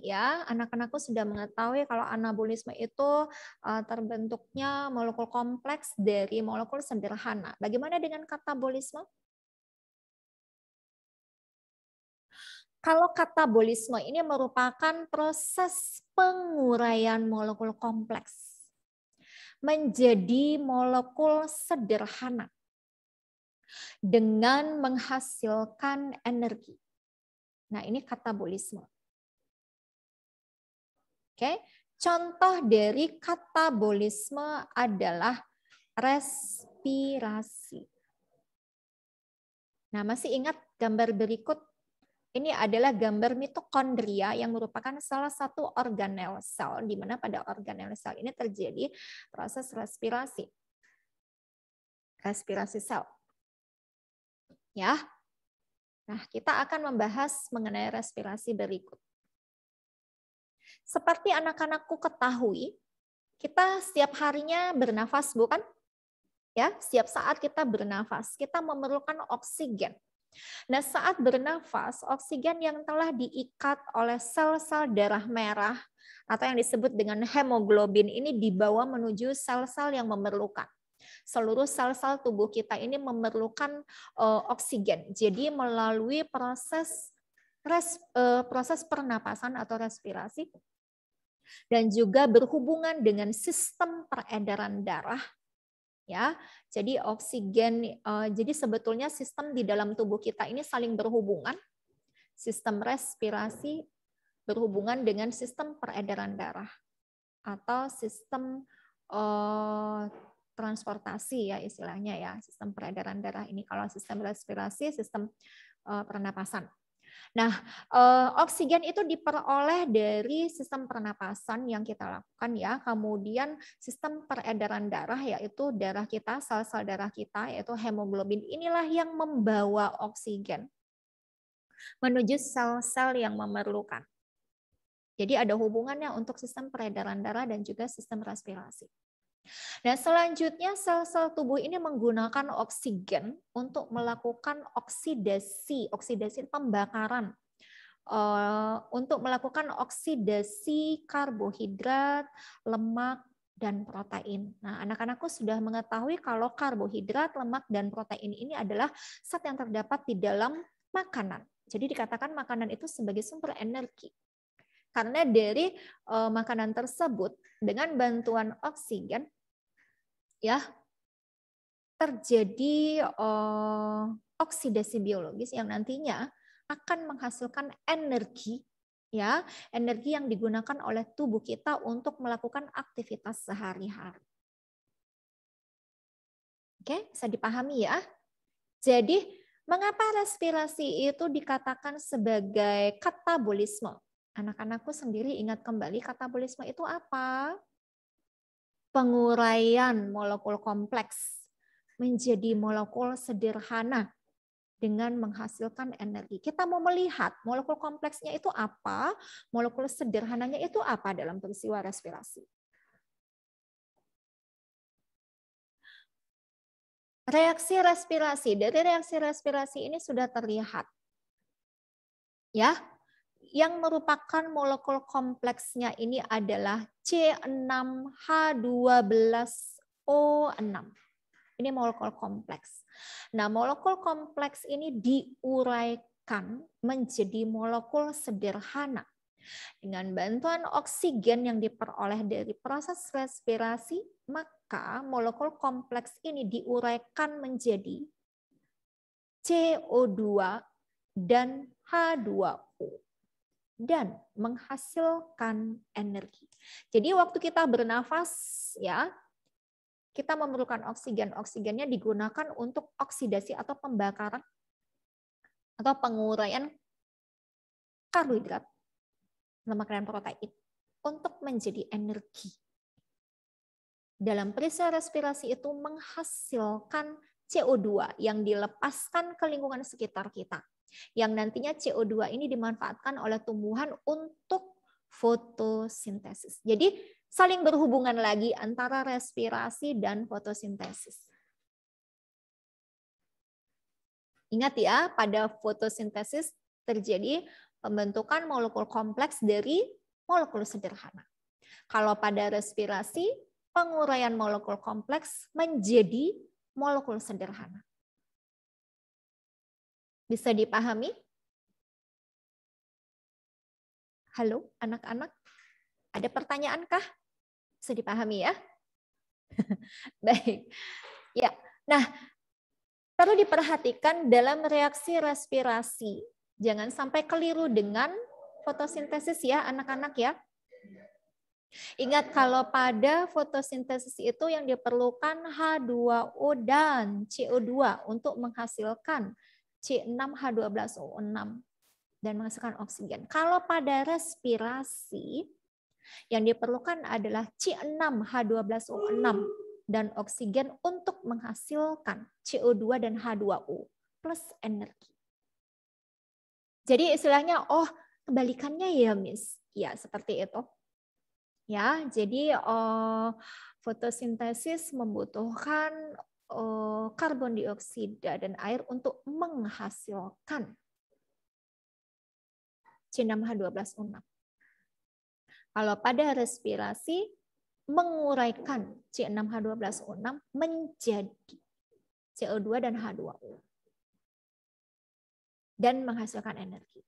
[SPEAKER 5] ya anak-anakku sudah mengetahui kalau anabolisme itu eh, terbentuknya molekul kompleks dari molekul sederhana. Bagaimana dengan katabolisme? Kalau katabolisme ini merupakan proses penguraian molekul kompleks menjadi molekul sederhana dengan menghasilkan energi. Nah, ini katabolisme. Oke, contoh dari katabolisme adalah respirasi. Nah, masih ingat gambar berikut? Ini adalah gambar mitokondria yang merupakan salah satu organel sel, di mana pada organel sel ini terjadi proses respirasi. Respirasi sel. Ya, Nah, kita akan membahas mengenai respirasi berikut. Seperti anak-anakku ketahui, kita setiap harinya bernafas, bukan? Ya, setiap saat kita bernafas, kita memerlukan oksigen. Nah, saat bernafas, oksigen yang telah diikat oleh sel-sel darah merah atau yang disebut dengan hemoglobin ini dibawa menuju sel-sel yang memerlukan seluruh sel-sel tubuh kita ini memerlukan uh, oksigen. Jadi melalui proses res, uh, proses pernapasan atau respirasi dan juga berhubungan dengan sistem peredaran darah ya. Jadi oksigen uh, jadi sebetulnya sistem di dalam tubuh kita ini saling berhubungan. Sistem respirasi berhubungan dengan sistem peredaran darah atau sistem uh, transportasi ya istilahnya ya sistem peredaran darah ini kalau sistem respirasi sistem uh, pernapasan Nah, eh, oksigen itu diperoleh dari sistem pernapasan yang kita lakukan ya. Kemudian sistem peredaran darah yaitu darah kita, sel-sel darah kita yaitu hemoglobin inilah yang membawa oksigen menuju sel-sel yang memerlukan. Jadi ada hubungannya untuk sistem peredaran darah dan juga sistem respirasi. Nah selanjutnya sel-sel tubuh ini menggunakan oksigen untuk melakukan oksidasi, oksidasi pembakaran eh, untuk melakukan oksidasi karbohidrat, lemak, dan protein. Nah, anak-anakku sudah mengetahui kalau karbohidrat, lemak, dan protein ini adalah zat yang terdapat di dalam makanan. Jadi dikatakan makanan itu sebagai sumber energi. Karena dari eh, makanan tersebut dengan bantuan oksigen ya terjadi eh, oksidasi biologis yang nantinya akan menghasilkan energi ya, energi yang digunakan oleh tubuh kita untuk melakukan aktivitas sehari-hari. Oke, bisa dipahami ya. Jadi, mengapa respirasi itu dikatakan sebagai katabolisme? Anak-anakku sendiri ingat kembali katabolisme itu apa? penguraian molekul kompleks menjadi molekul sederhana dengan menghasilkan energi. Kita mau melihat molekul kompleksnya itu apa, molekul sederhananya itu apa dalam peristiwa respirasi. Reaksi respirasi, dari reaksi respirasi ini sudah terlihat. Ya, yang merupakan molekul kompleksnya ini adalah C6H12O6. Ini molekul kompleks. Nah, molekul kompleks ini diuraikan menjadi molekul sederhana dengan bantuan oksigen yang diperoleh dari proses respirasi, maka molekul kompleks ini diuraikan menjadi CO2 dan H2O dan menghasilkan energi. Jadi waktu kita bernafas ya, kita memerlukan oksigen. Oksigennya digunakan untuk oksidasi atau pembakaran atau penguraian karbohidrat, lemak dan protein untuk menjadi energi. Dalam periksa respirasi itu menghasilkan CO2 yang dilepaskan ke lingkungan sekitar kita yang nantinya CO2 ini dimanfaatkan oleh tumbuhan untuk fotosintesis. Jadi saling berhubungan lagi antara respirasi dan fotosintesis. Ingat ya, pada fotosintesis terjadi pembentukan molekul kompleks dari molekul sederhana. Kalau pada respirasi, penguraian molekul kompleks menjadi molekul sederhana. Bisa dipahami? Halo, anak-anak. Ada pertanyaan kah? Bisa dipahami ya? Baik. Ya. Nah, perlu diperhatikan dalam reaksi respirasi. Jangan sampai keliru dengan fotosintesis ya anak-anak ya. Ingat kalau pada fotosintesis itu yang diperlukan H2O dan CO2 untuk menghasilkan C6H12O6 dan menghasilkan oksigen. Kalau pada respirasi, yang diperlukan adalah C6H12O6 dan oksigen untuk menghasilkan CO2 dan H2O plus energi. Jadi istilahnya, oh kebalikannya ya Miss. Ya, seperti itu. Ya, jadi oh, fotosintesis membutuhkan Eh, karbon dioksida dan air untuk menghasilkan C6H12O6. Kalau pada respirasi, menguraikan C6H12O6 menjadi CO2 dan H2O dan menghasilkan energi.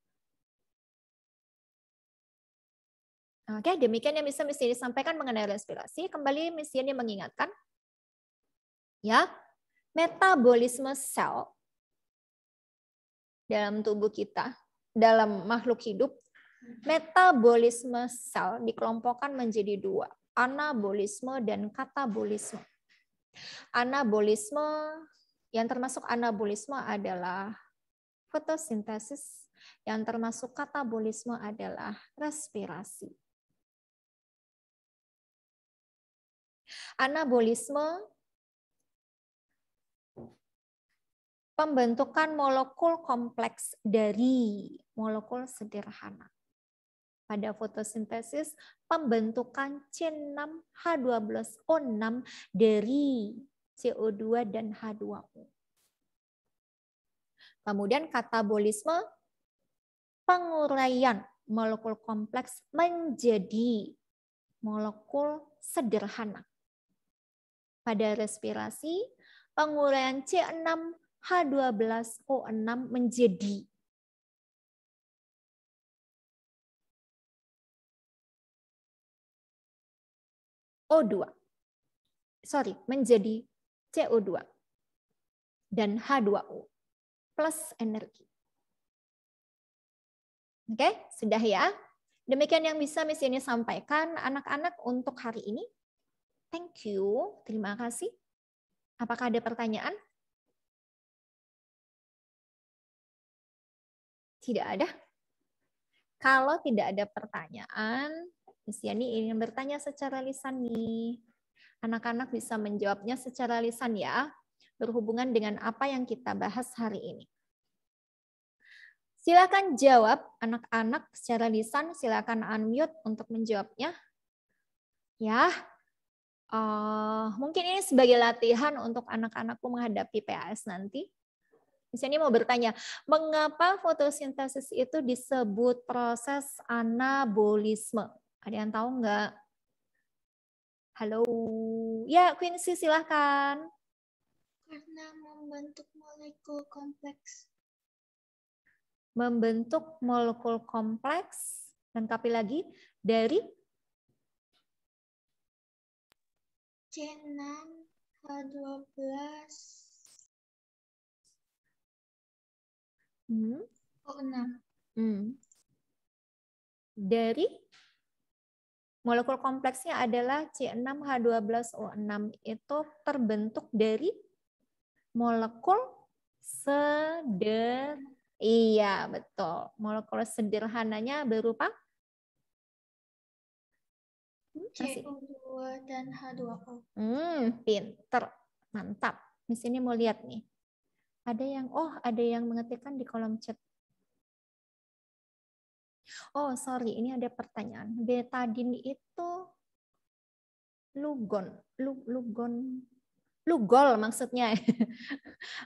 [SPEAKER 2] Oke, demikian yang bisa misi disampaikan
[SPEAKER 5] mengenai respirasi. Kembali misi ini mengingatkan Ya, metabolisme sel dalam tubuh kita, dalam makhluk hidup, metabolisme sel dikelompokkan menjadi dua, anabolisme dan katabolisme. Anabolisme yang termasuk anabolisme adalah fotosintesis, yang termasuk katabolisme adalah respirasi.
[SPEAKER 2] Anabolisme
[SPEAKER 5] pembentukan molekul kompleks dari molekul sederhana. Pada fotosintesis, pembentukan C6H12O6 dari CO2 dan H2O. Kemudian katabolisme penguraian molekul kompleks menjadi molekul sederhana. Pada respirasi, penguraian C6 H12O6 menjadi
[SPEAKER 2] O2. Sorry, menjadi CO2
[SPEAKER 5] dan H2O plus energi. Oke, okay, sudah ya. Demikian yang bisa Miss ini sampaikan anak-anak untuk hari ini. Thank you. Terima kasih. Apakah ada pertanyaan? Tidak ada? Kalau tidak ada pertanyaan, Miss ingin bertanya secara lisan nih. Anak-anak bisa menjawabnya secara lisan ya, berhubungan dengan apa yang kita bahas hari ini. Silakan jawab anak-anak secara lisan, silakan unmute untuk menjawabnya. Ya, uh, mungkin ini sebagai latihan untuk anak-anakku menghadapi PAS nanti misalnya mau bertanya, mengapa fotosintesis itu disebut proses anabolisme? Ada yang tahu nggak? Halo, ya Quincy silahkan.
[SPEAKER 2] Karena membentuk molekul kompleks.
[SPEAKER 5] Membentuk molekul kompleks, dan lengkapi lagi, dari
[SPEAKER 2] C6H12 Hmm. Oh benar.
[SPEAKER 5] Hmm. Dari molekul kompleksnya adalah C6H12O6 itu terbentuk dari molekul seder iya betul molekul sederhananya berupa hmm, c 2 dan H2O. Hmm, pinter, mantap. Di sini mau lihat nih. Ada yang, oh ada yang mengetikkan di kolom chat. Oh sorry, ini ada pertanyaan. Betadin itu lugon, lu, lugon, lugol maksudnya. Oke,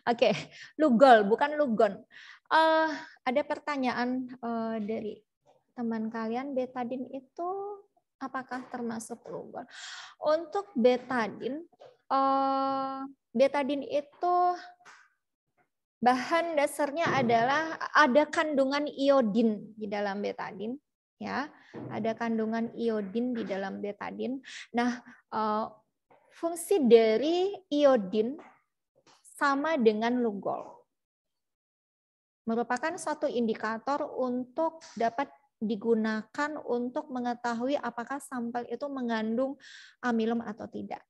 [SPEAKER 5] okay. lugol bukan lugon. Uh, ada pertanyaan uh, dari teman kalian, betadin itu apakah termasuk lugon? Untuk betadin, uh, eh, betadin itu bahan dasarnya adalah ada kandungan iodin di dalam betadin ya ada kandungan iodin di dalam betadin nah eh, fungsi dari iodin sama dengan lugol merupakan suatu indikator untuk dapat digunakan untuk mengetahui apakah sampel itu mengandung amilum atau tidak.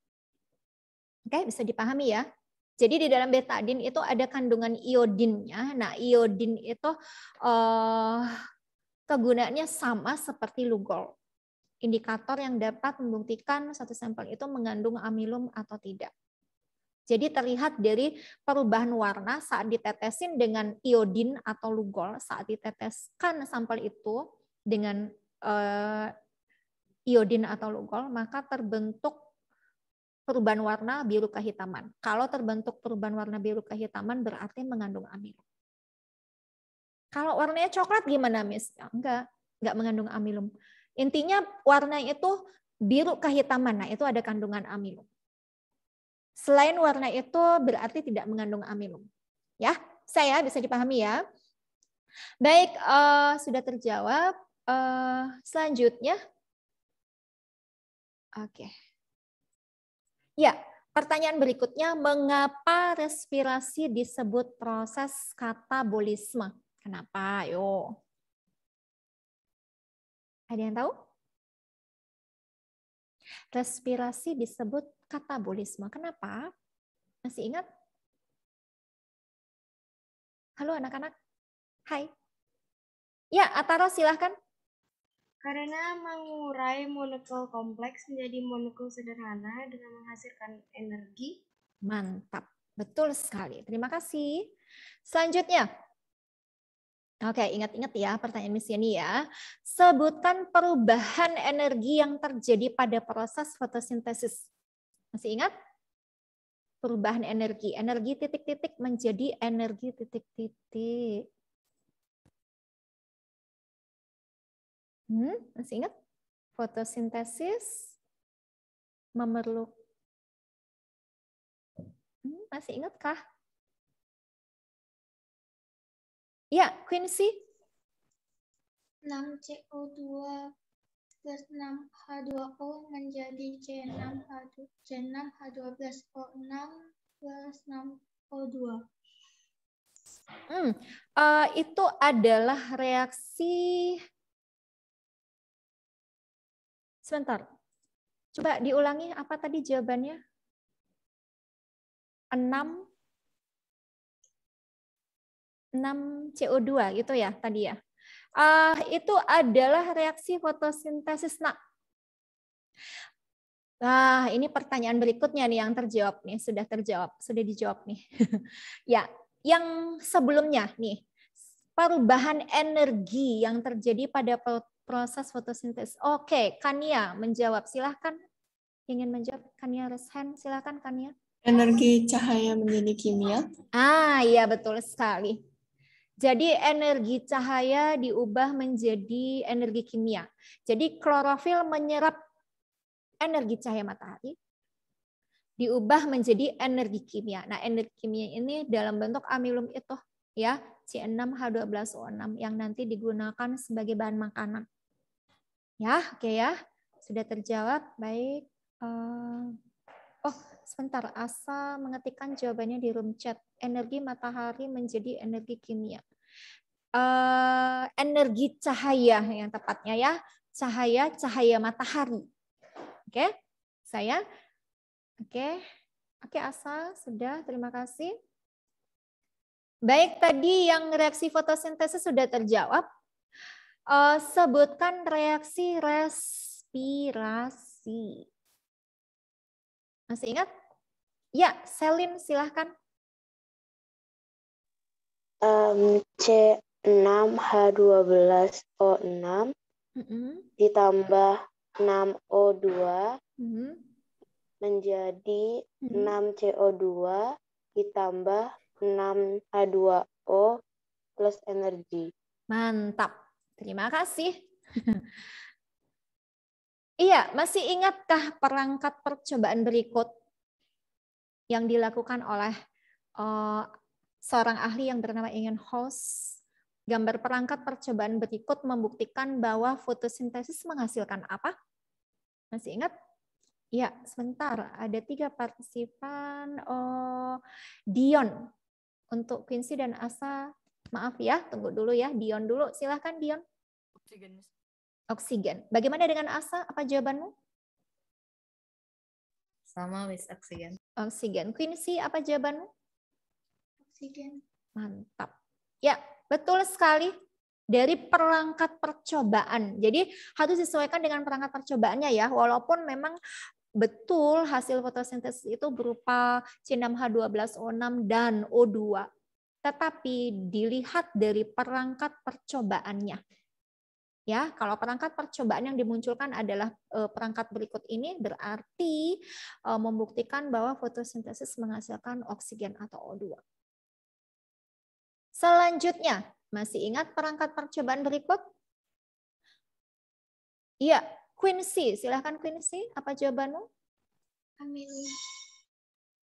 [SPEAKER 5] Oke, bisa dipahami ya? Jadi di dalam betadin itu ada kandungan iodinnya. Nah, iodin itu eh, kegunaannya sama seperti Lugol. Indikator yang dapat membuktikan satu sampel itu mengandung amilum atau tidak. Jadi terlihat dari perubahan warna saat ditetesin dengan iodin atau Lugol, saat diteteskan sampel itu dengan eh, iodin atau Lugol, maka terbentuk perubahan warna biru kehitaman. Kalau terbentuk perubahan warna biru kehitaman berarti mengandung amilum. Kalau warnanya coklat gimana, Miss? Ya, enggak, enggak mengandung amilum. Intinya warna itu biru kehitaman, nah itu ada kandungan amilum. Selain warna itu berarti tidak mengandung amilum. Ya, saya bisa dipahami ya. Baik, uh, sudah terjawab. Uh, selanjutnya, oke. Okay. Ya, pertanyaan berikutnya, mengapa respirasi disebut proses katabolisme? Kenapa? Yo.
[SPEAKER 2] Ada yang tahu? Respirasi disebut katabolisme. Kenapa? Masih ingat? Halo anak-anak. Hai.
[SPEAKER 5] Ya, Ataro silahkan.
[SPEAKER 1] Karena mengurai molekul kompleks menjadi molekul sederhana dengan menghasilkan energi.
[SPEAKER 5] Mantap, betul sekali. Terima kasih. Selanjutnya, Oke, ingat-ingat ya pertanyaan misi ini ya. Sebutkan perubahan energi yang terjadi pada proses fotosintesis. Masih ingat? Perubahan energi. Energi titik-titik menjadi energi titik-titik.
[SPEAKER 2] Hmm, masih ingat? Fotosintesis memerlukan hmm, masih ingatkah? Ya, Quincy.
[SPEAKER 5] 6 CO2 plus 6 H2O menjadi C6 H2, C6 H12O6 plus 6 O2. Hmm, uh, itu adalah
[SPEAKER 2] reaksi Sebentar. Coba diulangi apa tadi jawabannya? 6
[SPEAKER 5] 6 CO2 gitu ya tadi ya. Uh, itu adalah reaksi fotosintesis nak. Nah, ah, ini pertanyaan berikutnya nih yang terjawab nih, sudah terjawab, sudah dijawab nih. ya, yang sebelumnya nih, perubahan energi yang terjadi pada proses fotosintesis. Oke, Kania menjawab. Silahkan ingin menjawab. Kania Reshen, silahkan Kania. Energi cahaya menjadi kimia. Ah, iya betul sekali. Jadi energi cahaya diubah menjadi energi kimia. Jadi klorofil menyerap energi cahaya matahari, diubah menjadi energi kimia. Nah, energi kimia ini dalam bentuk amilum itu ya C6H12O6 yang nanti digunakan sebagai bahan makanan. Ya, oke okay ya. Sudah terjawab, baik. Eh, oh, sebentar. Asa mengetikkan jawabannya di room chat. Energi matahari menjadi energi kimia. Eh, energi cahaya yang tepatnya ya. Cahaya, cahaya matahari. Oke, okay? saya. Oke, okay. oke okay, Asa, sudah. Terima kasih. Baik, tadi yang reaksi fotosintesis sudah terjawab. Uh, sebutkan reaksi respirasi. Masih ingat? Ya, Selin silahkan.
[SPEAKER 1] Um, C6H12O6
[SPEAKER 5] mm -hmm. ditambah 6O2 mm -hmm. menjadi mm -hmm. 6CO2 ditambah
[SPEAKER 1] 6H2O plus energi.
[SPEAKER 5] Mantap. Terima kasih. iya, masih ingatkah perangkat percobaan berikut yang dilakukan oleh uh, seorang ahli yang bernama Ian Hoss Gambar perangkat percobaan berikut membuktikan bahwa fotosintesis menghasilkan apa? Masih ingat? Ya, sebentar. Ada tiga partisipan. Oh, Dion untuk Quincy dan Asa. Maaf ya, tunggu dulu ya. Dion dulu, silahkan Dion. Oksigen. Oksigen. Bagaimana dengan Asa? Apa jawabanmu?
[SPEAKER 2] Sama, Miss Oksigen.
[SPEAKER 5] Oksigen. Quincy, apa jawabanmu? Oksigen. Mantap. Ya, betul sekali dari perangkat percobaan. Jadi harus disesuaikan dengan perangkat percobaannya ya, walaupun memang betul hasil fotosintesis itu berupa c 6 H12O6 dan O2, tetapi dilihat dari perangkat percobaannya. Ya, kalau perangkat percobaan yang dimunculkan adalah eh, perangkat berikut ini berarti eh, membuktikan bahwa fotosintesis menghasilkan oksigen atau O2. Selanjutnya, masih ingat perangkat percobaan berikut? Iya, Quincy, silahkan Quincy, apa jawabanmu? Amin.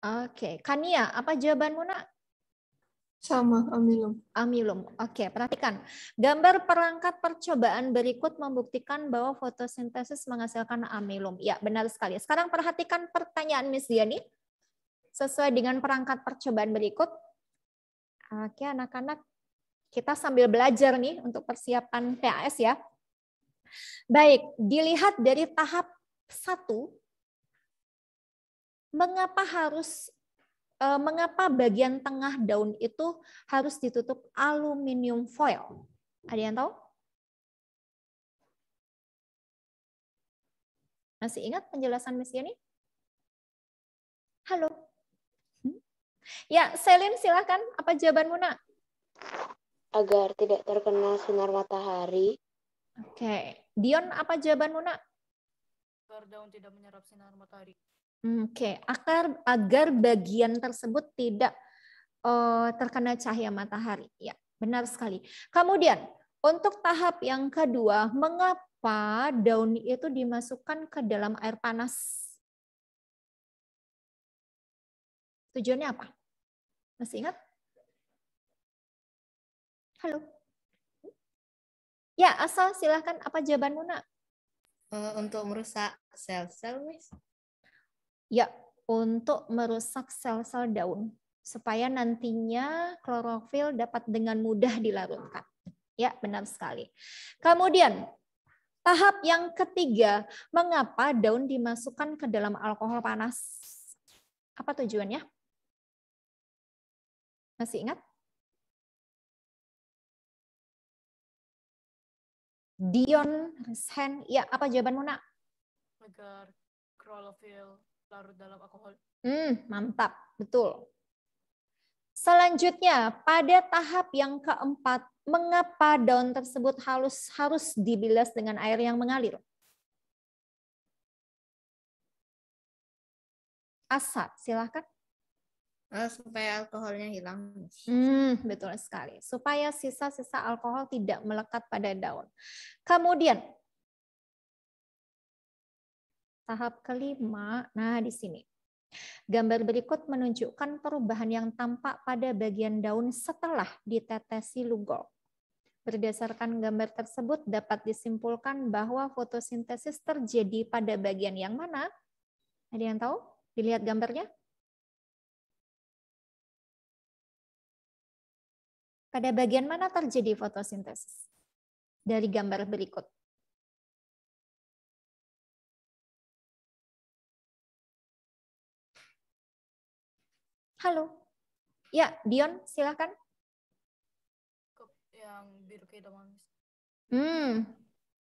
[SPEAKER 5] Oke, okay. Kania, apa jawabanmu nak? Sama, amilum. Amilum, oke. Okay, perhatikan, gambar perangkat percobaan berikut membuktikan bahwa fotosintesis menghasilkan amilum. Ya, benar sekali. Sekarang perhatikan pertanyaan Miss Diani. Sesuai dengan perangkat percobaan berikut. Oke, okay, anak-anak, kita sambil belajar nih untuk persiapan PAS ya. Baik, dilihat dari tahap satu, mengapa harus eh, mengapa bagian tengah daun itu harus ditutup aluminium foil? Ada yang tahu? Masih ingat penjelasan Miss Yani? Halo. Hmm? Ya, Selin silahkan. Apa jawabanmu, nak?
[SPEAKER 1] Agar tidak terkena sinar matahari,
[SPEAKER 5] Oke, okay. Dion apa jawabanmu nak?
[SPEAKER 4] Agar daun tidak menyerap sinar matahari.
[SPEAKER 5] Hmm, oke, okay. agar agar bagian tersebut tidak uh, terkena cahaya matahari. Ya, benar sekali. Kemudian untuk tahap yang kedua, mengapa daun itu dimasukkan ke dalam air panas? Tujuannya apa?
[SPEAKER 2] Masih ingat? Halo.
[SPEAKER 5] Ya, asal silahkan apa jawabanmu, Nak? Eh, untuk merusak sel-sel, Miss. Ya, untuk merusak sel-sel daun supaya nantinya klorofil dapat dengan mudah dilarutkan. Ya, benar sekali. Kemudian tahap yang ketiga, mengapa daun dimasukkan ke dalam alkohol panas? Apa tujuannya? Masih ingat? Dion Sen, ya apa jawabanmu nak?
[SPEAKER 2] Agar
[SPEAKER 4] klorofil larut dalam alkohol.
[SPEAKER 5] Hmm, mantap, betul. Selanjutnya, pada tahap yang keempat, mengapa daun tersebut harus harus dibilas dengan air yang mengalir? Asad, silahkan. Eh, supaya alkoholnya hilang. Hmm, betul sekali. Supaya sisa-sisa alkohol tidak melekat pada daun. Kemudian tahap kelima, nah di sini. Gambar berikut menunjukkan perubahan yang tampak pada bagian daun setelah ditetesi lugol. Berdasarkan gambar tersebut dapat disimpulkan bahwa fotosintesis terjadi pada bagian yang mana? Ada yang tahu? Dilihat gambarnya?
[SPEAKER 2] Pada bagian mana terjadi fotosintesis? Dari gambar berikut. Halo.
[SPEAKER 5] Ya, Dion, silakan.
[SPEAKER 2] Yang biru kehitaman.
[SPEAKER 5] Hmm.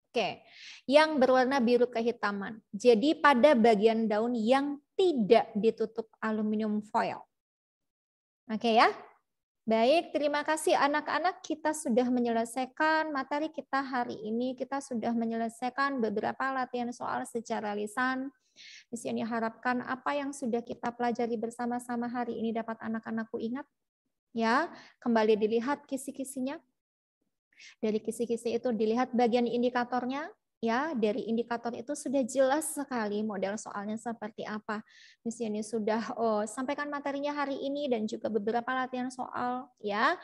[SPEAKER 5] Oke. Yang berwarna biru kehitaman. Jadi pada bagian daun yang tidak ditutup aluminium foil. Oke okay, ya. Baik, terima kasih anak-anak. Kita sudah menyelesaikan materi kita hari ini. Kita sudah menyelesaikan beberapa latihan soal secara lisan. Di sini harapkan apa yang sudah kita pelajari bersama-sama hari ini dapat anak-anakku ingat. Ya, kembali dilihat kisi-kisinya. Dari kisi-kisi itu dilihat bagian indikatornya, ya dari indikator itu sudah jelas sekali model soalnya seperti apa. Misalnya sudah oh, sampaikan materinya hari ini dan juga beberapa latihan soal ya.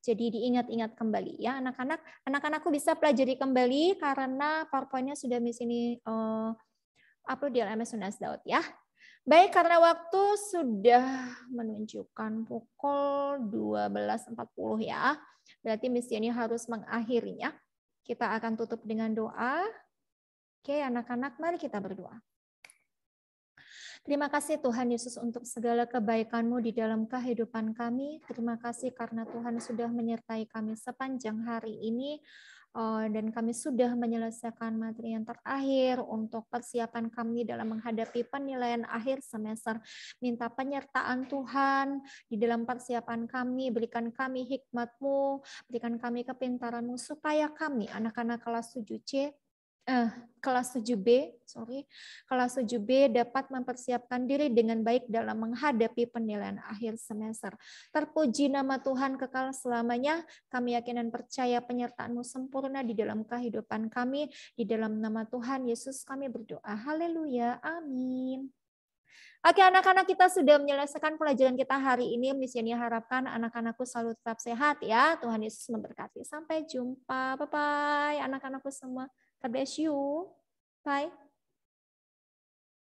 [SPEAKER 5] Jadi diingat-ingat kembali ya anak-anak. Anak-anakku bisa pelajari kembali karena powerpoint sudah di sini oh eh, upload di LMS Unas Daud ya. Baik, karena waktu sudah menunjukkan pukul 12.40 ya. Berarti misi ini harus mengakhirinya. Kita akan tutup dengan doa. Oke, anak-anak, mari kita berdoa. Terima kasih Tuhan Yesus untuk segala kebaikan-Mu di dalam kehidupan kami. Terima kasih karena Tuhan sudah menyertai kami sepanjang hari ini. Eh, dan kami sudah menyelesaikan materi yang terakhir untuk persiapan kami dalam menghadapi penilaian akhir semester. Minta penyertaan Tuhan di dalam persiapan kami, berikan kami hikmatmu, berikan kami kepintaranmu, supaya kami, anak-anak kelas 7C, uh, kelas 7B, sorry, kelas 7B dapat mempersiapkan diri dengan baik dalam menghadapi penilaian akhir semester. Terpuji nama Tuhan kekal selamanya, kami yakin dan percaya penyertaanmu sempurna di dalam kehidupan kami, di dalam nama Tuhan Yesus kami berdoa. Haleluya, amin. Oke, anak-anak kita sudah menyelesaikan pelajaran kita hari ini. Misalnya harapkan anak-anakku selalu tetap sehat ya. Tuhan Yesus memberkati. Sampai jumpa. Bye-bye anak-anakku semua. God bless you. Bye.